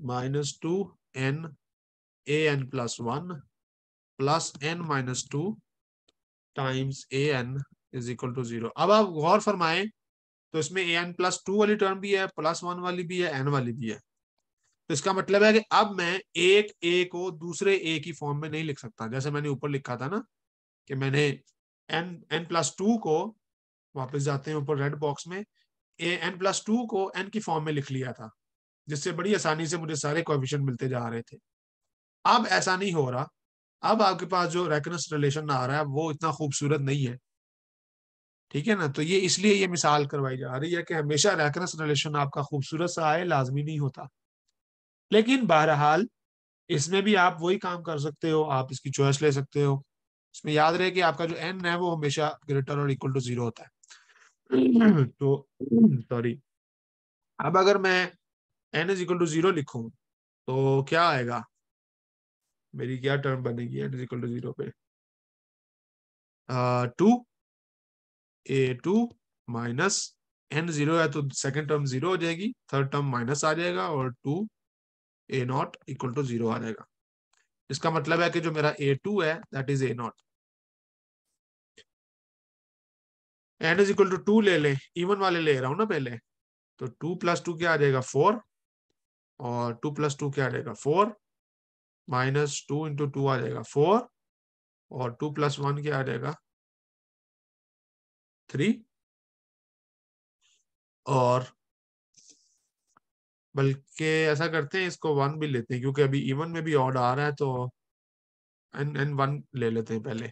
minus 2 n a n plus 1 plus n minus 2 times a n is equal to zero अब आप गौर फरमाएं तो इसमें ए एन प्लस टू वाली टर्म भी है plus one वाली भी है एन वाली भी है तो इसका मतलब है कि अब मैं एक ए को दूसरे ए की फॉर्म में नहीं लिख सकता जैसे मैंने ऊपर लिखा था ना कि मैंने एन एन प्लस टू को वापस जाते हैं ऊपर रेड बॉक्स में ए एन प्लस टू को एन की फॉर्म में लिख लिया था जिससे बड़ी आसानी से मुझे सारे कोफिशन मिलते जा रहे थे अब ऐसा नहीं हो रहा अब आपके पास जो रेकनस रिलेशन आ रहा है वो इतना खूबसूरत नहीं है ठीक है ना तो ये इसलिए ये मिसाल करवाई जा रही है कि हमेशा रेकनस रिलेशन आपका खूबसूरत सा आए लाजमी नहीं होता लेकिन बहरहाल इसमें भी आप वही काम कर सकते हो आप इसकी चॉइस ले सकते हो इसमें याद रहे कि आपका जो एन है वो हमेशा ग्रेटर और इक्वल टू जीरो होता है [clears throat] तो सॉरी अब अगर मैं n is equal to zero लिखू तो क्या आएगा मेरी क्या टर्म बनेगी n is equal to zero पे two a two minus n zero है तो सेकंड टर्म जीरो हो जाएगी थर्ड टर्म माइनस आ जाएगा और two a not equal to zero आ जाएगा इसका मतलब है कि जो मेरा ए टू है that is a naught n is equal to two ले लें इवन वाले ले रहा हूं ना पहले तो टू प्लस टू क्या आ जाएगा फोर और टू प्लस टू क्या आ जाएगा four minus two into two आ जाएगा फोर और टू प्लस वन क्या आ जाएगा थ्री और बल्कि ऐसा करते हैं इसको वन भी लेते हैं क्योंकि अभी इवन में भी ऑड आ रहा है तो एन एन वन ले लेते हैं पहले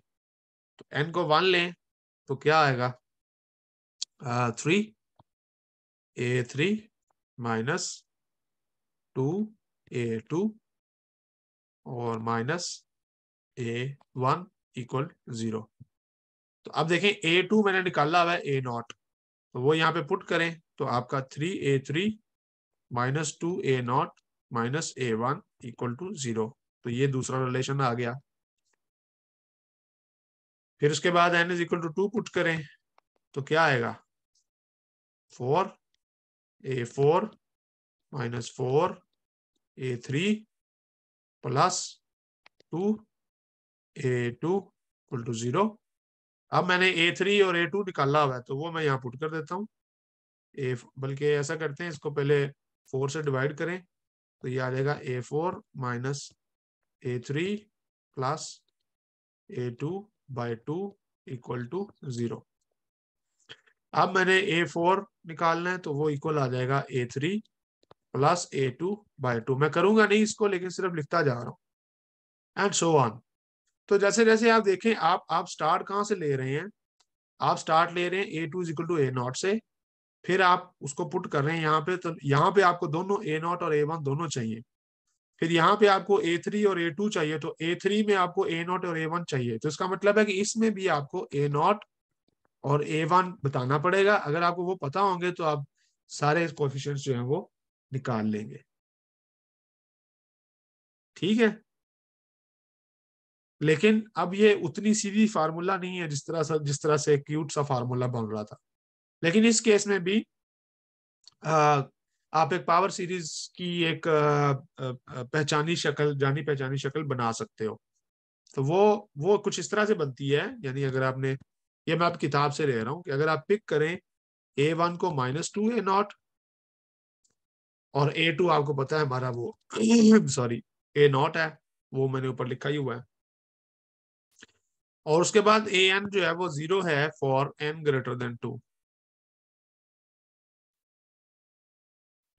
तो एन को वन लें तो क्या आएगा three a three minus two a two और minus a one equal zero तो अब देखें ए टू मैंने निकाला हुआ है ए नॉट तो वो यहाँ पे पुट करें तो आपका three a three minus two a naught minus a one equal to zero तो ये दूसरा रिलेशन आ गया फिर उसके बाद n is equal to two put करें तो क्या आएगा four a four minus four a3 plus two a two equal to zero अब मैंने ए थ्री और ए टू निकाला हुआ है तो वो मैं यहाँ पुट कर देता हूँ ए बल्कि ऐसा करते हैं इसको पहले फोर से डिवाइड करें तो ये आ जाएगा a four minus a three plus a two by two equal to zero अब मैंने ए फोर निकालना है तो वो इक्वल आ जाएगा a three plus a two by two मैं करूंगा नहीं इसको लेकिन सिर्फ लिखता जा रहा हूं एंड सो ऑन तो जैसे जैसे आप देखें आप आप स्टार्ट कहां से ले रहे हैं आप स्टार्ट ले रहे हैं a two is equal to a naught से फिर आप उसको पुट कर रहे हैं यहाँ पे तो यहाँ पे आपको दोनों ए नॉट और ए वन दोनों चाहिए फिर यहाँ पे आपको ए थ्री और ए टू चाहिए तो ए थ्री में आपको ए नॉट और ए वन चाहिए तो इसका मतलब है कि इसमें भी आपको ए नॉट और ए वन बताना पड़ेगा अगर आपको वो पता होंगे तो आप सारे कोफिशियंट जो हैं वो निकाल लेंगे ठीक है लेकिन अब ये उतनी सीधी फार्मूला नहीं है जिस तरह से जिस तरह से क्यूट सा फार्मूला बन रहा था लेकिन इस केस में भी आ, आप एक पावर सीरीज की एक आ, आ, पहचानी शक्ल जानी पहचानी शक्ल बना सकते हो तो वो वो कुछ इस तरह से बनती है यानी अगर आपने ये मैं आप किताब से ले रहा हूं कि अगर आप पिक करें ए वन को माइनस टू ए नॉट और ए टू आपको पता है हमारा वो सॉरी ए नॉट है वो मैंने ऊपर लिखा ही हुआ है और उसके बाद ए एन जो है वो जीरो है for n greater than two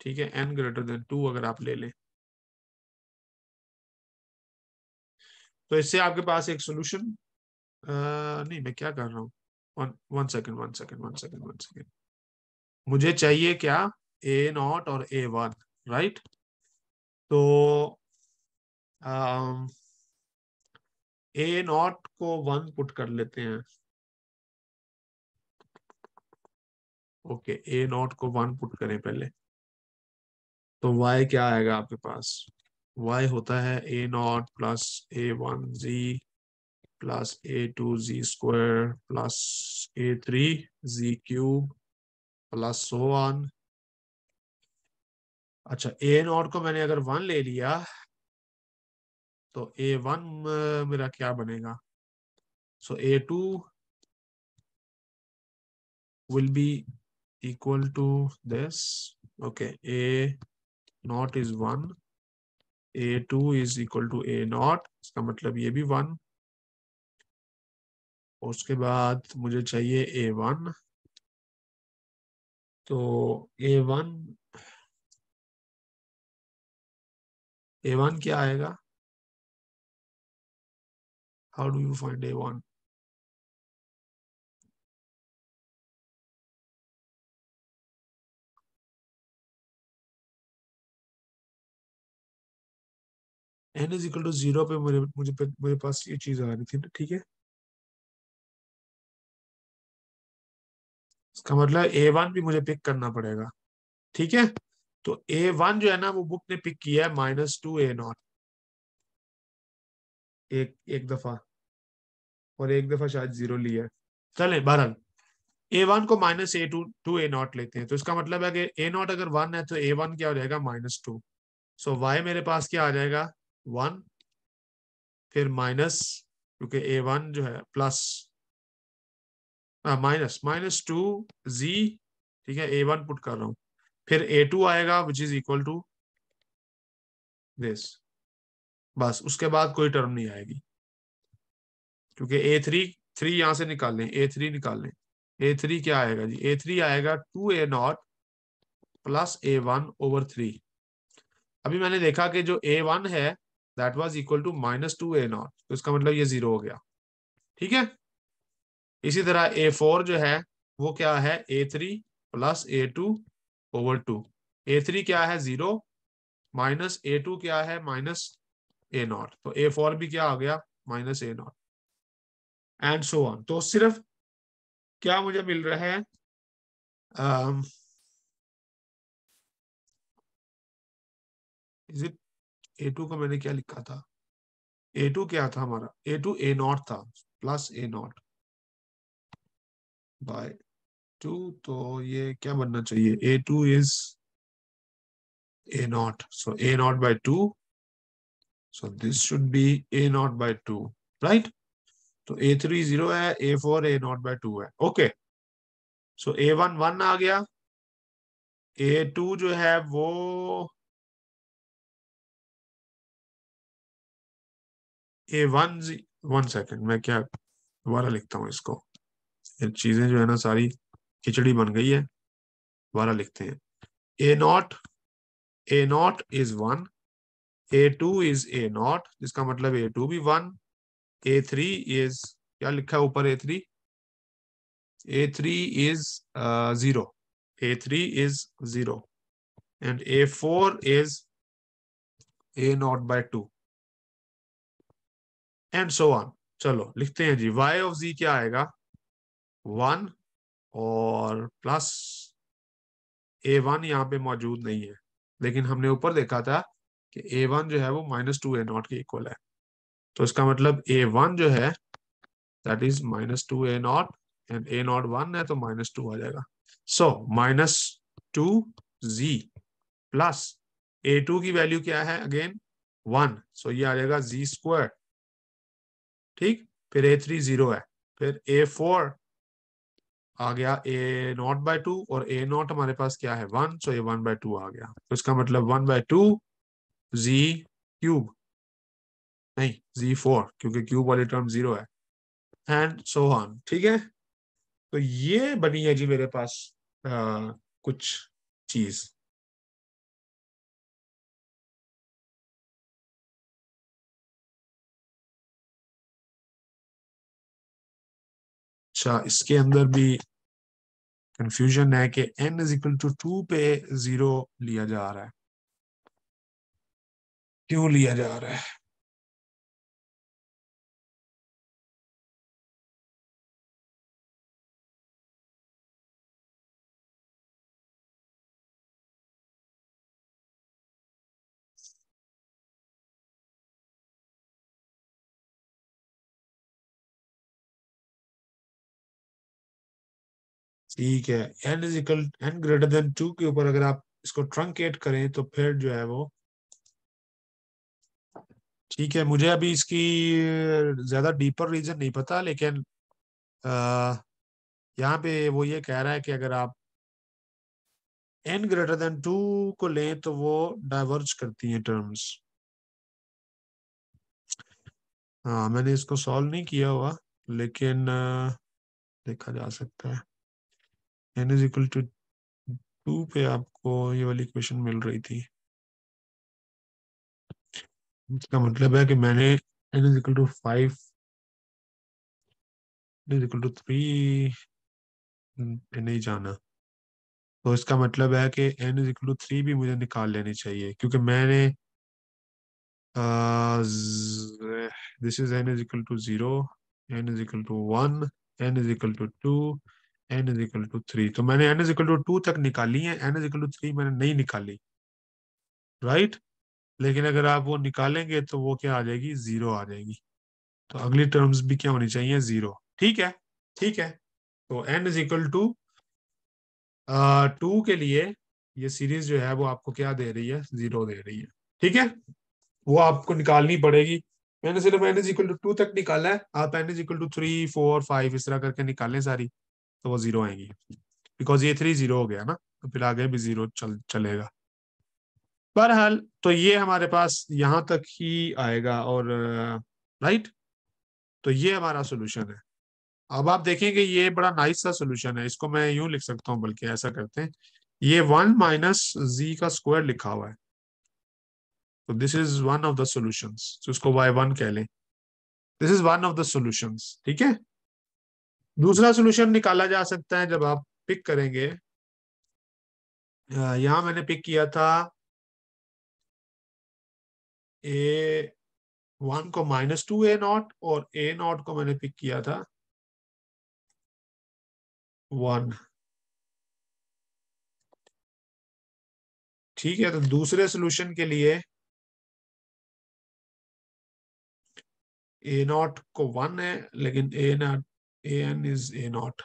ठीक है एन ग्रेटर देन टू अगर आप ले लें तो इससे आपके पास एक सोल्यूशन नहीं मैं क्या कर रहा हूं one second one second one second one second मुझे चाहिए क्या ए नॉट और ए वन राइट तो ए um, नॉट को वन पुट कर लेते हैं ओके ए नॉट को वन पुट करें पहले तो वाई क्या आएगा आपके पास वाई होता है a naught plus a one ji plus a two ji square plus a three ji cube plus so on अच्छा ए नॉट को मैंने अगर वन ले लिया तो ए वन मेरा क्या बनेगा so a two be equal to this okay a naught is one a two is equal to a naught इसका मतलब ये भी वन उसके बाद मुझे चाहिए ए वन तो ए वन ए वन क्या आएगा how do you find a one n is equal to zero पे मेरे मुझे पे, मेरे पास ये चीज आ रही थी ठीक है इसका मतलब ए वन भी मुझे पिक करना पड़ेगा ठीक है तो ए वन जो है ना वो बुक ने पिक किया है माइनस टू ए नॉट एक एक दफा और एक दफा शायद जीरो लिया चले बहरहाल ए वन को minus a two two a naught लेते हैं तो इसका मतलब है कि ए नॉट अगर वन है तो ए वन क्या हो जाएगा माइनस टू सो वाई मेरे पास क्या आ जाएगा वन फिर माइनस क्योंकि ए वन जो है plus minus minus two g ठीक है ए वन पुट कर रहा हूं फिर ए टू आएगा which is equal to this बस उसके बाद कोई टर्म नहीं आएगी क्योंकि ए थ्री थ्री यहां से निकाल लें ए थ्री निकाल लें ए थ्री क्या आएगा जी ए थ्री आएगा two a naught plus a one over three अभी मैंने देखा कि जो ए वन है that was equal to minus two a naught तो इसका मतलब ये जीरो हो गया ठीक है इसी तरह ए फोर जो है वो क्या है a three plus a two over two a three क्या है जीरो माइनस ए टू क्या है माइनस ए नॉट तो ए फोर भी क्या आ गया minus a naught and so on तो सिर्फ क्या मुझे मिल रहा है इज इट ए टू का मैंने क्या लिखा था ए टू क्या था हमारा ए टू ए नॉट था plus a naught by two तो ये क्या बनना चाहिए a two is a naught so a naught by two so this should be a naught by two right तो ए थ्री जीरो है a four a naught by two है okay so a one one आ गया a to जो है वो ए one one second मैं क्या दोबारा लिखता हूँ इसको चीजें जो है ना सारी खिचड़ी बन गई है दोबारा लिखते हैं a naught a naught is one a two is a naught जिसका मतलब ए टू भी वन ए थ्री इज क्या लिखा है ऊपर a three a three is zero a three is zero and a four is a naught by two and so on चलो लिखते हैं जी वाई ऑफ जी क्या आएगा वन और प्लस ए वन यहाँ पे मौजूद नहीं है लेकिन हमने ऊपर देखा था कि ए वन जो है वो माइनस टू ए नॉट के इक्वल है तो इसका मतलब ए वन जो है that is minus two a naught and a naught one है तो माइनस टू आ जाएगा so minus two g plus a two की वैल्यू क्या है अगेन वन सो ये आ जाएगा जी स्क्वायर ठीक फिर ए थ्री जीरो है फिर ए फोर आ गया ए नॉट बाय टू और ए नॉट हमारे पास क्या है वन सो ये वन बाय टू आ गया तो इसका मतलब one by two g cube नहीं जी फोर क्योंकि क्यूब वाली टर्म जीरो है एंड सो ऑन ठीक है तो ये बनी है जी मेरे पास आ, कुछ चीज अच्छा इसके अंदर भी कंफ्यूजन है कि n is equal to two पे जीरो लिया जा रहा है क्यों लिया जा रहा है ठीक है n is equal n greater than two के ऊपर अगर आप इसको ट्रंकेट करें तो फिर जो है वो ठीक है मुझे अभी इसकी ज्यादा डीपर रीजन नहीं पता लेकिन यहाँ पे वो ये कह रहा है कि अगर आप एन ग्रेटर देन टू को लें तो वो डाइवर्ज करती है टर्म्स हाँ मैंने इसको सॉल्व नहीं किया हुआ लेकिन आ, देखा जा सकता है n is equal to two पे आपको ये वाली इक्वेशन मिल रही थी इसका मतलब है कि मैंने n is equal to five n is equal to three नहीं जाना तो इसका मतलब है कि n is equal to three भी मुझे निकाल लेनी चाहिए क्योंकि मैंने this is n is equal to zero n is equal to one n is equal to two n is equal to three तो मैंने n is equal to two तक निकाली है n is equal to three मैंने नहीं निकाली right right? लेकिन अगर आप वो निकालेंगे तो वो क्या आ जाएगी जीरो आ जाएगी तो अगली टर्म्स भी क्या होनी चाहिए जीरो ठीक है ठीक है तो n is equal to two के लिए ये सीरीज जो है वो आपको क्या दे रही है जीरो दे रही है ठीक है वो आपको निकालनी पड़ेगी मैंने सिर्फ n is equal to two तक निकाला है आप n is equal to three four five इस तरह करके निकालें सारी तो वो जीरो आएंगी बिकॉज ये थ्री जीरो हो गया ना तो फिर आगे भी जीरो चल चलेगा बहरहाल तो ये हमारे पास यहां तक ही आएगा और राइट तो ये हमारा सोल्यूशन है अब आप देखेंगे ये बड़ा नाइस सा सोल्यूशन है इसको मैं यूं लिख सकता हूं बल्कि ऐसा करते हैं ये वन माइनस जी का स्क्वायर लिखा हुआ है तो this is one of the solution इसको वाई वन कह लें this is one of the solution ठीक है दूसरा सोल्यूशन निकाला जा सकता है जब आप पिक करेंगे यहां मैंने पिक किया था ए वन को माइनस टू ए नॉट और ए नॉट को मैंने पिक किया था वन ठीक है तो दूसरे सोल्यूशन के लिए ए नॉट को वन है लेकिन a naught an is a naught.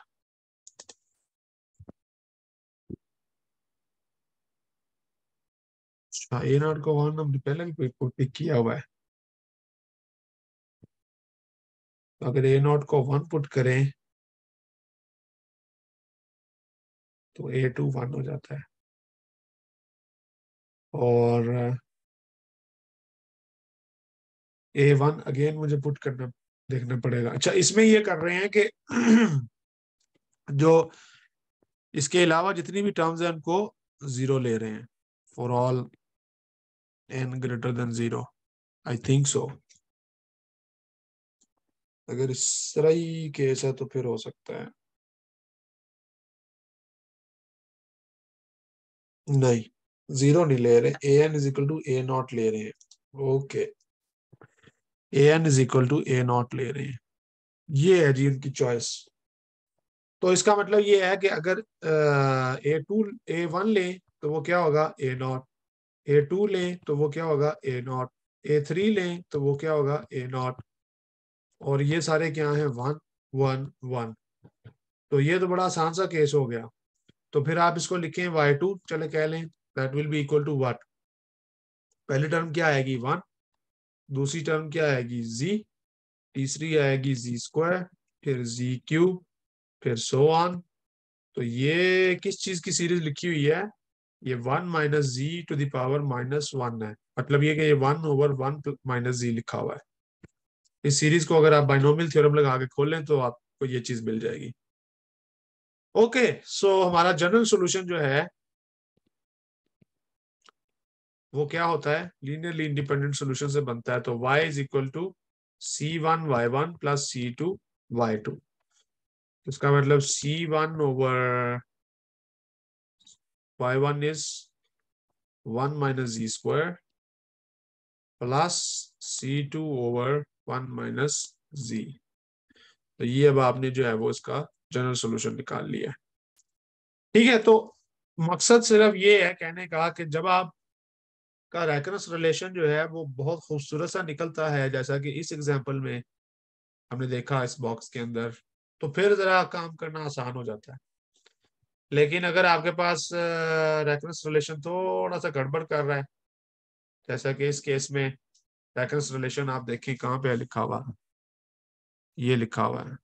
A अच्छा, नॉट को वन हमने पहले भी पिक किया हुआ है तो अगर ए नॉट को वन पुट करें तो ए टू वन हो जाता है और ए वन अगेन मुझे पुट करना देखना पड़ेगा अच्छा इसमें ये कर रहे हैं कि [clears throat] जो इसके अलावा जितनी भी टर्म्स हैं उनको जीरो ले रहे हैं for all n greater than zero I think so अगर इस तरह ही केस है तो फिर हो सकता है नहीं जीरो नहीं ले रहे a n is equal to a naught ले रहे हैं okay okay. A n is equal to a naught ले रहे हैं ये है जी इनकी चॉइस तो इसका मतलब ये है कि अगर ए टू ए वन लें तो वो क्या होगा ए नॉट ए टू लें तो वो क्या होगा ए नॉट ए थ्री लें तो वो क्या होगा ए नॉट और ये सारे क्या हैं वन वन वन तो ये तो बड़ा आसान सा केस हो गया तो फिर आप इसको लिखें वाई टू चले कह लें that will be equal to what पहली टर्म क्या आएगी वन दूसरी टर्म क्या आएगी जी तीसरी आएगी जी स्क्वायर फिर जी क्यूब फिर सो ऑन तो ये किस चीज की सीरीज लिखी हुई है ये one minus g to the power minus one है मतलब ये कि ये one over one minus g लिखा हुआ है इस सीरीज को अगर आप बाइनोमियल थ्योरम लगा के खोलें तो आपको ये चीज मिल जाएगी ओके सो so, हमारा जनरल सोल्यूशन जो है वो क्या होता है लीनियरली इंडिपेंडेंट सोल्यूशन से बनता है तो y is equal to c one y one plus c two y two इसका मतलब c1 one over y one is one minus ji square plus c two over one minus g तो ये अब आपने जो है वो इसका जनरल सोल्यूशन निकाल लिया ठीक है तो मकसद सिर्फ ये है कहने का कि जब आप का रैकनस रिलेशन जो है वो बहुत खूबसूरत सा निकलता है जैसा कि इस एग्जाम्पल में हमने देखा इस बॉक्स के अंदर तो फिर ज़रा काम करना आसान हो जाता है लेकिन अगर आपके पास रेफरेंस रिलेशन थोड़ा सा गड़बड़ कर रहा है जैसा कि इस केस में रेफरेंस रिलेशन आप देखें कहाँ पे लिखा हुआ है ये लिखा हुआ है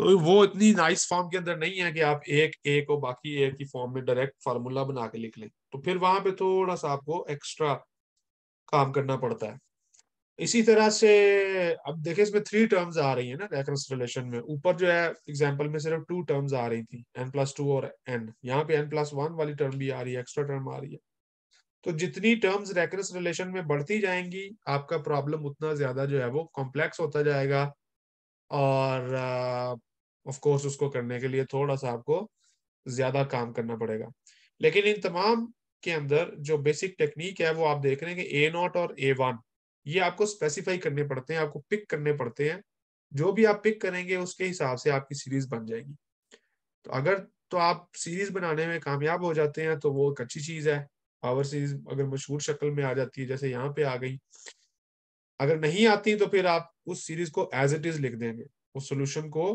तो वो इतनी नाइस फॉर्म के अंदर नहीं है कि आप एक एक को बाकी एक की फॉर्म में डायरेक्ट फार्मूला बना के लिख लें तो फिर वहां पे थोड़ा सा आपको एक्स्ट्रा काम करना पड़ता है इसी तरह से अब देखिए इसमें थ्री टर्म्स आ रही है ना रेफरेंस रिलेशन में ऊपर जो है एग्जांपल में सिर्फ टू टर्म्स आ रही थी एन प्लस टू और एन यहाँ पे एन प्लस वन वाली टर्म भी आ रही है एक्स्ट्रा टर्म आ रही है तो जितनी टर्म्स रेकरेंस रिलेशन में बढ़ती जाएंगी आपका प्रॉब्लम उतना ज्यादा जो है वो कॉम्प्लेक्स होता जाएगा और ऑफ कोर्स उसको करने के लिए थोड़ा सा आपको ज्यादा काम करना पड़ेगा लेकिन इन तमाम के अंदर जो बेसिक टेक्निक है वो आप देख रहे हैं कि ए नॉट और ए वन ये आपको स्पेसिफाई करने पड़ते हैं आपको पिक करने पड़ते हैं जो भी आप पिक करेंगे उसके हिसाब से आपकी सीरीज बन जाएगी तो अगर तो आप सीरीज बनाने में कामयाब हो जाते हैं तो वो एक अच्छी चीज है पावर सीरीज अगर मशहूर शक्ल में आ जाती है जैसे यहाँ पे आ गई अगर नहीं आती तो फिर आप उस सीरीज को एज इट इज लिख देंगे उस सोल्यूशन को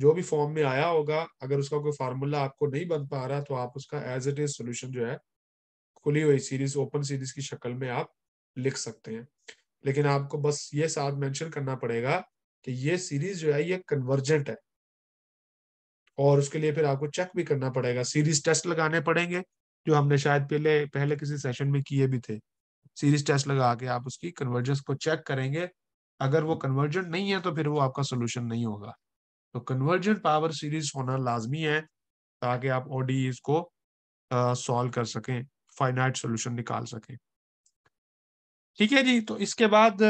जो भी फॉर्म में आया होगा अगर उसका कोई फार्मूला आपको नहीं बन पा रहा तो आप उसका एज इट इज सोल्यूशन जो है खुली हुई सीरीज ओपन सीरीज की शक्ल में आप लिख सकते हैं लेकिन आपको बस ये साथ मेंशन करना पड़ेगा कि ये सीरीज जो है ये कन्वर्जेंट है और उसके लिए फिर आपको चेक भी करना पड़ेगा सीरीज टेस्ट लगाने पड़ेंगे जो हमने शायद पहले पहले किसी सेशन में किए भी थे सीरीज टेस्ट लगा के आप उसकी कन्वर्जेंस को चेक करेंगे अगर वो कन्वर्जेंट नहीं है तो फिर वो आपका सोल्यूशन नहीं होगा तो कन्वर्जेंट पावर सीरीज होना लाजमी है ताकि आप ओडी को सॉल्व कर सकें फाइनाइट सोल्यूशन निकाल सकें ठीक है जी तो इसके बाद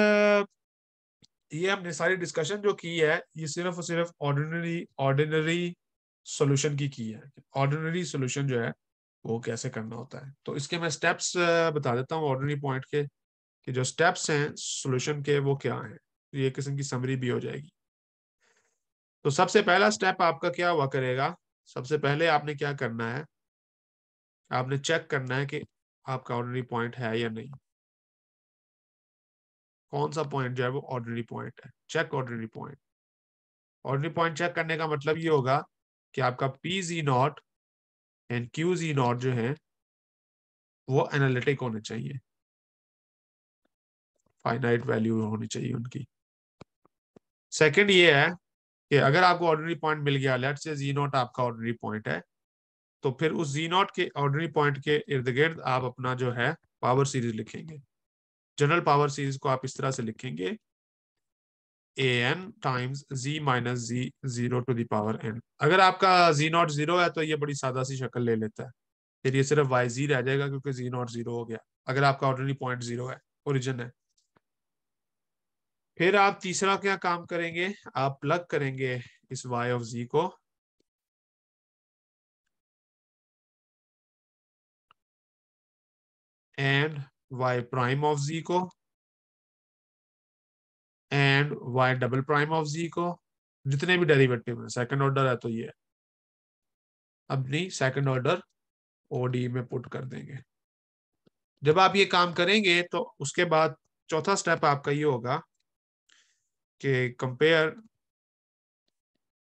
ये हमने सारी डिस्कशन जो की है ये सिर्फ और सिर्फ ऑर्डिनरी ऑर्डिनरी सोल्यूशन की की है ऑर्डिनरी सोल्यूशन जो है वो कैसे करना होता है तो इसके मैं स्टेप्स बता देता हूँ ऑर्डिनरी पॉइंट के कि जो स्टेप्स हैं सोल्यूशन के वो क्या हैं ये किस्म की समरी भी हो जाएगी तो सबसे पहला स्टेप आपका क्या हुआ करेगा सबसे पहले आपने क्या करना है आपने चेक करना है कि आपका ऑर्डनरी पॉइंट है या नहीं कौन सा पॉइंट जो है वो ऑर्डनरी पॉइंट है check ordinary point ordinary point check करने का मतलब ये होगा कि आपका p g naught and q g naught जो है वो एनालिटिक होने चाहिए फाइनाइट वैल्यू होनी चाहिए उनकी सेकंड ये है कि अगर आपको ऑर्डनरी पॉइंट मिल गया लेट से जी नॉट आपका ऑर्डनरी पॉइंट है तो फिर उस जी नॉट के ऑर्डनरी पॉइंट के इर्द गिर्द आप अपना जो है पावर सीरीज लिखेंगे जनरल पावर सीरीज को आप इस तरह से लिखेंगे a n times g minus g zero to the power n अगर आपका जी नॉट जीरो है तो ये बड़ी सादा सी शक्ल ले लेता है फिर ये सिर्फ वाई जी रह जाएगा क्योंकि जी नॉट जीरो हो गया अगर आपका ऑर्डनरी पॉइंट जीरो है ओरिजिन है फिर आप तीसरा क्या काम करेंगे आप प्लग करेंगे इस y ऑफ z को and y prime of z को and y double prime of z को जितने भी डेरिवेटिव हैं सेकंड ऑर्डर है तो ये अपनी सेकंड ऑर्डर ओडी में पुट कर देंगे जब आप ये काम करेंगे तो उसके बाद चौथा स्टेप आपका ये होगा के कंपेयर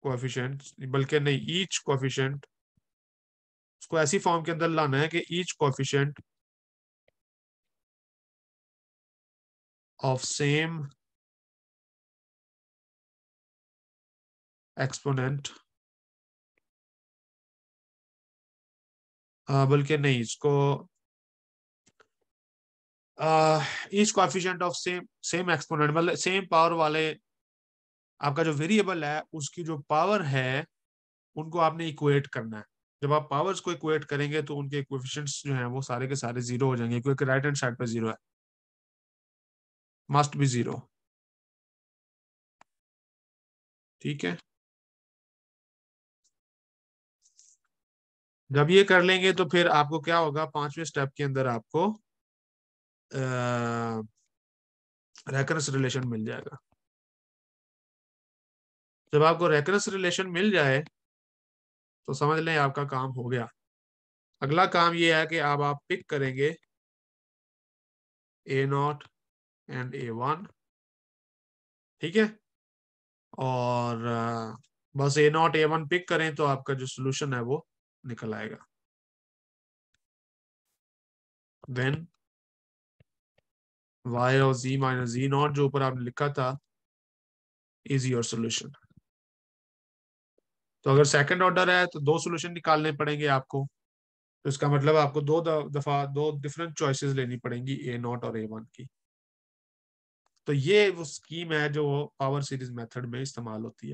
कोफिशेंट बल्कि नहीं ईच कोफिशेंट उसको ऐसी फॉर्म के अंदर लाना है कि each coefficient of same exponent बल्कि नहीं इसको each coefficient of same same exponent मतलब सेम पावर वाले आपका जो वेरिएबल है उसकी जो पावर है उनको आपने इक्वेट करना है जब आप पावर्स को इक्वेट करेंगे तो उनके इक्वेफिशेंट्स जो हैं वो सारे के सारे जीरो हो जाएंगे क्योंकि राइट हैंड साइड पे जीरो है मस्ट बी जीरो ठीक है जब ये कर लेंगे तो फिर आपको क्या होगा पांचवें स्टेप के अंदर आपको रेकरेंस रिलेशन मिल जाएगा जब आपको रेकरेंस रिलेशन मिल जाए तो समझ लें आपका काम हो गया अगला काम ये है कि अब आप पिक करेंगे a naught and a one ठीक है और बस a naught a one pick करें तो आपका जो सोल्यूशन है वो निकल आएगा देन वाई और जी माइनस जी नॉट जो ऊपर आपने लिखा था इज योर सोल्यूशन तो अगर सेकंड ऑर्डर है तो दो सोल्यूशन निकालने पड़ेंगे आपको तो इसका मतलब आपको दो दफा दो डिफरेंट चॉइसेस लेनी पड़ेंगी ए नॉट और ए वन की तो ये वो स्कीम है जो पावर सीरीज मेथड में इस्तेमाल होती है